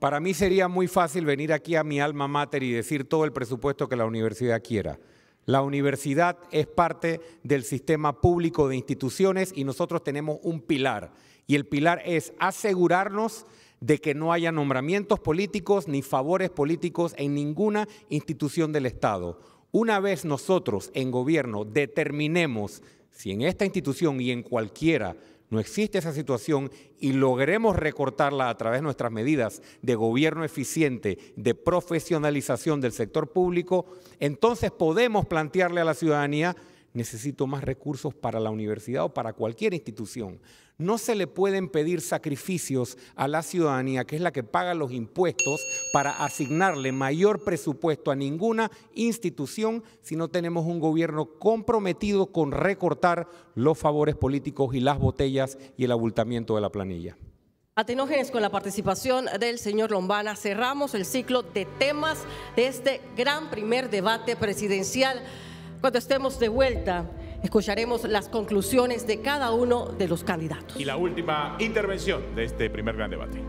Para mí sería muy fácil venir aquí a mi alma mater y decir todo el presupuesto que la universidad quiera. La universidad es parte del sistema público de instituciones y nosotros tenemos un pilar. Y el pilar es asegurarnos de que no haya nombramientos políticos ni favores políticos en ninguna institución del Estado. Una vez nosotros en gobierno determinemos si en esta institución y en cualquiera no existe esa situación y logremos recortarla a través de nuestras medidas de gobierno eficiente, de profesionalización del sector público, entonces podemos plantearle a la ciudadanía necesito más recursos para la universidad o para cualquier institución. No se le pueden pedir sacrificios a la ciudadanía, que es la que paga los impuestos, para asignarle mayor presupuesto a ninguna institución si no tenemos un gobierno comprometido con recortar los favores políticos y las botellas y el abultamiento de la planilla. Atenógenes, con la participación del señor Lombana, cerramos el ciclo de temas de este gran primer debate presidencial. Cuando estemos de vuelta, escucharemos las conclusiones de cada uno de los candidatos. Y la última intervención de este primer gran debate.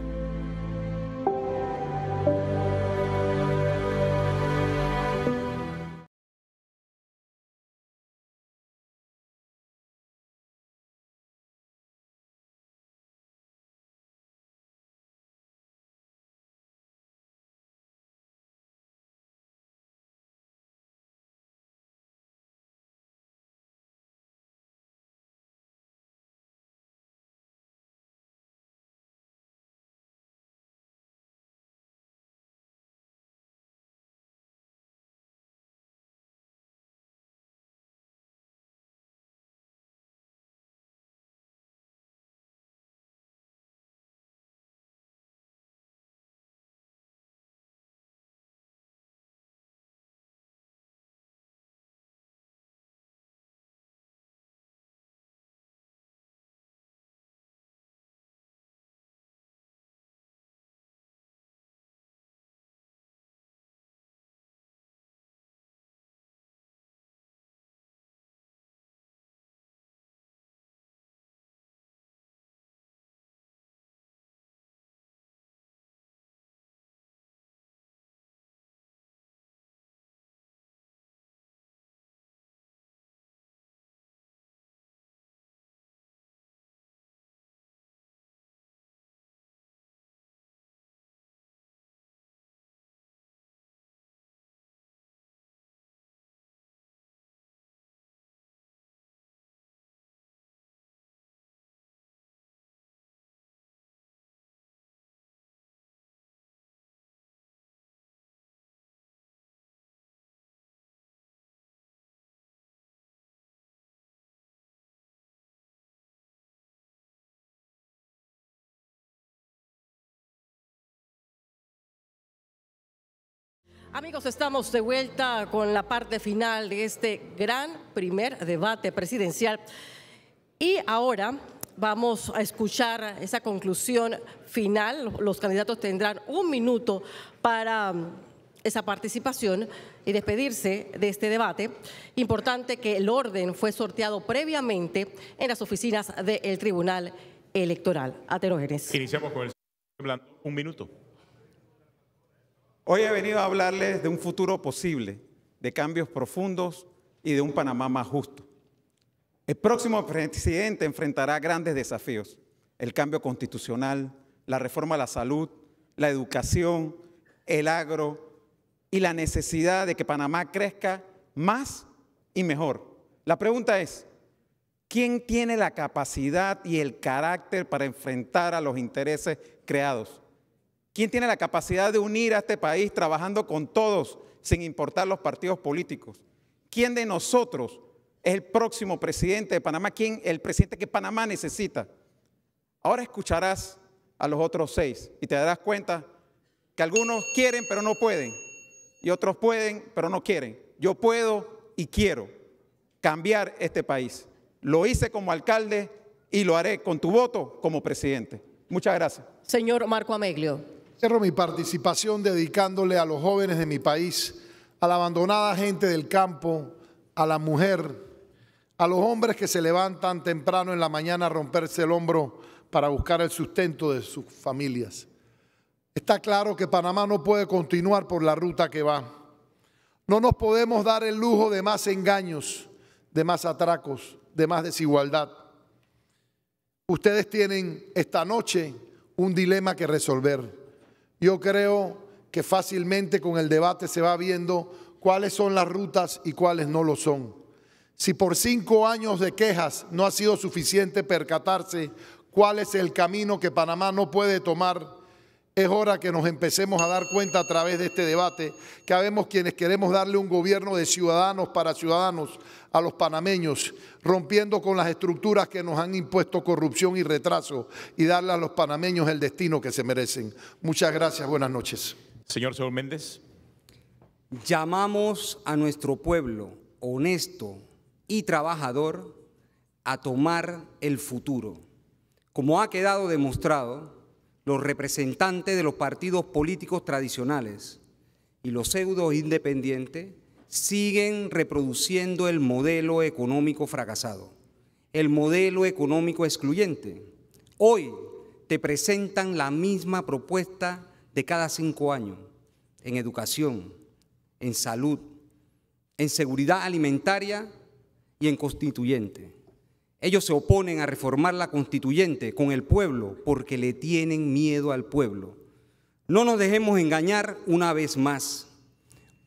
Amigos, estamos de vuelta con la parte final de este gran primer debate presidencial. Y ahora vamos a escuchar esa conclusión final. Los candidatos tendrán un minuto para um, esa participación y despedirse de este debate. Importante que el orden fue sorteado previamente en las oficinas del Tribunal Electoral. Aterógenes. Iniciamos con el un minuto. Hoy he venido a hablarles de un futuro posible, de cambios profundos y de un Panamá más justo. El próximo presidente enfrentará grandes desafíos, el cambio constitucional, la reforma a la salud, la educación, el agro y la necesidad de que Panamá crezca más y mejor. La pregunta es, ¿quién tiene la capacidad y el carácter para enfrentar a los intereses creados? ¿Quién tiene la capacidad de unir a este país trabajando con todos, sin importar los partidos políticos? ¿Quién de nosotros es el próximo presidente de Panamá? ¿Quién el presidente que Panamá necesita? Ahora escucharás a los otros seis y te darás cuenta que algunos quieren pero no pueden y otros pueden pero no quieren. Yo puedo y quiero cambiar este país. Lo hice como alcalde y lo haré con tu voto como presidente. Muchas gracias. Señor Marco Ameglio. Cierro mi participación dedicándole a los jóvenes de mi país, a la abandonada gente del campo, a la mujer, a los hombres que se levantan temprano en la mañana a romperse el hombro para buscar el sustento de sus familias. Está claro que Panamá no puede continuar por la ruta que va. No nos podemos dar el lujo de más engaños, de más atracos, de más desigualdad. Ustedes tienen esta noche un dilema que resolver yo creo que fácilmente con el debate se va viendo cuáles son las rutas y cuáles no lo son. Si por cinco años de quejas no ha sido suficiente percatarse cuál es el camino que Panamá no puede tomar, es hora que nos empecemos a dar cuenta a través de este debate que habemos quienes queremos darle un gobierno de ciudadanos para ciudadanos a los panameños, rompiendo con las estructuras que nos han impuesto corrupción y retraso y darle a los panameños el destino que se merecen. Muchas gracias, buenas noches. Señor Señor Méndez. Llamamos a nuestro pueblo honesto y trabajador a tomar el futuro. Como ha quedado demostrado, los representantes de los partidos políticos tradicionales y los pseudo independientes siguen reproduciendo el modelo económico fracasado, el modelo económico excluyente. Hoy te presentan la misma propuesta de cada cinco años en educación, en salud, en seguridad alimentaria y en constituyente. Ellos se oponen a reformar la constituyente con el pueblo porque le tienen miedo al pueblo. No nos dejemos engañar una vez más.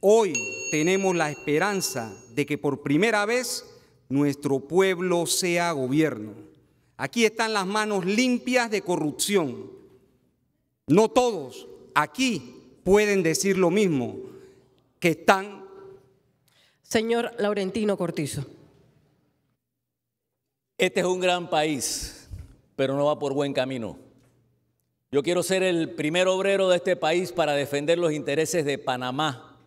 Hoy tenemos la esperanza de que por primera vez nuestro pueblo sea gobierno. Aquí están las manos limpias de corrupción. No todos aquí pueden decir lo mismo que están. Señor Laurentino Cortizo. Este es un gran país, pero no va por buen camino. Yo quiero ser el primer obrero de este país para defender los intereses de Panamá,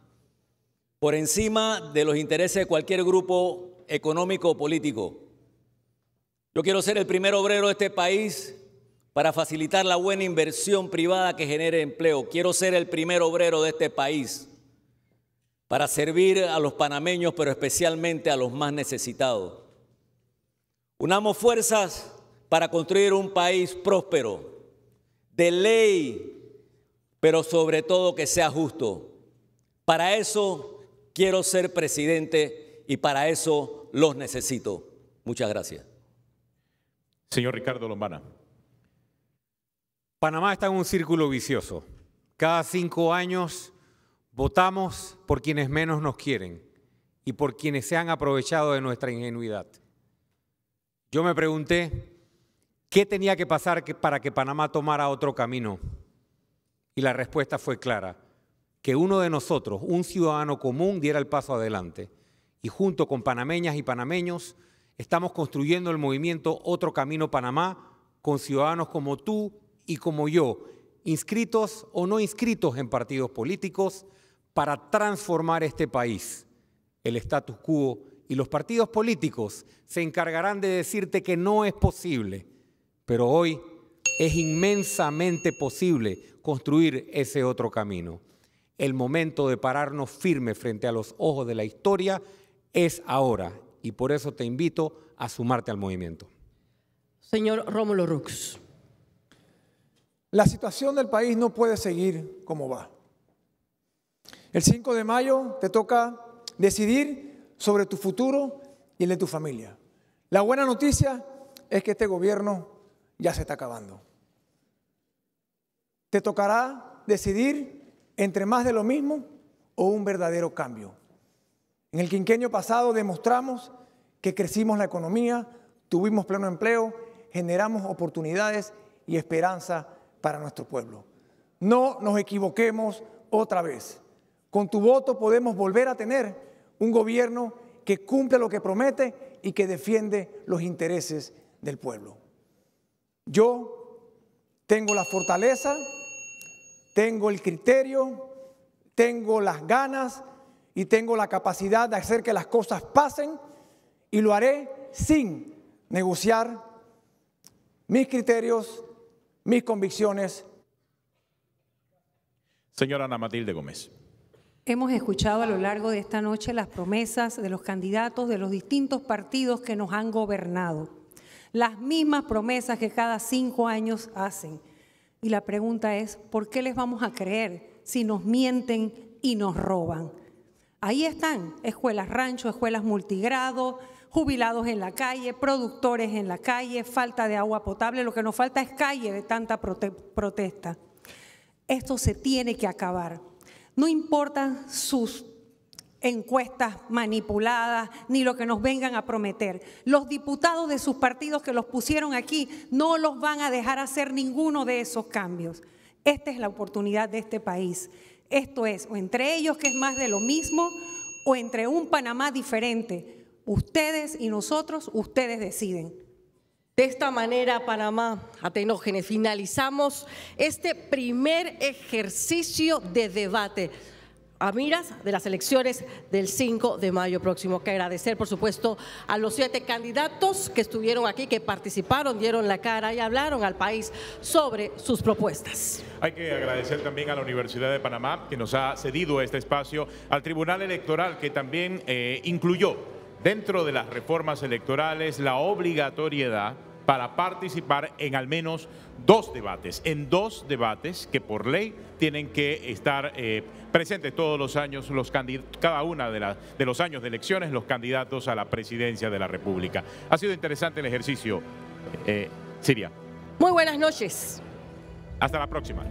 por encima de los intereses de cualquier grupo económico o político. Yo quiero ser el primer obrero de este país para facilitar la buena inversión privada que genere empleo. Quiero ser el primer obrero de este país para servir a los panameños, pero especialmente a los más necesitados. Unamos fuerzas para construir un país próspero, de ley, pero sobre todo que sea justo. Para eso quiero ser presidente y para eso los necesito. Muchas gracias. Señor Ricardo Lombana. Panamá está en un círculo vicioso. Cada cinco años votamos por quienes menos nos quieren y por quienes se han aprovechado de nuestra ingenuidad. Yo me pregunté, ¿qué tenía que pasar para que Panamá tomara otro camino? Y la respuesta fue clara, que uno de nosotros, un ciudadano común, diera el paso adelante. Y junto con panameñas y panameños, estamos construyendo el movimiento Otro Camino Panamá con ciudadanos como tú y como yo, inscritos o no inscritos en partidos políticos, para transformar este país, el status quo y los partidos políticos se encargarán de decirte que no es posible, pero hoy es inmensamente posible construir ese otro camino. El momento de pararnos firme frente a los ojos de la historia es ahora y por eso te invito a sumarte al movimiento. Señor Rómulo Rux. La situación del país no puede seguir como va. El 5 de mayo te toca decidir sobre tu futuro y el de tu familia. La buena noticia es que este gobierno ya se está acabando. Te tocará decidir entre más de lo mismo o un verdadero cambio. En el quinquenio pasado demostramos que crecimos la economía, tuvimos pleno empleo, generamos oportunidades y esperanza para nuestro pueblo. No nos equivoquemos otra vez. Con tu voto podemos volver a tener un gobierno que cumple lo que promete y que defiende los intereses del pueblo. Yo tengo la fortaleza, tengo el criterio, tengo las ganas y tengo la capacidad de hacer que las cosas pasen y lo haré sin negociar mis criterios, mis convicciones. Señora Ana Matilde Gómez. Hemos escuchado a lo largo de esta noche las promesas de los candidatos de los distintos partidos que nos han gobernado, las mismas promesas que cada cinco años hacen. Y la pregunta es, ¿por qué les vamos a creer si nos mienten y nos roban? Ahí están, escuelas rancho, escuelas multigrado, jubilados en la calle, productores en la calle, falta de agua potable, lo que nos falta es calle de tanta protesta. Esto se tiene que acabar. No importan sus encuestas manipuladas ni lo que nos vengan a prometer. Los diputados de sus partidos que los pusieron aquí no los van a dejar hacer ninguno de esos cambios. Esta es la oportunidad de este país. Esto es, o entre ellos que es más de lo mismo, o entre un Panamá diferente. Ustedes y nosotros, ustedes deciden. De esta manera, Panamá, Atenógenes, finalizamos este primer ejercicio de debate a miras de las elecciones del 5 de mayo próximo. Que agradecer, por supuesto, a los siete candidatos que estuvieron aquí, que participaron, dieron la cara y hablaron al país sobre sus propuestas. Hay que agradecer también a la Universidad de Panamá, que nos ha cedido este espacio, al Tribunal Electoral, que también eh, incluyó dentro de las reformas electorales la obligatoriedad para participar en al menos dos debates, en dos debates que por ley tienen que estar eh, presentes todos los años, los cada uno de, los años de elecciones, los candidatos a la presidencia de la República. Ha sido interesante el ejercicio, eh, Siria. Muy buenas noches. Hasta la próxima.